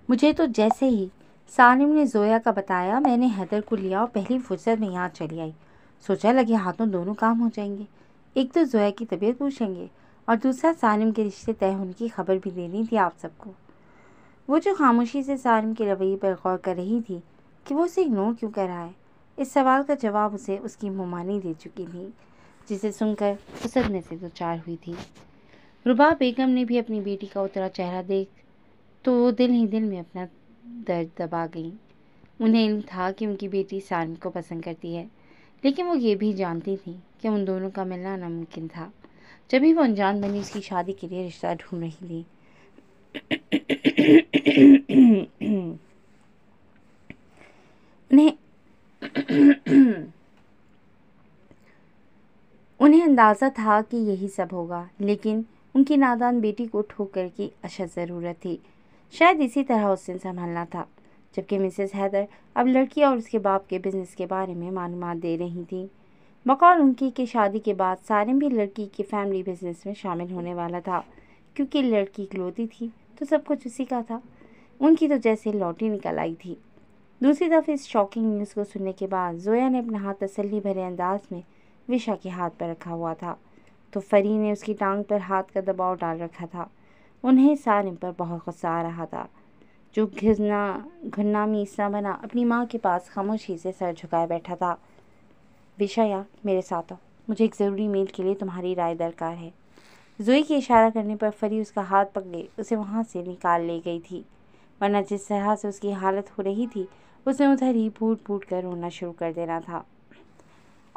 मुझे तो जैसे ही सानिम ने जोया का बताया मैंने हैदर को लिया और पहली फुर्सत में यहाँ चली आई सोचा लगे हाथों दोनों काम हो जाएंगे एक तो जोया की तबीयत पूछेंगे और दूसरा सानिम के रिश्ते तय होने की खबर भी देनी थी आप सबको वो जो खामोशी से सारिम के रवैये पर गौर कर रही थी कि वो उसे इग्नोर क्यों कर रहा है इस सवाल का जवाब उसे उसकी ममानी दे चुकी थी जिसे सुनकर उसदने से दो तो चार हुई थी रुबा बेगम ने भी अपनी बेटी का उतरा चेहरा देख तो वो दिल ही दिल में अपना दर्द दबा गई उन्हें इन था कि उनकी बेटी सारम को पसंद करती है लेकिन वो ये भी जानती थी कि उन दोनों का मिलना नामुमकिन था जब भी वो अनजान बनी उसकी शादी के लिए रिश्ता ढूंढ रही थी उन्हें उन्हें अंदाज़ा था कि यही सब होगा लेकिन उनकी नादान बेटी को ठोक कर की अशद ज़रूरत थी शायद इसी तरह दिन संभालना था जबकि मिसेस हैदर अब लड़की और उसके बाप के बिजनेस के बारे में मालूम दे रही थी बकौल उनकी की शादी के बाद सारे भी लड़की की फैमिली बिजनेस में शामिल होने वाला था क्योंकि लड़की इकलौती थी तो सब कुछ उसी का था उनकी तो जैसे लौटी निकल आई थी दूसरी तरफ इस शॉकिंग न्यूज़ को सुनने के बाद जोया ने अपना हाथ तसली भरे अंदाज में विशा के हाथ पर रखा हुआ था तो फरी ने उसकी टांग पर हाथ का दबाव डाल रखा था उन्हें सारे पर बहुत गुस्सा आ रहा था जो घिरना घुरना मीसना बना अपनी माँ के पास खामोशी से सर झुकाए बैठा था विशा या मेरे साथ मुझे एक ज़रूरी मेल के लिए तुम्हारी राय दरकार है जुई के इशारा करने पर फरी उसका हाथ पकड़े उसे वहाँ से निकाल ले गई थी वरना जिस तरह से उसकी हालत हो रही थी उसने उधर ही फूट फूट कर रोना शुरू कर देना था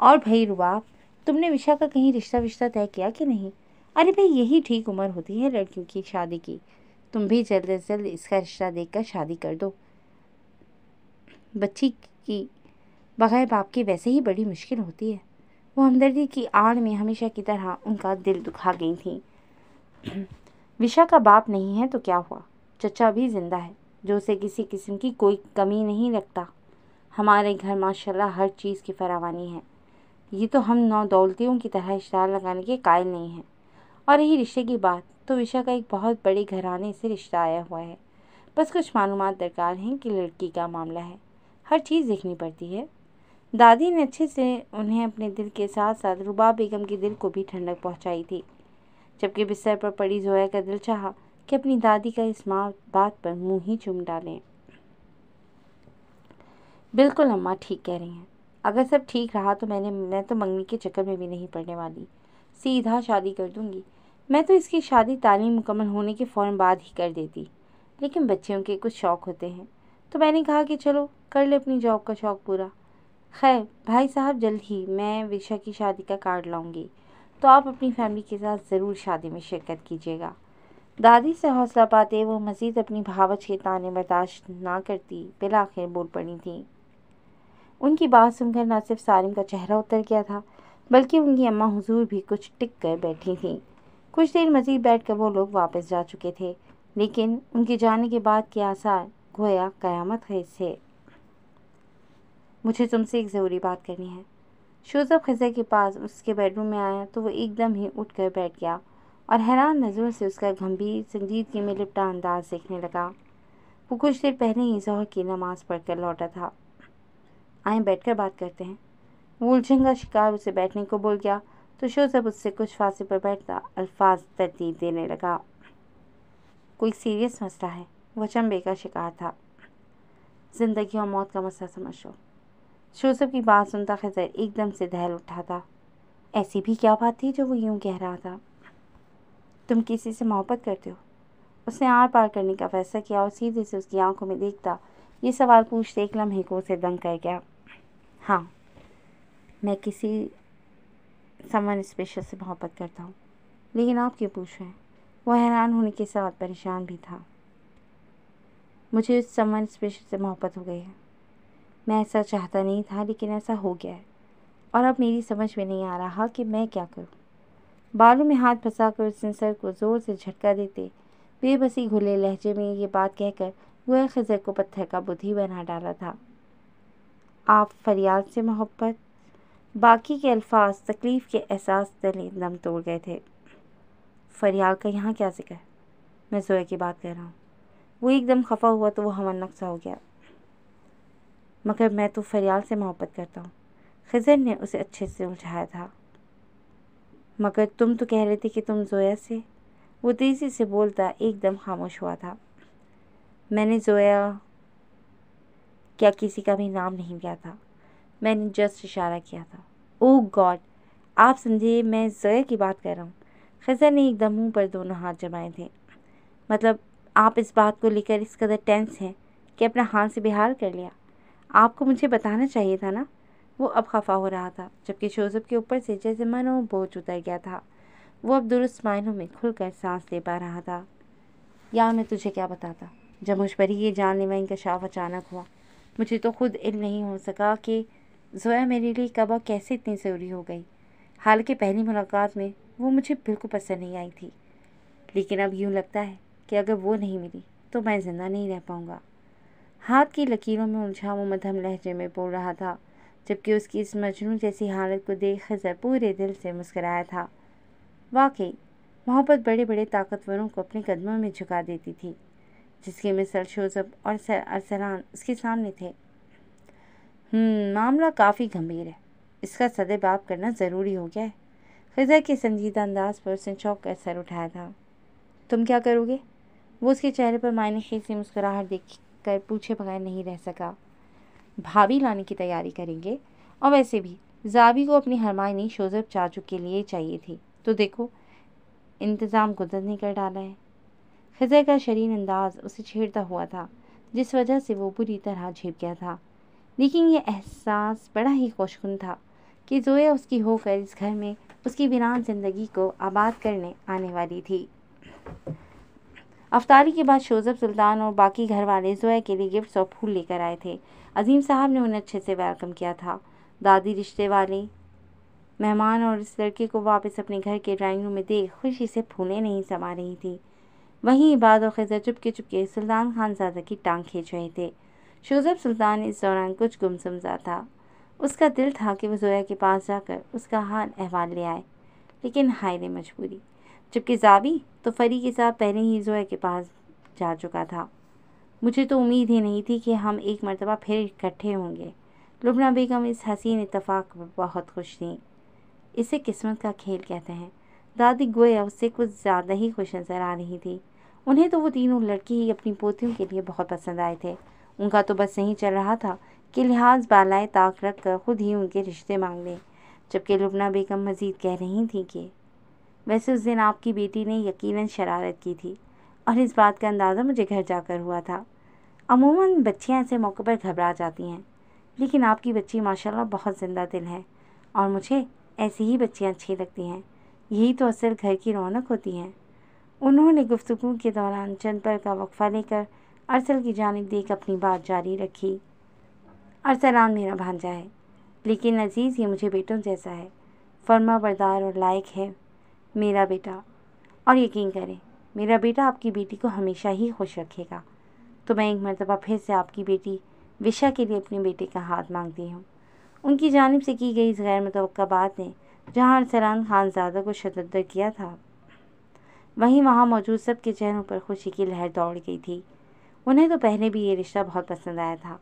और भाई रुबाब तुमने विशा का कहीं रिश्ता विश्ता तय किया कि नहीं अरे भाई यही ठीक उम्र होती है लड़कियों की शादी की तुम भी जल्द अज जल्द इसका रिश्ता देख कर शादी कर दो बच्ची की बगैर बाप की वैसे ही बड़ी मुश्किल होती है वो हमदर्दी की आड़ में हमेशा की तरह उनका दिल दुखा गई थी विशा का बाप नहीं है तो क्या हुआ चचा भी ज़िंदा है जो उसे किसी किस्म की कोई कमी नहीं रखता हमारे घर माशाल्लाह हर चीज़ की फरावानी है ये तो हम नौ दौलतियों की तरह इश्तार लगाने के कायल नहीं हैं और यही रिश्ते की बात तो विशा का एक बहुत बड़े घराने से रिश्ता आया हुआ है बस कुछ मालूम दरकार हैं कि लड़की का मामला है हर चीज़ देखनी पड़ती है दादी ने अच्छे से उन्हें अपने दिल के साथ साथ रुबा बेगम के दिल को भी ठंडक पहुंचाई थी जबकि बिस्तर पर पड़ी जोया का दिल चाहा कि अपनी दादी का इस माँ बात पर मुंह ही चुम डालें बिल्कुल अम्मा ठीक कह रही हैं अगर सब ठीक रहा तो मैंने मैं तो मंगनी के चक्कर में भी नहीं पड़ने वाली सीधा शादी कर दूंगी मैं तो इसकी शादी तालीम मुकम्मल होने के फ़ौर बाद ही कर देती लेकिन बच्चों के कुछ शौक़ होते हैं तो मैंने कहा कि चलो कर ले अपनी जॉब का शौक़ पूरा खैर भाई साहब जल्द ही मैं विशा की शादी का कार्ड लाऊंगी तो आप अपनी फैमिली के साथ ज़रूर शादी में शिरकत कीजिएगा दादी से हौसला पाते वो मज़ीद अपनी भावच के ताने बर्दाश्त ना करती बिलाखिर बोल पड़ी थी उनकी बात सुनकर ना सिर्फ सारिम का चेहरा उतर गया था बल्कि उनकी अम्मा हुजूर भी कुछ टिक कर बैठी थीं कुछ देर मज़ीद बैठ कर वो लोग वापस जा चुके थे लेकिन उनके जाने के बाद के आसार गोया क़यामत खैज थे मुझे तुमसे एक ज़रूरी बात करनी है शोज़ब खज़ा के पास उसके बेडरूम में आया तो वो एकदम ही उठ कर बैठ गया और हैरान नज़रों से उसका गंभीर संजीदगी में लिपटा अंदाज देखने लगा वो कुछ देर पहले ही जहर की नमाज़ पढ़कर लौटा था आए बैठकर बात करते हैं वो उलझन का शिकार उसे बैठने को बोल गया तो शोजब उससे कुछ फांसी पर बैठता अल्फाज तरतीब देने लगा कोई सीरियस मसला है वह चंबे का शिकार था ज़िंदगी और मौत का मसला समझ लो शोसफ की बात सुनता खजर एकदम से दहल उठा था ऐसी भी क्या बात थी जो वो यूँ कह रहा था तुम किसी से मोहब्बत करते हो उसने आर पार करने का फैसला किया और सीधे से उसकी आंखों में देखता ये सवाल पूछते एक लम्हे को उसे दंग कर गया हाँ मैं किसी समन स्पेशल से मोहब्बत करता हूँ लेकिन आप क्यों पूछ रहे हैं वो हैरान होने के साथ परेशान भी था मुझे उस समन स्पेशल से मोहब्बत हो गई है मैं ऐसा चाहता नहीं था लेकिन ऐसा हो गया है और अब मेरी समझ में नहीं आ रहा कि मैं क्या करूं। बालों में हाथ फंसा कर उसने सर को ज़ोर से झटका देते बेबसी घुले लहजे में ये बात कहकर गोया खजर को पत्थर का बुद्धि बना डाला था आप फरियाद से मोहब्बत बाकी के अल्फाज तकलीफ़ के एहसास तले दम तोड़ गए थे फरियाल का यहाँ क्या जिक्र मैं जोया की बात कर रहा हूँ वो एकदम खफा हुआ तो वो हमन नक्सा हो गया मगर मैं तो फरियाल से मोहब्बत करता हूँ खज़र ने उसे अच्छे से उलझाया था मगर तुम तो कह रहे थे कि तुम जोया से वो तेज़ी से बोलता एकदम खामोश हुआ था मैंने जोया क्या किसी का भी नाम नहीं लिया था मैंने जस्ट इशारा किया था ओ oh गॉड आप समझे मैं जोया की बात कर रहा हूँ खज़र ने एकदम मुँह पर दोनों हाथ जमाए थे मतलब आप इस बात को लेकर इस कदर टेंस हैं कि अपना हाथ से बिहार कर लिया आपको मुझे बताना चाहिए था ना वो अब खफा हो रहा था जबकि शोज़ब के ऊपर से जैसे मानो बोझ उतर गया था वो अब दुरुस्त मायनों में खुलकर सांस ले पा रहा था या मैं तुझे क्या बताता जब मुझ पर ही ये जानलेवा इंकशाफ अचानक हुआ मुझे तो खुद इल नहीं हो सका कि जोया मेरे लिए कब और कैसे इतनी ज़रूरी हो गई हालांकि पहली मुलाकात में वो मुझे बिल्कुल पसंद नहीं आई थी लेकिन अब यूँ लगता है कि अगर वो नहीं मिली तो मैं ज़िंदा नहीं रह पाऊँगा हाथ की लकीरों में उलझा वो मधम लहजे में बोल रहा था जबकि उसकी इस मजनू जैसी हालत को देख खजर पूरे दिल से मुस्कराया था वाकई मोहब्बत बड़े बड़े ताकतवरों को अपने कदमों में झुका देती थी जिसके मिसल शोजब और सर अरसलान उसके सामने थे हम्म, मामला काफ़ी गंभीर है इसका सदैबाप करना ज़रूरी हो गया है खजर के संजीदा अंदाज पर उसने चौंक कर सर उठाया था तुम क्या करोगे वो उसके चेहरे पर मायने खेसी मुस्कुराहट देखी कर पूछे बगैर नहीं रह सका भाभी लाने की तैयारी करेंगे और वैसे भी जावी को अपनी हरमायनी शोजब चाचू के लिए चाहिए थी तो देखो इंतज़ाम गुजर ने कर डाला है खजर का शरीन अंदाज उसे छेड़ता हुआ था जिस वजह से वो बुरी तरह झेप गया था लेकिन यह एहसास बड़ा ही खुशगुन था कि जोया उसकी होकर इस घर में उसकी वीरान ज़िंदगी को आबाद करने आने वाली थी अफ्तारी के बाद शोजब सुल्तान और बाकी घर वाले जोया के लिए गिफ्ट्स और फूल लेकर आए थे अजीम साहब ने उन्हें अच्छे से वेलकम किया था दादी रिश्ते वाले मेहमान और इस लड़के को वापस अपने घर के ड्राइंग रूम में देख खुशी से फूलें नहीं समा रही थी वहीं इबाद और खजा चुपके चुपके सुल्तान खान सादा की टांग खींच रहे थे शोजब सुल्तान इस दौरान कुछ गुमसम था उसका दिल था कि वह जोया के पास जाकर उसका हाल अहवाल ले आए लेकिन हायरे मजबूरी जबकि जावी तो फरी के साहब पहले ही जोया के पास जा चुका था मुझे तो उम्मीद ही नहीं थी कि हम एक मरतबा फिर इकट्ठे होंगे लुबना बेगम इस हसीन इतफाक़ पर बहुत खुश थीं इसे किस्मत का खेल कहते हैं दादी गोया उससे कुछ ज़्यादा ही खुश नज़र आ रही थी उन्हें तो वो तीनों लड़के ही अपनी पोतियों के लिए बहुत पसंद आए थे उनका तो बस नहीं चल रहा था कि लिहाज बालाए ताक रख कर खुद ही उनके रिश्ते मांग लें जबकि लुबना बेगम मज़ीद कह रही थी कि वैसे उस दिन आपकी बेटी ने यकीनन शरारत की थी और इस बात का अंदाज़ा मुझे घर जाकर हुआ था अमूमन बच्चियाँ ऐसे मौक़ों पर घबरा जाती हैं लेकिन आपकी बच्ची माशाल्लाह बहुत ज़िंदा दिल है और मुझे ऐसी ही बच्चियाँ अच्छी लगती हैं यही तो असल घर की रौनक होती हैं उन्होंने गुफ्तु के दौरान चंद पर का वक्फ़ा लेकर अरसल की जानब देख अपनी बात जारी रखी अरसलान मेरा भांजा है लेकिन अजीज़ ये मुझे बेटों जैसा है फर्मा बरदार और लायक है मेरा बेटा और यकीन करें मेरा बेटा आपकी बेटी को हमेशा ही खुश रखेगा तो मैं एक मरतबा फिर से आपकी बेटी विशा के लिए अपने बेटे का हाथ मांगती हूँ उनकी जानब से की गई इस गैर मुतव बात ने जहाँ अरसलान खानजादा को शतदर किया था वहीं वहाँ मौजूद सब के चेहरों पर खुशी की लहर दौड़ गई थी उन्हें तो पहले भी ये रिश्ता बहुत पसंद आया था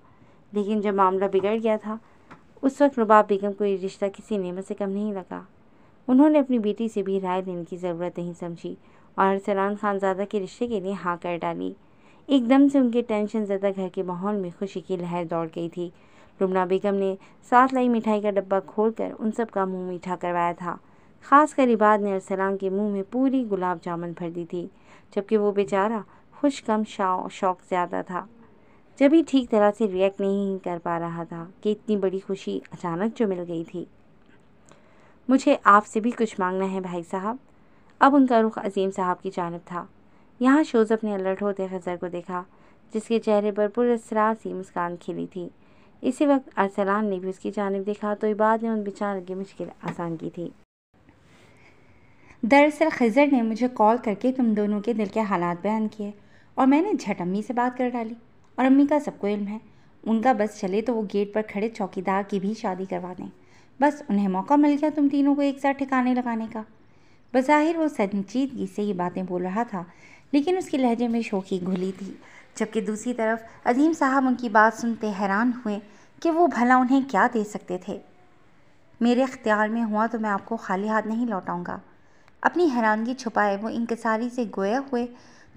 लेकिन जब मामला बिगड़ गया था उस वक्त रुबाब बेगम को ये रिश्ता किसी नेमत से कम नहीं लगा उन्होंने अपनी बेटी से भी राय लेने की ज़रूरत नहीं समझी और अरसलान खानजादा के रिश्ते के लिए हाँ कर डाली एकदम से उनके टेंशन ज्यादा घर के माहौल में खुशी की लहर दौड़ गई थी रुमना बेगम ने साथ लाई मिठाई का डब्बा खोलकर उन सब का मुंह मीठा करवाया था ख़ास कर इबाद ने अरसलान के मुंह में पूरी गुलाब जामुन भर दी थी जबकि वो बेचारा खुश कम शौक ज़्यादा था जब ही ठीक तरह से रिएक्ट नहीं कर पा रहा था कि इतनी बड़ी खुशी अचानक जो मिल गई थी मुझे आपसे भी कुछ मांगना है भाई साहब अब उनका रुख अजीम साहब की जानब था यहाँ शोजब ने अलर्ट होते खजर को देखा जिसके चेहरे पर पुरसरार सी मुस्कान खिली थी इसी वक्त अरसलान ने भी उसकी जानब देखा तो इबाद ने उन बेचारे की मुश्किल आसान की थी दरअसल खजर ने मुझे कॉल करके तुम दोनों के दिल के हालात बयान किए और मैंने झट अम्मी से बात कर डाली और अम्मी का सबको इल्म है उनका बस चले तो वो गेट पर खड़े चौकीदार की भी शादी करवा दें बस उन्हें मौका मिल गया तुम तीनों को एक साथ ठिकाने लगाने का बज़ाहिर वो संजीदगी से ये बातें बोल रहा था लेकिन उसके लहजे में शोखी घुली थी जबकि दूसरी तरफ अजीम साहब उनकी बात सुनते हैरान हुए कि वो भला उन्हें क्या दे सकते थे मेरे अख्तियार में हुआ तो मैं आपको खाली हाथ नहीं लौटाऊंगा अपनी हैरानगी छुपाए वो इंकसारी से गोया हुए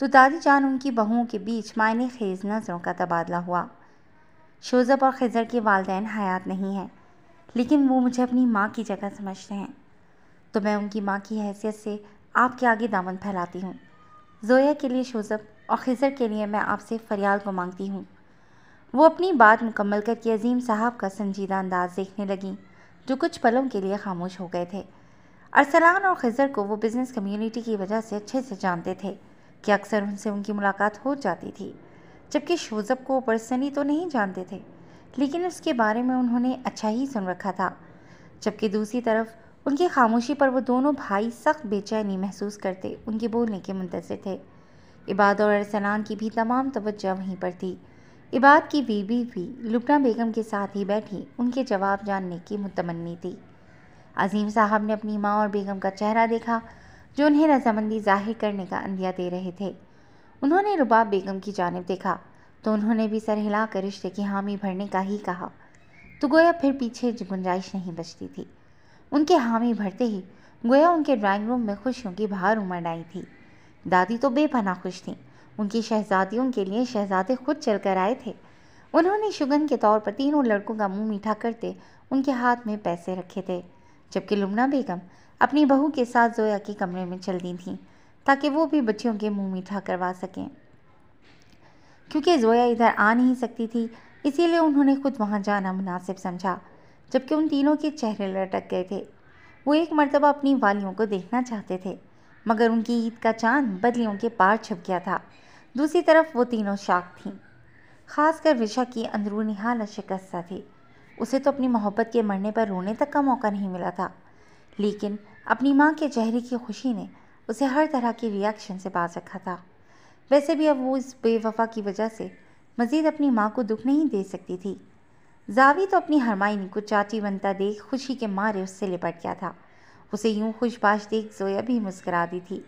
तो दादी जान उनकी बहुओं के बीच मायने खेज नज़रों का तबादला हुआ शोज़ब और खजर के वालदेन हयात नहीं हैं लेकिन वो मुझे अपनी माँ की जगह समझते हैं तो मैं उनकी माँ की हैसियत से आपके आगे दामन फैलाती हूँ जोया के लिए शोज़ब और खिजर के लिए मैं आपसे फरियाल को मांगती हूँ वो अपनी बात मुकम्मल करके अजीम साहब का संजीदा अंदाज देखने लगी जो कुछ पलों के लिए खामोश हो गए थे अरसलान और खजर को वो बिज़नेस कम्युनिटी की वजह से अच्छे से जानते थे कि अक्सर उनसे उनकी मुलाकात हो जाती थी जबकि शोज़ब को पर्सनली तो नहीं जानते थे लेकिन उसके बारे में उन्होंने अच्छा ही सुन रखा था जबकि दूसरी तरफ उनकी खामोशी पर वो दोनों भाई सख्त बेचैनी महसूस करते उनके बोलने के मुंतज़र थे इबाद और अरसलान की भी तमाम तवज्जो वहीं पर थी इबाद की बीवी भी लुबना बेगम के साथ ही बैठी उनके जवाब जानने की मुतमनी थी अजीम साहब ने अपनी माँ और बेगम का चेहरा देखा जो उन्हें रजामंदी जाहिर करने का अंदिया दे रहे थे उन्होंने रुबाब बेगम की जानब देखा तो उन्होंने भी सर कर रिश्ते की हामी भरने का ही कहा तो गोया फिर पीछे गुंजाइश नहीं बचती थी उनके हामी भरते ही गोया उनके ड्राइंग रूम में खुशियों की बाहर उमड़ आई थी दादी तो बेपना खुश थीं उनकी शहजादियों के लिए शहजादे खुद चल कर आए थे उन्होंने शुगन के तौर पर तीनों लड़कों का मुंह मीठा करते उनके हाथ में पैसे रखे थे जबकि लुमना बेगम अपनी बहू के साथ जोया के कमरे में चल दी थी ताकि वो भी बच्चियों के मुंह मीठा करवा सकें क्योंकि जोया इधर आ नहीं सकती थी इसीलिए उन्होंने खुद वहाँ जाना मुनासिब समझा जबकि उन तीनों के चेहरे लटक गए थे वो एक मरतबा अपनी वालियों को देखना चाहते थे मगर उनकी ईद का चांद बदलियों के पार छप गया था दूसरी तरफ वो तीनों शाक थीं खासकर विशा की अंदरूनी हालत शिकस्ता थी उसे तो अपनी मोहब्बत के मरने पर रोने तक का मौका नहीं मिला था लेकिन अपनी माँ के चेहरे की खुशी ने उसे हर तरह के रिएक्शन से बाज रखा था वैसे भी अब वो इस बेवफा की वजह से मज़ीद अपनी माँ को दुख नहीं दे सकती थी जावी तो अपनी हरमाइनी को चाची बनता देख खुशी के मारे उससे लिपट गया था उसे यूं खुशबाश देख जोया भी मुस्करा दी थी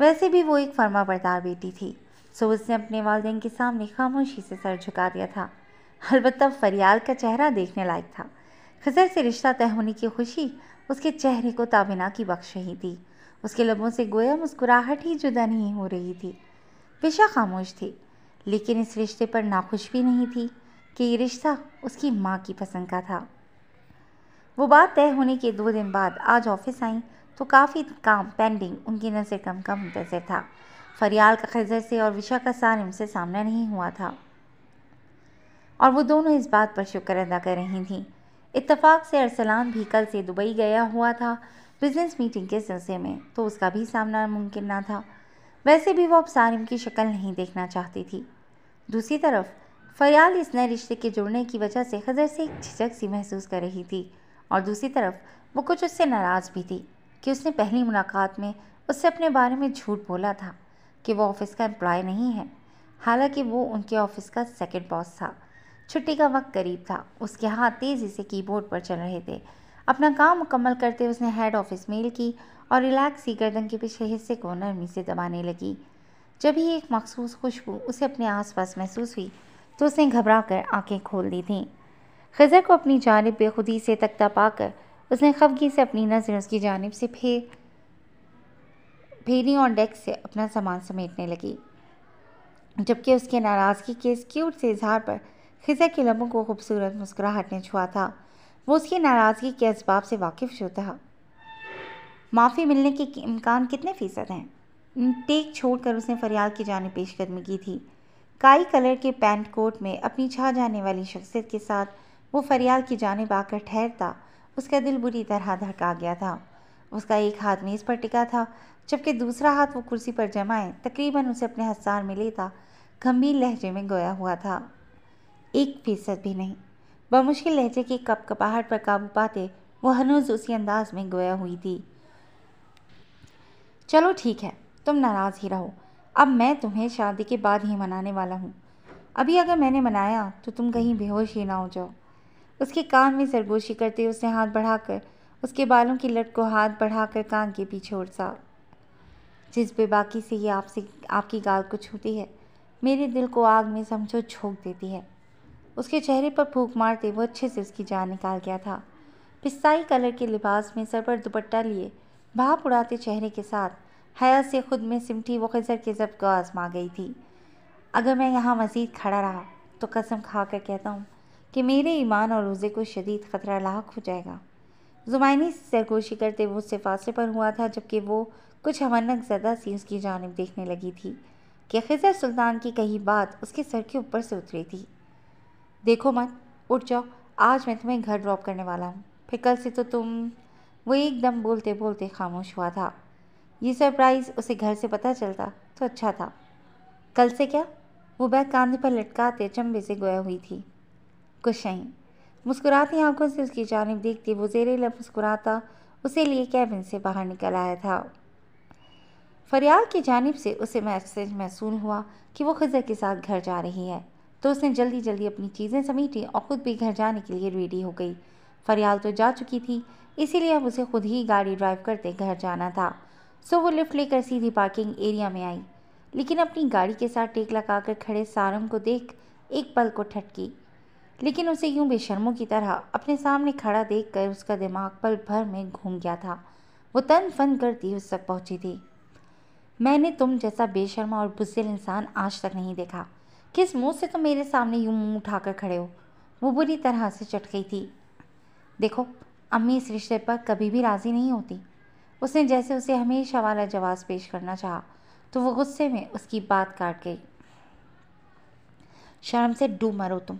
वैसे भी वो एक फर्मा बरदार बेटी थी सो उसने अपने वालदेन के सामने खामोशी से सर झुका दिया था अलबत्त फरियाल का चेहरा देखने लायक था खजर से रिश्ता तय होने की खुशी उसके चेहरे को ताबिना की बख्श रही थी उसके लबों से गोया मुस्कुराहट ही जुदा नहीं हो रही थी विशा खामोश थी लेकिन इस रिश्ते पर नाखुश भी नहीं थी कि ये रिश्ता उसकी माँ की पसंद का था वो बात तय होने के दो दिन बाद आज ऑफिस आई तो काफ़ी काम पेंडिंग उनकी नज़र कम का मुंतजर था फरियाल का खजर से और विशा का सानिम से सामना नहीं हुआ था और वो दोनों इस बात पर शुक्र अदा कर रही थीं इतफ़ाक़ से अरसलान भी कल से दुबई गया हुआ था बिज़नेस मीटिंग के सिलसिले में तो उसका भी सामना मुमकिन ना था वैसे भी वो अब सारिम की शक्ल नहीं देखना चाहती थी दूसरी तरफ फयाल इस नए रिश्ते के जुड़ने की वजह से खजर से एक झिझक सी महसूस कर रही थी और दूसरी तरफ वो कुछ उससे नाराज़ भी थी कि उसने पहली मुलाकात में उससे अपने बारे में झूठ बोला था कि वो ऑफ़िस का एम्प्लॉय नहीं है हालांकि वो उनके ऑफ़िस का सेकंड बॉस था छुट्टी का वक्त करीब था उसके हाथ तेज़ी से कीबोर्ड पर चल रहे थे अपना काम मुकम्मल करते उसने हेड ऑफिस मेल की और रिलैक्स ही गर्दन के पिछले हिस्से को नरमी से दबाने लगी जब ही एक मखसूस खुशबू उसे अपने आसपास महसूस हुई तो उसने घबरा कर आँखें खोल दी थीं खजर को अपनी जानब बेखुदी से तकता पाकर उसने खफगी से अपनी नज़र उसकी जानब से फेर फेरी और डेस्क से अपना सामान समेटने लगी जबकि उसके नाराज़गी के इस क्यूट से इजहार पर खजर के लम्बों को खूबसूरत मुस्कुराहट ने छुआ था वो उसकी नाराज़गी के इसबाब से वाकिफ जो था माफ़ी मिलने के इम्कान कितने फ़ीसद हैं टेक छोड़कर उसने फरियाद की जाने पेशकदमी की थी काई कलर के पैंट कोट में अपनी छा जाने वाली शख्सियत के साथ वो फरियाद की जानब आकर ठहरता उसका दिल बुरी तरह धड़का गया था उसका एक हाथ मेज़ पर टिका था जबकि दूसरा हाथ वो कुर्सी पर जमाए तकरीबन उसे अपने हसार में लेता गंभीर लहजे में गोया हुआ था एक फीसद भी नहीं बमुश्किल लहजे की कपाहट पर काबू पाते वह हनुज उसी अंदाज में गोया हुई थी चलो ठीक है तुम नाराज़ ही रहो अब मैं तुम्हें शादी के बाद ही मनाने वाला हूँ अभी अगर मैंने मनाया तो तुम कहीं बेहोश ही ना हो जाओ उसके कान में सरगोशी करते उसने हाथ बढ़ाकर उसके बालों की लट को हाथ बढ़ाकर कान के पीछे उड़ सा जिस बेबाकी से ये आपसे आपकी गाल को छूती है मेरे दिल को आग में समझो झोंक देती है उसके चेहरे पर फूक मारते वो अच्छे से उसकी जान निकाल गया था पिस्ताई कलर के लिबास में सर पर दुपट्टा लिए भाप उड़ाते चेहरे के साथ हया से खुद में सिमटी वो खजर के जब को आजमा गई थी अगर मैं यहाँ मज़ीद खड़ा रहा तो कसम खा कर कहता हूँ कि मेरे ईमान और रोज़े को शदीद ख़तरा लाक हो जाएगा जुमायनी सरगोशी करते वो उससे फासले पर हुआ था जबकि वो कुछ हमनक ज़दा सी उसकी जानब देखने लगी थी कि खजर सुल्तान की कही बात उसके सर के ऊपर से उतरी थी देखो मत उठ जाओ आज मैं तुम्हें घर ड्रॉप करने वाला हूँ फिर कल से तो तुम वो एकदम बोलते बोलते खामोश हुआ था ये सरप्राइज़ उसे घर से पता चलता तो अच्छा था कल से क्या वो बैग कांधे पर लटकाते चंबे से गोया हुई थी कुछ नहीं मुस्कुराती आंखों से उसकी जानब देखती वो जेरे लब मुस्कुराता उसे लिए कैबिन से बाहर निकल आया था फरियाल की जानब से उसे मैसेज महसूल हुआ कि वो खजर के साथ घर जा रही है तो उसने जल्दी जल्दी अपनी चीज़ें समेटी और ख़ुद भी घर जाने के लिए रेडी हो गई फरियाल तो जा चुकी थी इसीलिए अब उसे खुद ही गाड़ी ड्राइव करते घर जाना था सो वो लिफ्ट लेकर सीधी पार्किंग एरिया में आई लेकिन अपनी गाड़ी के साथ टेक लगाकर खड़े सारंग को देख एक पल को ठटकी लेकिन उसे यूं बेशर्मों की तरह अपने सामने खड़ा देख कर उसका दिमाग पल भर में घूम गया था वो तन फन करती उस तक पहुँची थी मैंने तुम जैसा बेशर्मा और बुज़िल इंसान आज तक नहीं देखा किस मुंह से तुम मेरे सामने यूं मुंह उठाकर खड़े हो वो बुरी तरह से चट गई थी देखो अम्मी इस रिश्ते पर कभी भी राज़ी नहीं होती उसने जैसे उसे हमेशा वाला जवाब पेश करना चाहा तो वो गुस्से में उसकी बात काट गई शर्म से डूब मरो तुम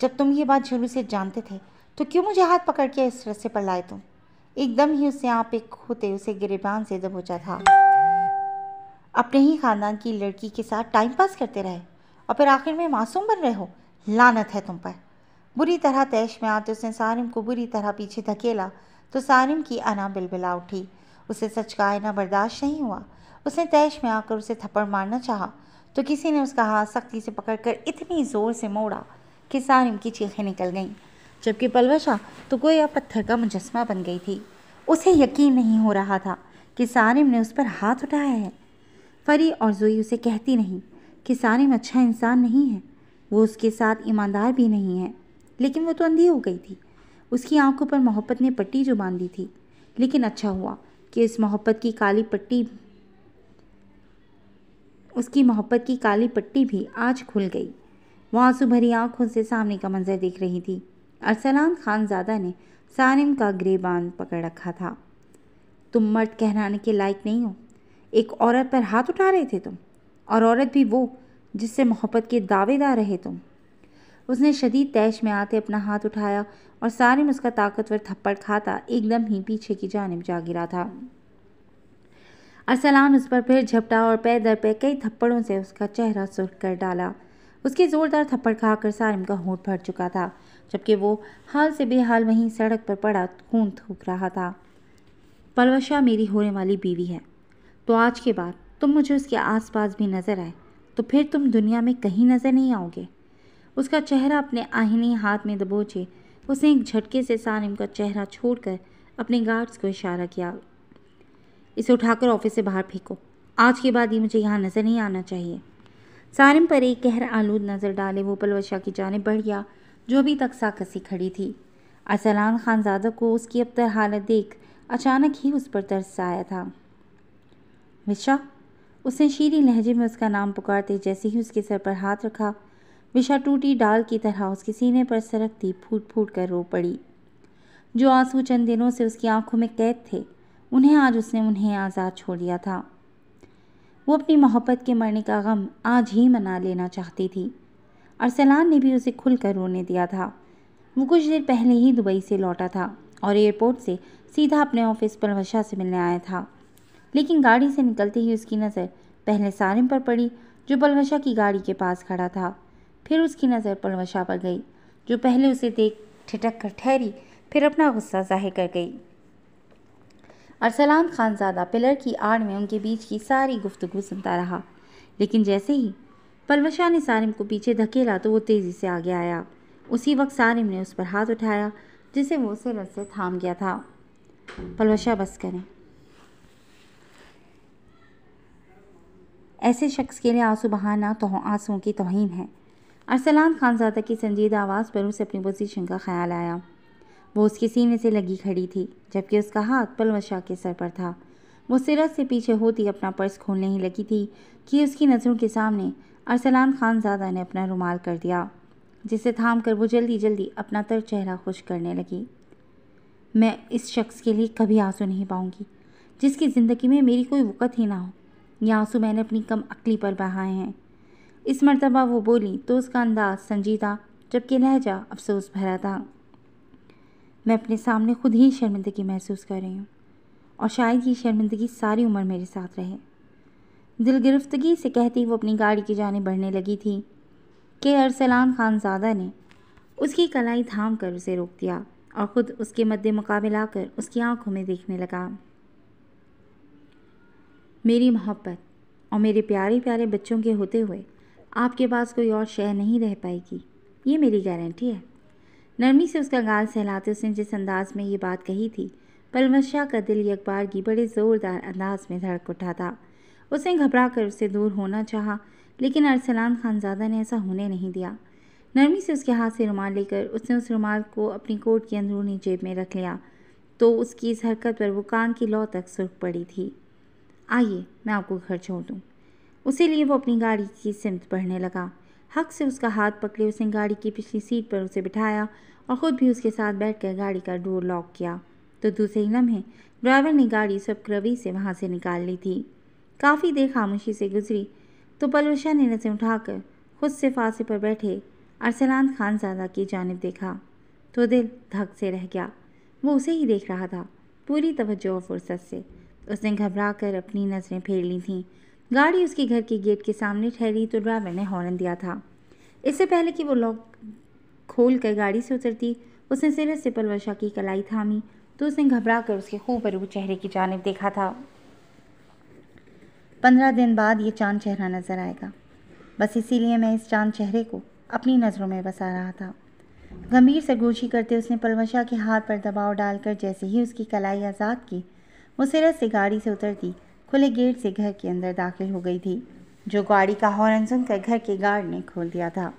जब तुम ये बात झुलू से जानते थे तो क्यों मुझे हाथ पकड़ के इस रस्से पर लाए तुम एकदम ही उससे आप एक होते उसे गिरेबान से दबोचा था अपने ही खानदान की लड़की के साथ टाइम पास करते रहे और फिर आखिर में मासूम बन रहे हो लानत है तुम पर बुरी तरह तैश में आते उसने सारिम को बुरी तरह पीछे धकेला तो सारिम की अना बिलबिला उठी उसे सच का सचकाना बर्दाश्त नहीं हुआ उसने तैश में आकर उसे थप्पड़ मारना चाहा तो किसी ने उसका हाथ सख्ती से पकड़कर इतनी ज़ोर से मोड़ा कि सारिम की चीखें निकल गईं जबकि पलवशा तो गोया पत्थर का मुजस्मा बन गई थी उसे यकीन नहीं हो रहा था कि सारिम ने उस पर हाथ उठाया है फरी और जोई उसे कहती नहीं कि सारिम अच्छा इंसान नहीं है वो उसके साथ ईमानदार भी नहीं है लेकिन वो तो अंधी हो गई थी उसकी आंखों पर मोहब्बत ने पट्टी जो दी थी लेकिन अच्छा हुआ कि इस मोहब्बत की काली पट्टी उसकी मोहब्बत की काली पट्टी भी आज खुल गई वो आंसू भरी आंखों से सामने का मंजर देख रही थी अरसलान खानजादा ने सानिम का ग्रेबान पकड़ रखा था तुम मर्द कहराने के लायक नहीं हो एक औरत पर हाथ उठा रहे थे तुम और औरत भी वो जिससे मोहब्बत के दावेदार रहे तुम उसने शदीद तैश में आते अपना हाथ उठाया और सारिम उसका ताकतवर थप्पड़ खाता एकदम ही पीछे की जानब जा गिरा था अरसलान उस पर फिर झपटा और पैर दर पैर कई थप्पड़ों से उसका चेहरा सुर्ख कर डाला उसके ज़ोरदार थप्पड़ खाकर सारिम का होट भर चुका था जबकि वो हाल से बेहाल वहीं सड़क पर पड़ा खून थूक रहा था पलवशा मेरी होने वाली बीवी है तो आज के बाद तुम मुझे उसके आसपास भी नज़र आए तो फिर तुम दुनिया में कहीं नज़र नहीं आओगे उसका चेहरा अपने आहिनी हाथ में दबोचे उसने एक झटके से सालिम का चेहरा छोड़कर अपने गार्ड्स को इशारा किया इसे उठाकर ऑफिस से बाहर फेंको आज के बाद ही मुझे यहाँ नज़र नहीं आना चाहिए सारिम पर एक गहर आलूद नज़र डाले वो पलवशा की जानब बढ़ गया जो अभी तक साकसी खड़ी थी असलान खानजादा को उसकी अब तर हालत देख अचानक ही उस पर तरस आया था विशा उसने शीरी लहजे में उसका नाम पुकारते जैसे ही उसके सर पर हाथ रखा विशा टूटी डाल की तरह उसके सीने पर सरकती फूट फूट कर रो पड़ी जो आंसू चंद दिनों से उसकी आंखों में कैद थे उन्हें आज उसने उन्हें आज़ाद छोड़ दिया था वो अपनी मोहब्बत के मरने का गम आज ही मना लेना चाहती थी अरसलान ने भी उसे खुल कर रोने दिया था वो कुछ देर पहले ही दुबई से लौटा था और एयरपोर्ट से सीधा अपने ऑफिस पर वशा से मिलने आया था लेकिन गाड़ी से निकलते ही उसकी नज़र पहले सारिम पर पड़ी जो बलवशा की गाड़ी के पास खड़ा था फिर उसकी नज़र पलवशा पर गई जो पहले उसे देख ठिटक कर ठहरी फिर अपना गुस्सा जाहिर कर गई अरसलान खानजादा पिलर की आड़ में उनके बीच की सारी गुफ्तु सुनता रहा लेकिन जैसे ही पलवशा ने सारिम को पीछे धकेला तो वो तेज़ी से आगे आया उसी वक्त सारिम ने उस पर हाथ उठाया जिसे वो उसे से थाम गया था पलवशा बस करें ऐसे शख्स के लिए आंसू बहाना तो आंसुओं की तोहन है अरसलान खानजादा की संजीदा आवाज़ पर उसे अपनी पोजीशन का ख्याल आया वो उसके सीने से लगी खड़ी थी जबकि उसका हाथ पलवशा के सर पर था वो सिरत से पीछे होती अपना पर्स खोलने ही लगी थी कि उसकी नज़रों के सामने अरसलान खानजादा ने अपना रुमाल कर दिया जिसे थाम कर वो जल्दी जल्दी अपना तर चेहरा खुश करने लगी मैं इस शख्स के लिए कभी आंसू नहीं पाऊंगी जिसकी ज़िंदगी में मेरी कोई वक़्त ही ना हो यह आंसू मैंने अपनी कम अकली पर बहाए हैं इस मरतबा वो बोली तो उसका अंदाज संजीदा जबकि लहजा अफसोस भरा था मैं अपने सामने खुद ही शर्मिंदगी महसूस कर रही हूँ और शायद ये शर्मिंदगी सारी उम्र मेरे साथ रहे दिल गिरफ्तगी से कहती वो अपनी गाड़ी की जाने बढ़ने लगी थी कि अरसलान खानजादा ने उसकी कलाई थाम कर उसे रोक दिया और ख़ुद उसके मद्दे मुकाबले आकर उसकी आंखों में देखने लगा मेरी मोहब्बत और मेरे प्यारे प्यारे बच्चों के होते हुए आपके पास कोई और शह नहीं रह पाएगी ये मेरी गारंटी है नरमी से उसका गाल सहलाते उसने जिस अंदाज में ये बात कही थी पलमशाह का दिल अकबार की बड़े ज़ोरदार अंदाज में धड़क उठा था उसने घबरा कर उससे दूर होना चाहा लेकिन अरसलान खानजादा ने ऐसा होने नहीं दिया नरमी से उसके हाथ से रुमाल लेकर उसने उस रुमाल को अपनी कोट की अंदरूनी जेब में रख लिया तो उसकी इस हरकत पर वो कान की लौ तक सुरख पड़ी थी आइए मैं आपको घर छोड़ दूँ उसी लिए वो अपनी गाड़ी की सिमत बढ़ने लगा हक से उसका हाथ पकड़े उसने गाड़ी की पिछली सीट पर उसे बिठाया और ख़ुद भी उसके साथ बैठकर गाड़ी का डोर लॉक किया तो दूसरे ही लम्हे ड्राइवर ने गाड़ी स्वक्रवी से वहाँ से निकाल ली थी काफ़ी देर खामोशी से गुजरी तो पलवशा ने नज़ें उठाकर खुद से फांसे पर बैठे अरसलान खान ज़्यादा की जानब देखा तो दिल धक से रह गया वो उसे ही देख रहा था पूरी तवज्जो फुर्सत से उसने घबरा कर अपनी नज़रें फेर ली थीं गाड़ी उसके घर के गेट के सामने ठहरी तो ड्राइवर ने हॉर्न दिया था इससे पहले कि वो लॉक खोल कर गाड़ी से उतरती उसने सिरे से पलवशा की कलाई थामी तो उसने घबरा कर उसके खूब बरू चेहरे की जानब देखा था पंद्रह दिन बाद ये चांद चेहरा नज़र आएगा बस इसीलिए मैं इस चांद चेहरे को अपनी नज़रों में बसा रहा था गंभीर से सरगोशी करते उसने पलवशा के हाथ पर दबाव डालकर जैसे ही उसकी कलाई आज़ाद की वो सिरत से गाड़ी से उतरती खुले गेट से घर के अंदर दाखिल हो गई थी जो गाड़ी का हॉर्न सुनकर घर के गार्ड ने खोल दिया था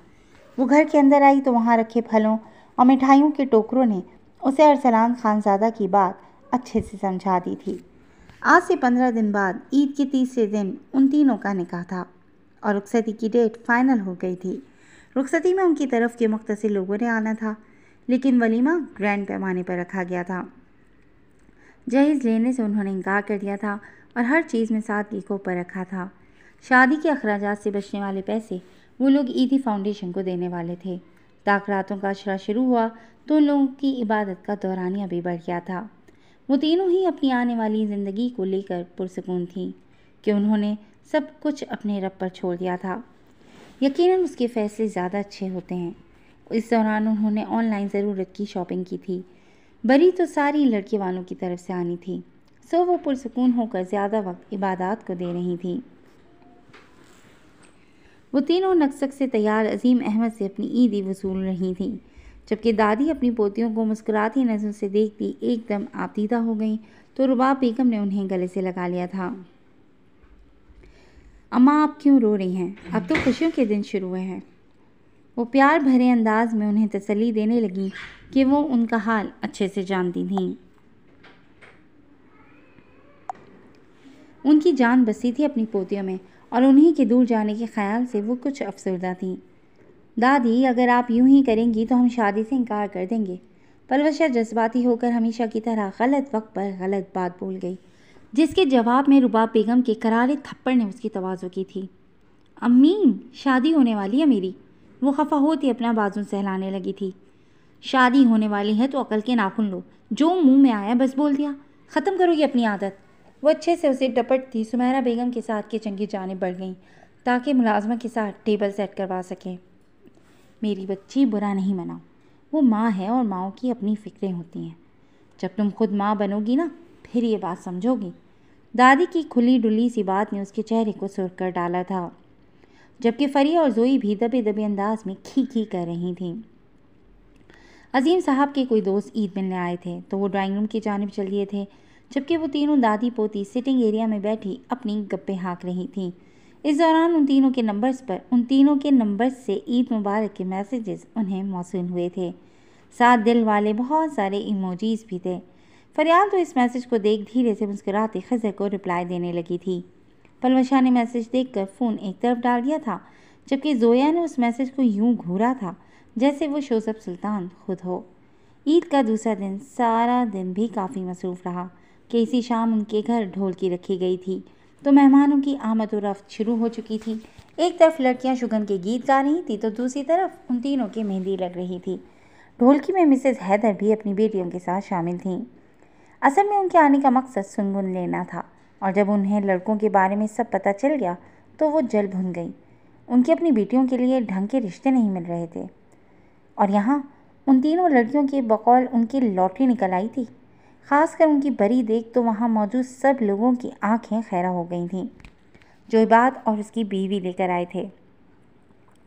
वो घर के अंदर आई तो वहाँ रखे फलों और मिठाइयों के टोकरों ने उसे अरसलान खानजादा की बात अच्छे से समझा दी थी आज से पंद्रह दिन बाद ईद के तीसरे दिन उन तीनों का निकाह था और रुखसती की डेट फाइनल हो गई थी रुखसती में उनकी तरफ के मुख्तर लोगों ने आना था लेकिन वलीमा ग्रैंड पैमाने पर रखा गया था जहेज लेने से उन्होंने इनकार कर दिया था और हर चीज़ में सादगी को पर रखा था शादी के अखराज से बचने वाले पैसे वो लोग ईदी फाउंडेशन को देने वाले थे रातों का अशरा शुरू हुआ तो उन लोगों की इबादत का दौरानिया भी बढ़ गया था वो तीनों ही अपनी आने वाली ज़िंदगी को लेकर पुरसकून थी कि उन्होंने सब कुछ अपने रब पर छोड़ दिया था यकीनन उसके फैसले ज़्यादा अच्छे होते हैं इस दौरान उन्होंने ऑनलाइन ज़रूरत की शॉपिंग की थी बरी तो सारी लड़के वालों की तरफ से आनी थी सो वो पुरसकून होकर ज़्यादा वक्त इबादत को दे रही थी वो तीनों नक्सक से तैयार अजीम अहमद से अपनी ईदी वसूल रही थी जबकि दादी अपनी पोतियों को मुस्कुराती नज़रों से देखती एकदम आपदीदा हो गई तो रुबा बेगम ने उन्हें गले से लगा लिया था अम्मा आप क्यों रो रही हैं अब तो खुशियों के दिन शुरू हुए हैं वो प्यार भरे अंदाज में उन्हें तसली देने लगी कि वो उनका हाल अच्छे से जानती थी उनकी जान बसी थी अपनी पोतियों में और उन्हीं के दूर जाने के ख्याल से वो कुछ अफसरदा थीं दादी अगर आप यूं ही करेंगी तो हम शादी से इनकार कर देंगे पलवशा जज्बाती होकर हमेशा की तरह गलत वक्त पर गलत बात बोल गई जिसके जवाब में रुबाब बेगम के करारे थप्पड़ ने उसकी तोज़ो की थी अम्मी शादी होने वाली है मेरी वो खफा होती अपना बाजू सहलाने लगी थी शादी होने वाली है तो अकल के नाखून लो जो मुंह में आया बस बोल दिया ख़त्म करोगी अपनी आदत वो अच्छे से उसे डपटती सुमहरा बेगम के साथ के चंगी जाने बढ़ गई ताकि मुलाजमा के साथ टेबल सेट करवा सकें मेरी बच्ची बुरा नहीं मना वो माँ है और माओ की अपनी फ़िक्रें होती हैं जब तुम खुद माँ बनोगी ना फिर ये बात समझोगी दादी की खुली डुली सी बात ने उसके चेहरे को सुर कर डाला था जबकि फरिया और जोई भी दबे दबे अंदाज में खी खी कर रही थी अजीम साहब के कोई दोस्त ईद मिलने आए थे तो वो ड्राइंग रूम की जानब चल दिए थे जबकि वो तीनों दादी पोती सिटिंग एरिया में बैठी अपनी गप्पे हाँक रही थीं इस दौरान उन तीनों के नंबर्स पर उन तीनों के नंबर्स से ईद मुबारक के मैसेजेस उन्हें मौसू हुए थे साथ दिल वाले बहुत सारे इमोजीज भी थे फरियाल तो इस मैसेज को देख धीरे से मुस्कुराते खजर को रिप्लाई देने लगी थी पलवशा ने मैसेज देखकर फ़ोन एक तरफ डाल दिया था जबकि जोया ने उस मैसेज को यूं घूरा था जैसे वो शोजब सुल्तान खुद हो ईद का दूसरा दिन सारा दिन भी काफ़ी मसरूफ़ रहा कि इसी शाम उनके घर ढोल की रखी गई थी तो मेहमानों की आमद और रफ्त शुरू हो चुकी थी एक तरफ लड़कियां शुगन के गीत गा रही थी तो दूसरी तरफ उन तीनों की मेहंदी लग रही थी ढोलकी में मिसेज हैदर भी अपनी बेटियों के साथ शामिल थीं असल में उनके आने का मकसद सुनगुन लेना था और जब उन्हें लड़कों के बारे में सब पता चल गया तो वो जल भुन गई उनकी अपनी बेटियों के लिए ढंग के रिश्ते नहीं मिल रहे थे और यहाँ उन तीनों लड़कियों के बकौल उनकी लॉटरी निकल आई थी खासकर उनकी बरी देख तो वहाँ मौजूद सब लोगों की आंखें खैरा हो गई थीं जोबाद और उसकी बीवी लेकर आए थे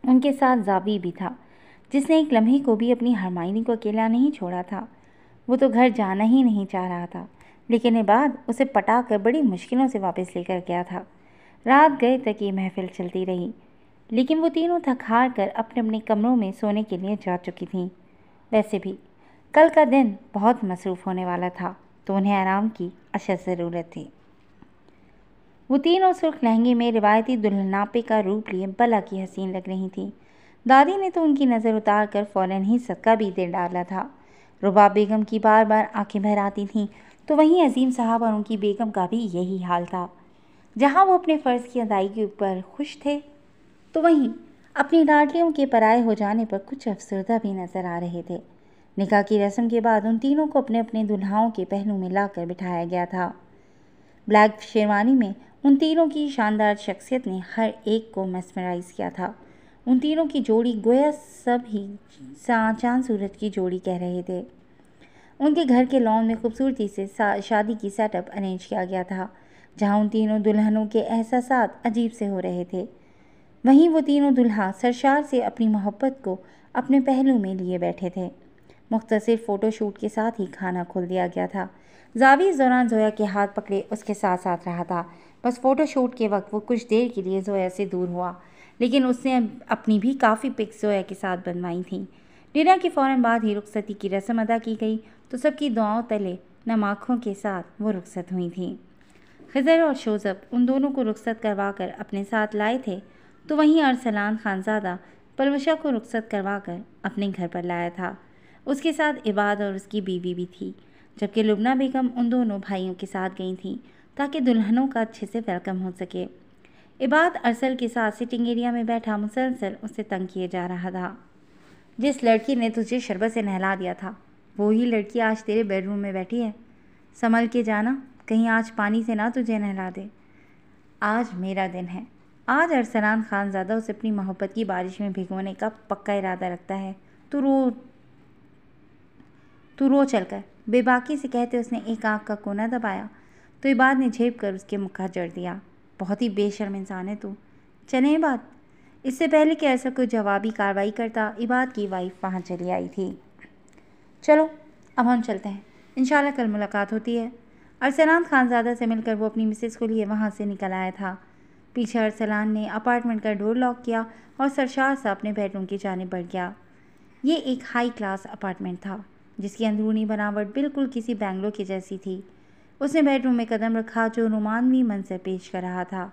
उनके साथ जावी भी था जिसने एक लम्हे को भी अपनी हरमाइनी को अकेला नहीं छोड़ा था वो तो घर जाना ही नहीं चाह रहा था लेकिन ये उसे पटा कर बड़ी मुश्किलों से वापस लेकर गया था रात गए तक ये महफिल चलती रही लेकिन वो तीनों थक हार कर अपने अपने कमरों में सोने के लिए जा चुकी थीं वैसे भी कल का दिन बहुत मसरूफ़ होने वाला था तो उन्हें आराम की अशद ज़रूरत थी वो तीनों सुर्ख लहंगे में रिवायती दुल्हनापे का रूप लिए बला की हसीन लग रही थी दादी ने तो उनकी नज़र उतार कर फ़ौर ही सदका भी दे डाला था रुबा बेगम की बार बार आंखें भर आती थीं तो वहीं अजीम साहब और उनकी बेगम का भी यही हाल था जहाँ वो अपने फ़र्ज़ की अदायगी ऊपर खुश थे तो वहीं अपनी डांटलियों के पराए हो जाने पर कुछ अफसरदा भी नज़र आ रहे थे निकाह की रस्म के बाद उन तीनों को अपने अपने दुल्हाओं के पहलू में लाकर बिठाया गया था ब्लैक शेरवानी में उन तीनों की शानदार शख्सियत ने हर एक को मेस्मराइज किया था उन तीनों की जोड़ी गोया सब ही चांद सूरज की जोड़ी कह रहे थे उनके घर के लॉन में खूबसूरती से शादी की सेटअप अरेंज किया गया था जहां उन तीनों दुल्हनों के एहसास अजीब से हो रहे थे वहीं वो तीनों दुल्हा सरशार से अपनी मोहब्बत को अपने पहलू में लिए बैठे थे मुख्तर फ़ोटोशूट के साथ ही खाना खोल दिया गया था जावी इस दौरान जोया के हाथ पकड़े उसके साथ साथ रहा था बस फ़ोटोशूट के वक्त वो कुछ देर के लिए जोया से दूर हुआ लेकिन उसने अपनी भी काफ़ी पिक्स जोया के साथ बनवाई थी डिनर के फ़ौर बाद ही रुखसती की रस्म अदा की गई तो सबकी दुआओं तले नमाखों के साथ वो रुखसत हुई थी खजर और शोज़ब उन दोनों को रुखसत करवा कर अपने साथ लाए थे तो वहीं अरसलान खानजादा पलवशा को रुखसत करवा कर अपने घर पर लाया था उसके साथ इबाद और उसकी बीवी भी थी जबकि लुबना बेगम उन दोनों भाइयों के साथ गई थी ताकि दुल्हनों का अच्छे से वेलकम हो सके इबाद अरसल के साथ सिटिंग एरिया में बैठा मुसलसल उससे तंग किए जा रहा था जिस लड़की ने तुझे शरबत से नहला दिया था वही लड़की आज तेरे बेडरूम में बैठी है संभल के जाना कहीं आज पानी से ना तुझे नहला दे आज मेरा दिन है आज अरसलान खान ज़्यादा उसे अपनी मोहब्बत की बारिश में भिगोने का पक्का इरादा रखता है तो रो तू रो चलकर बेबाकी से कहते उसने एक आँख का कोना दबाया तो इबाद ने झेप कर उसके मुखा जड़ दिया बहुत ही बेशर्म इंसान है तू चले इबाद इससे पहले कि ऐसा कोई जवाबी कार्रवाई करता इबाद की वाइफ वहाँ चली आई थी चलो अब हम चलते हैं इन कल मुलाकात होती है अरसलान खानजादा से मिलकर वो अपनी मिसेस को लिए वहाँ से निकल आया था पीछे अरसलान ने अपार्टमेंट का डोर लॉक किया और सरशार सा अपने बेडरूम की जानब बढ़ गया ये एक हाई क्लास अपार्टमेंट था जिसकी अंदरूनी बनावट बिल्कुल किसी बैंगलो की जैसी थी उसने बेडरूम में कदम रखा जो रोमानवी से पेश कर रहा था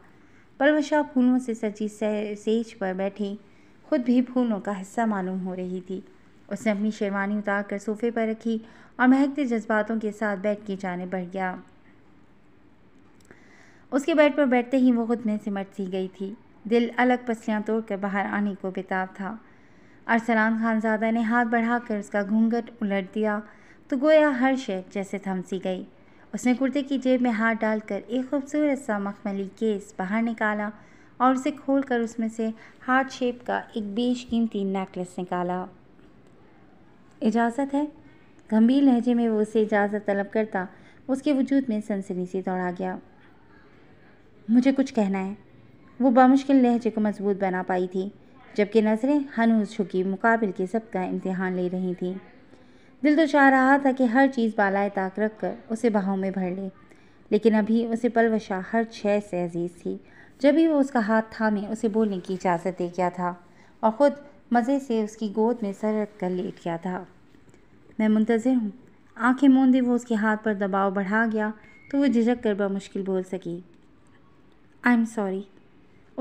पलवशा फूलों से सजी सेज पर बैठी खुद भी फूलों का हिस्सा मालूम हो रही थी उसने अपनी शेरवानी उतार कर सोफे पर रखी और महकते जज्बातों के साथ बैठ की जाने बढ़ गया उसके बेड पर बैठते ही वो खुद में सिमट सी गई थी दिल अलग पसलियाँ तोड़कर बाहर आने को बेताब था अरसलान खानजादा ने हाथ बढ़ाकर उसका घूंघट उलट दिया तो गोया हर शे जैसे थमसी गई उसने कुर्ते की जेब में हाथ डालकर एक खूबसूरत सा मखमली केस बाहर निकाला और उसे खोलकर उसमें से हार्ट शेप का एक बेशकीमती नेकलेस निकाला इजाज़त है गंभीर लहजे में वो उसे इजाज़त तलब करता उसके वजूद में सनसनी सी दौड़ा गया मुझे कुछ कहना है वो बामुश्किल लहजे को मजबूत बना पाई थी जबकि नज़रें हनूस झुकी मुकाबिल के सब का इम्तहान ले रही थी दिल तो चाह रहा था कि हर चीज़ बालाए ताक रख कर उसे बाहों में भर ले लेकिन अभी उसे पलवशा हर शय से अजीज़ थी जब भी वो उसका हाथ थामे उसे बोलने की इजाज़त दे गया था और ख़ुद मज़े से उसकी गोद में सर रख कर लेट गया था मैं मुंतज़र हूँ आंखें मूंदे वो उसके हाथ पर दबाव बढ़ा गया तो वो झिझक कर मुश्किल बोल सकी आई एम सॉरी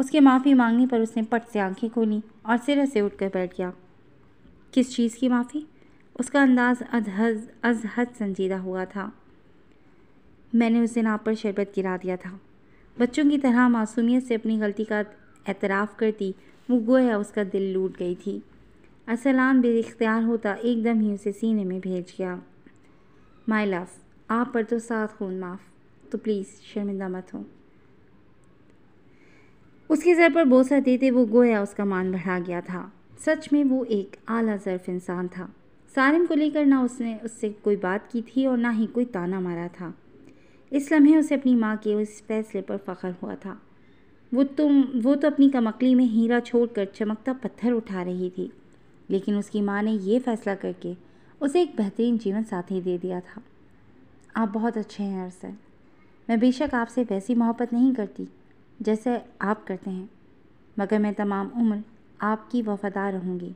उसके माफ़ी मांगने पर उसने पट से आंखें खोली और सिरे से उठकर बैठ गया किस चीज़ की माफ़ी उसका अंदाज़ अजहज अजहद संजीदा हुआ था मैंने उस दिन आप पर शरबत गिरा दिया था बच्चों की तरह मासूमियत से अपनी गलती का एतराफ़ करती वो गोया उसका दिल लूट गई थी असलान बेख्तियार होता एकदम ही उसे सीने में भेज गया माई लव आप पर तो सात खून माफ़ तो प्लीज़ शर्मिंदा मत हो उसके सर पर बोसा देते वो गोया उसका मान बढ़ा गया था सच में वो एक आला ज़र्फ इंसान था सारिम को लेकर ना उसने उससे कोई बात की थी और ना ही कोई ताना मारा था इस लम्हे उसे अपनी माँ के उस फैसले पर फ़ख्र हुआ था वो तुम वो तो अपनी कमकली में हीरा छोड़कर चमकता पत्थर उठा रही थी लेकिन उसकी माँ ने यह फ़ैसला करके उसे एक बेहतरीन जीवन साथी दे दिया था आप बहुत अच्छे हैं अरसर मैं बेशक आपसे वैसी मोहब्बत नहीं करती जैसे आप करते हैं मगर मैं तमाम उम्र आपकी वफ़ादार रहूँगी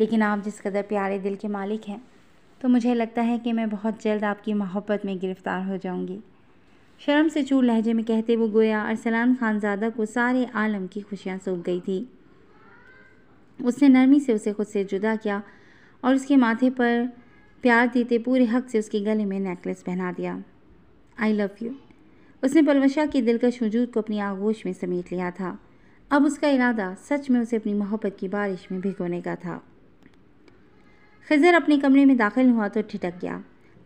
लेकिन आप जिस कदर प्यारे दिल के मालिक हैं तो मुझे लगता है कि मैं बहुत जल्द आपकी मोहब्बत में गिरफ़्तार हो जाऊँगी शर्म से चूर लहजे में कहते वो गोया अरसलान खानजादा को सारे आलम की खुशियाँ सूख गई थी उसने नरमी से उसे खुद से जुदा किया और उसके माथे पर प्यार देते पूरे हक से उसके गले में नेकलेस पहना दिया आई लव यू उसने पलवशा की दिलकश वजूद को अपनी आगोश में समेट लिया था अब उसका इरादा सच में उसे अपनी मोहब्बत की बारिश में भिगोने का था खजर अपने कमरे में दाखिल हुआ तो ठिटक गया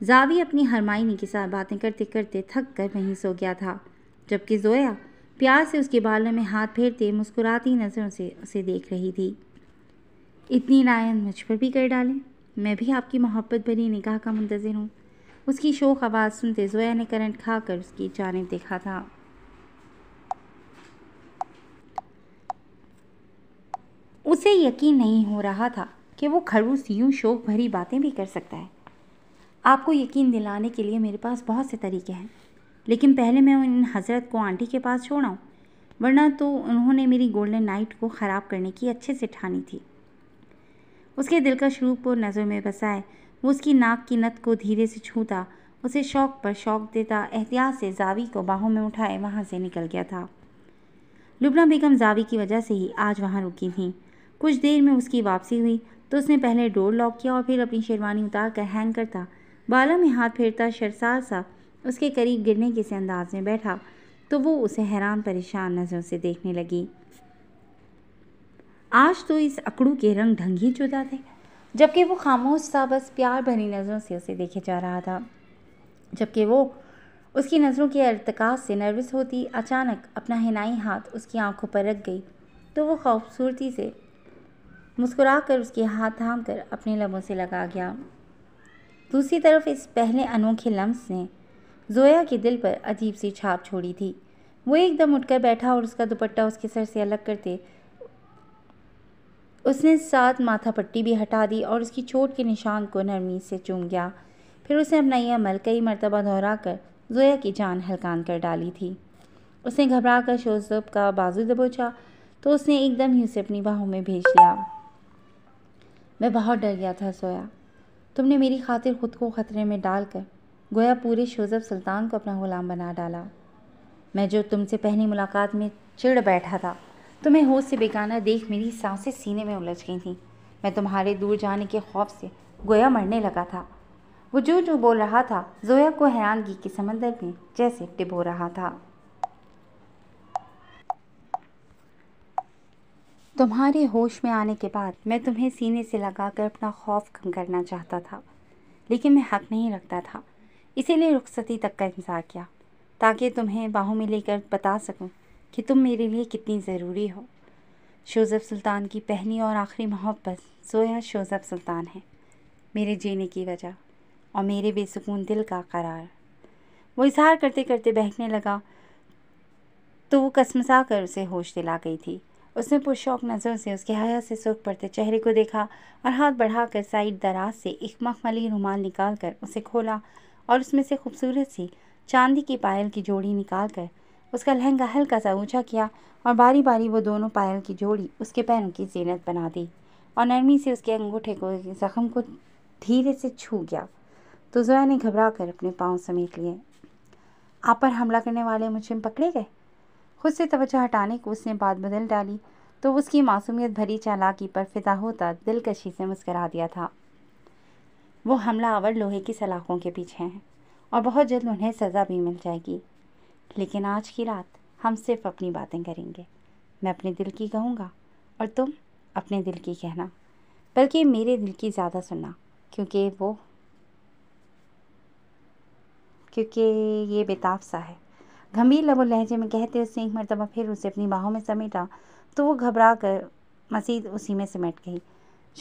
जावी अपनी हरमाइनी के साथ बातें करते करते थक कर वहीं सो गया था जबकि जोया प्यार से उसके बालों में हाथ फेरते मुस्कुराती नज़रों से उसे देख रही थी इतनी नायन मुझ पर भी कर डालें मैं भी आपकी मोहब्बत भरी निगाह का मुंतज़र हूँ उसकी शोक आवाज़ सुनते जोया ने करंट खाकर उसकी जानब देखा था उसे यकीन नहीं हो रहा था कि वो खड़ूस यूं शोक भरी बातें भी कर सकता है आपको यकीन दिलाने के लिए मेरे पास बहुत से तरीके हैं लेकिन पहले मैं उन हज़रत को आंटी के पास छोड़ाऊँ वरना तो उन्होंने मेरी गोल्डन नाइट को ख़राब करने की अच्छे से ठानी थी उसके दिल का शुरू और नज़र में बसाए वो उसकी नाक की नत को धीरे से छूता उसे शौक पर शौक देता एहतियात से जावी को बाहों में उठाए वहाँ से निकल गया था लुबना बेगम जावी की वजह से ही आज वहाँ रुकी थी कुछ देर में उसकी वापसी हुई तो उसने पहले डोर लॉक किया और फिर अपनी शेरवानी उतार कर हैंग करता बाला में हाथ फेरता शरसार सा उसके करीब गिरने के से अंदाज में बैठा तो वो उसे हैरान परेशान नज़रों से देखने लगी आज तो इस अकड़ू के रंग ढंग ही जुदा थे जबकि वो खामोश सा बस प्यार भरी नज़रों से उसे देखे जा रहा था जबकि वो उसकी नज़रों के अरतका से नर्वस होती अचानक अपना हिनाई हाथ उसकी आंखों पर रख गई तो वो खूबसूरती से मुस्कुरा कर उसके हाथ थाम कर अपने लबों से लगा गया दूसरी तरफ इस पहले अनोखे लम्स ने जोया के दिल पर अजीब सी छाप छोड़ी थी वो एकदम उठकर बैठा और उसका दुपट्टा उसके सर से अलग करते उसने साथ माथा पट्टी भी हटा दी और उसकी चोट के निशान को नरमी से चूम गया फिर उसने अपना यह अमल कई मरतबा दोहरा कर जोया की जान हलकान कर डाली थी उसने घबरा कर शोजब का बाजू दबोचा तो उसने एकदम ही उसे अपनी बाहों में भेज लिया मैं बहुत डर गया था सोया तुमने मेरी खातिर खुद को ख़तरे में डालकर गोया पूरे शोजब सुल्तान को अपना ग़ुलाम बना डाला मैं जो तुमसे पहली मुलाकात में चिड़ बैठा था तुम्हें होश से बेगाना देख मेरी सांसें सीने में उलझ गई थीं मैं तुम्हारे दूर जाने के खौफ से गोया मरने लगा था वो जो जो बोल रहा था जोया को हैरानगी के समंदर में जैसे डिबो रहा था तुम्हारे होश में आने के बाद मैं तुम्हें सीने से लगाकर अपना खौफ कम करना चाहता था लेकिन मैं हक नहीं रखता था इसीलिए रुखसती तक का इंतज़ार किया ताकि तुम्हें बाहों में लेकर बता सकूं कि तुम मेरे लिए कितनी ज़रूरी हो शोज़फ सुल्तान की पहली और आखिरी मोहब्बत सोया शोज़ब सुल्तान है मेरे जीने की वजह और मेरे बेसकून दिल का करार वो इजहार करते करते बहकने लगा तो वो कसमसा कर उसे होश दिला गई थी उसने पुरशौक नज़रों से उसके हया से सुख पड़ते चेहरे को देखा और हाथ बढ़ाकर साइड दराज से एक मखमली रुमाल निकाल कर उसे खोला और उसमें से खूबसूरत सी चांदी की पायल की जोड़ी निकाल कर उसका लहंगा हल्का सा ऊंचा किया और बारी बारी वो दोनों पायल की जोड़ी उसके पैरों की जीनत बना दी और नरमी से उसके अंगूठे को जख्म को धीरे से छू गया तो ज़ोया ने घबरा कर अपने पाँव समेट लिए आप पर हमला करने वाले मुझे पकड़े गए खुद से तवज्जो हटाने को उसने बात बदल डाली तो उसकी मासूमियत भरी चालाकी पर फिदा होता दिलकशी से मुस्करा दिया था वो हमला आवर लोहे की सलाखों के पीछे हैं और बहुत जल्द उन्हें सज़ा भी मिल जाएगी लेकिन आज की रात हम सिर्फ अपनी बातें करेंगे मैं अपने दिल की कहूँगा और तुम अपने दिल की कहना बल्कि मेरे दिल की ज़्यादा सुनना क्योंकि वो क्योंकि ये बेताब सा है गंभीर लबो लहजे में कहते उसने एक मरतबा फिर उसे अपनी बाहों में समेटा तो वो घबरा कर मजीद उसी में सिमट गई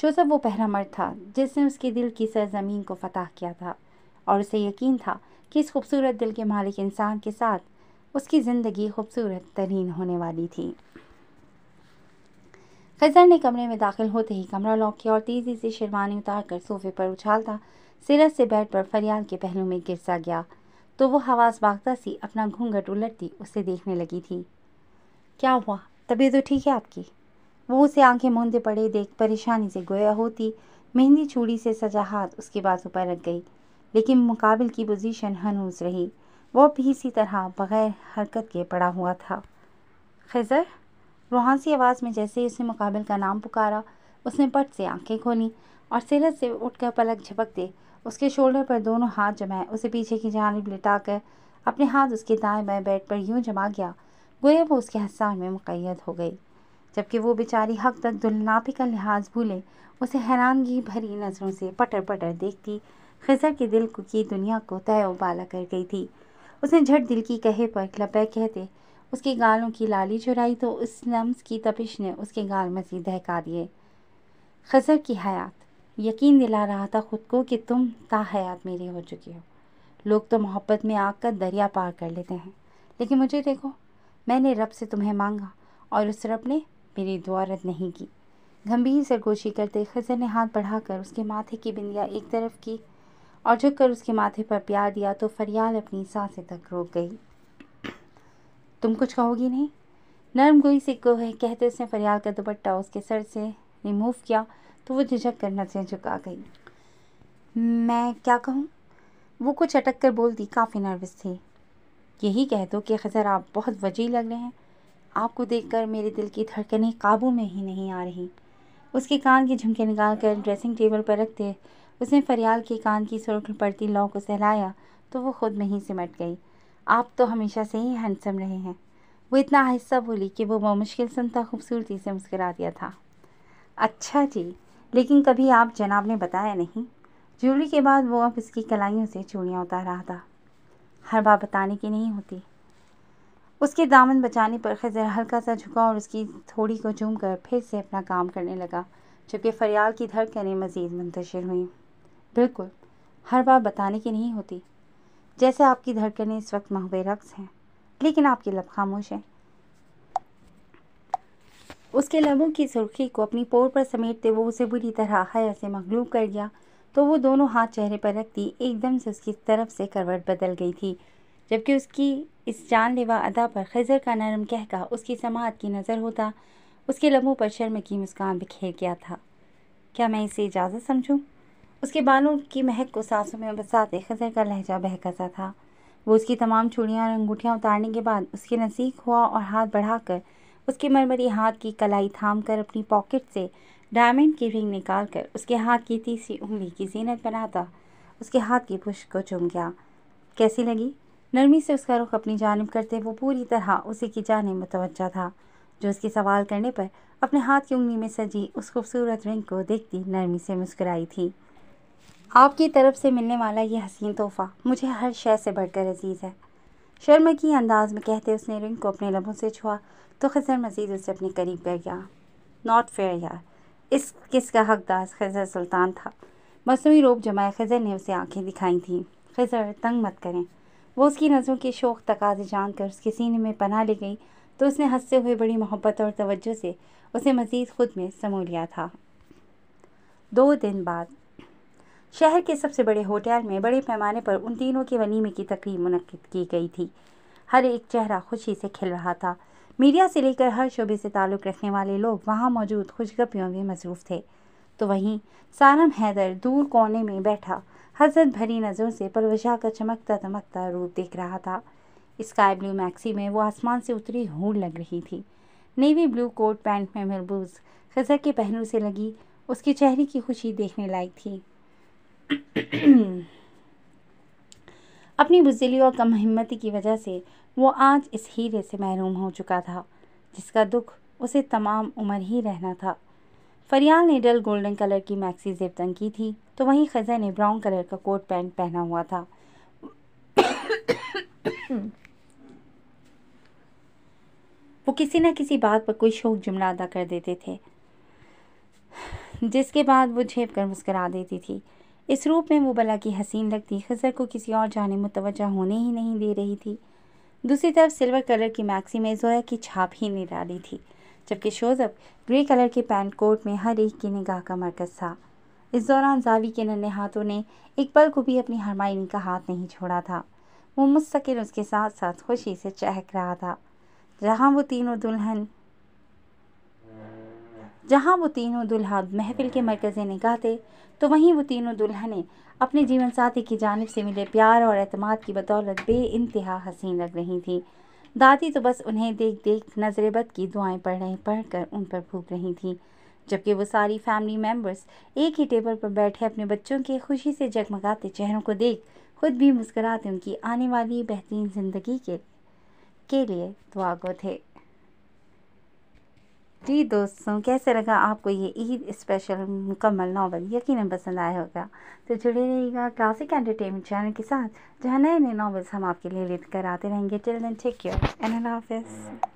शोसब वो पहला मर्द था जिसने उसके दिल की सरजमीन को फतह किया था और उसे यकीन था कि इस खूबसूरत दिल के मालिक इंसान के साथ उसकी ज़िंदगी खूबसूरत तरीन होने वाली थी खजर ने कमरे में दाखिल होते ही कमरा लॉक किया और तेज़ी से शेरवानी उतार कर सोफे पर उछालता सिरत से बेड पर फरियाल के पहलू में गिरसा गया तो वो हवास बागता सी अपना घूंघट उलटती उसे देखने लगी थी क्या हुआ तबीयत तो ठीक है आपकी वो उसे आंखें मूंदे पड़े देख परेशानी से गोया होती मेहंदी चूड़ी से सजा हाथ उसके बाजू पर रख गई लेकिन मुकाबिल की पोजीशन हनूस रही वह भी इसी तरह बग़ैर हरकत के पड़ा हुआ था खज़र सी आवाज़ में जैसे ही उसने मुकाबिल का नाम पुकारा उसने पट से आंखें खोली और सिरत से उठकर पलक झपकते उसके शोल्डर पर दोनों हाथ जमाए उसे पीछे की जानब लिटा कर अपने हाथ उसके दाएँ बाएँ बेड पर यूं जमा गया गोया वो उसके हसार में मुकैद हो गई जबकि वो बेचारी हक तक दुलनापी का लिहाज भूले उसे हैरानगी भरी नज़रों से पटर पटर देखती खजर के दिल को की दुनिया को तय उबाला कर गई थी उसने झट दिल की कहे पर लपे कहते उसके गालों की लाली चुराई तो उस लम्स की तपिश ने उसके गाल मजीद दहका दिए खजर की हयात यकीन दिला रहा था ख़ुद को कि तुम ता हयात मेरी हो चुकी हो लोग तो मोहब्बत में आग का दरिया पार कर लेते हैं लेकिन मुझे देखो मैंने रब से तुम्हें मांगा और उस रब ने मेरी दुआ रद्द नहीं की गंभीर सरगोशी करते खजर ने हाथ बढ़ाकर उसके माथे की बिंदिया एक तरफ की और झुककर उसके माथे पर प्यार दिया तो फरियाल अपनी सांसें तक रोक गई तुम कुछ कहोगी नहीं नरम गोई से को है कहते उसने फरियाल का दुपट्टा उसके सर से रिमूव किया तो वो झिझक कर नजरें झुका गई मैं क्या कहूँ वो कुछ अटक कर बोलती काफ़ी नर्वस थी यही कह दो कि खजर आप बहुत वजी लग रहे हैं आपको देखकर मेरे दिल की धड़कनें काबू में ही नहीं आ रही उसके कान के झुमके निकाल कर ड्रेसिंग टेबल पर रखते उसने फरियाल के कान की सुरख पड़ती लौ को सहलाया तो वो खुद में ही सिमट गई आप तो हमेशा से ही हैंडसम रहे हैं वो इतना आहिस्सा बोली कि वो मुश्किल सुनता खूबसूरती से मुस्करा दिया था अच्छा जी लेकिन कभी आप जनाब ने बताया नहीं जूली के बाद वो अब उसकी कलाइयों से चूड़ियाँ उतार रहा था हर बात बताने की नहीं होती उसके दामन बचाने पर खजर हल्का सा झुका और उसकी थोड़ी को झूम कर फिर से अपना काम करने लगा जबकि फरियाल की धड़कनें मज़ीद मुंतशर हुईं बिल्कुल हर बार बताने की नहीं होती जैसे आपकी धड़कनें इस वक्त महवे रक्स हैं लेकिन आपके लब खामोश हैं उसके लबों की सुर्खी को अपनी पोर पर समेटते वो उसे बुरी तरह हया से मखलूब कर गया तो वो दोनों हाथ चेहरे पर रखती एकदम से उसकी तरफ से करवट बदल गई थी जबकि उसकी इस जानलेवा अदा पर खजर का नरम कहका उसकी समात की नज़र होता उसके लबों पर शर्म की मुस्कान बिखेर गया था क्या मैं इसे इजाज़त समझूँ उसके बालों की महक को सांसों में बसाते खजर का लहजा बहकसा था वो उसकी तमाम चूड़ियाँ और अंगूठियाँ उतारने के बाद उसके नज़दीक हुआ और हाथ बढ़ाकर उसके मरमरी हाथ की कलाई थाम कर अपनी पॉकेट से डायमंड की रिंग निकाल कर उसके हाथ की तीसरी उंगली की जीनत बनाता उसके हाथ की पुश को चुम गया कैसी लगी नरमी से उसका रुख अपनी जानब करते वो पूरी तरह उसी की जानब मुतवजा था जो उसके सवाल करने पर अपने हाथ की उंगली में सजी उस खूबसूरत रिंग को देखती नरमी से मुस्कुराई थी आपकी तरफ से मिलने वाला ये हसीन तोहफ़ा मुझे हर शय से बढ़कर अजीज़ है शर्मा की अंदाज में कहते उसने रिंग को अपने लबों से छुआ तो खजर मजीद उसे अपने करीब कर गया नॉट फेयर यार इस किस का हकदार खजर सुल्तान था मसनू रूप जमाए खजर ने उसे आंखें दिखाई थीं खजर तंग मत करें वो उसकी नज़रों के शौक़ तकाजे जान कर उसके सीने में पना ले गई तो उसने हंसते हुए बड़ी मोहब्बत और तवज्जो से उसे मज़ीद ख़ुद में समो लिया था दो दिन बाद शहर के सबसे बड़े होटल में बड़े पैमाने पर उन तीनों के वनीमे की तकरीब मुनद की गई थी हर एक चेहरा खुशी से खिल रहा था मीडिया से लेकर हर शोबे से ताल्लुक़ रखने वाले लोग वहाँ मौजूद खुशगपियों में मसरूफ़ थे तो वहीं सानम हैदर दूर कोने में बैठा हजरत भरी नज़रों से परवशा का चमकता चमकता रूप देख रहा था स्काई ब्लू मैक्सी में वो आसमान से उतरी हूड़ लग रही थी नेवी ब्लू कोट पैंट में महबूज खजर के पहलू से लगी उसके चेहरे की खुशी देखने लायक थी अपनी बुजदिली और कम हिम्मती की वजह से वो आज इस हीरे से महरूम हो चुका था जिसका दुख उसे तमाम उम्र ही रहना था फरियाल ने डल गोल्डन कलर की मैक्सी तंग की थी तो वहीं खजा ने ब्राउन कलर का कोट पैंट पहना हुआ था वो किसी न किसी बात पर कोई शोक जुमला अदा कर देते थे जिसके बाद वो झेप कर मुस्करा देती थी इस रूप में वो बला की हसीन लगती खजर को किसी और जाने मुतवजह होने ही नहीं दे रही थी दूसरी तरफ सिल्वर कलर की मैक्सी में जोया की छाप ही नहीं डाली थी जबकि शोजब ग्रे कलर के पैंट कोट में हर एक की निगाह का मरकज था इस दौरान जावी के नन्हे हाथों ने एक पल को भी अपनी हरमाइनी का हाथ नहीं छोड़ा था वो मुस्तकिल उसके साथ साथ खुशी से चहक रहा था जहाँ वो तीनों दुल्हन जहाँ वो तीनों दुल्हा महफिल के मरकज़ निगाह थे तो वहीं वो तीनों दुल्हने अपने जीवन साथी की जानब से मिले प्यार और अतमाद की बदौलत बे इंतहा हसीन लग रही थी दादी तो बस उन्हें देख देख नजरबद की दुआएं पढ़ रहे पढ़ कर उन पर भूख रही थी जबकि वो सारी फैमिली मेम्बर्स एक ही टेबल पर बैठे अपने बच्चों के खुशी से जगमगाते चेहरों को देख खुद भी मुस्कुराते उनकी आने वाली बेहतरीन ज़िंदगी के के लिए दुआ थे जी दोस्तों कैसे लगा आपको ये ईद स्पेशल मुकम्मल नावल यकीन पसंद आया होगा तो जुड़े रहिएगा क्लासिक एंटरटेनमेंट चैनल के साथ जहाँ नए नए नावल्स हम आपके लिए लेकर आते रहेंगे टिल टेक केयर एंड हाफिज़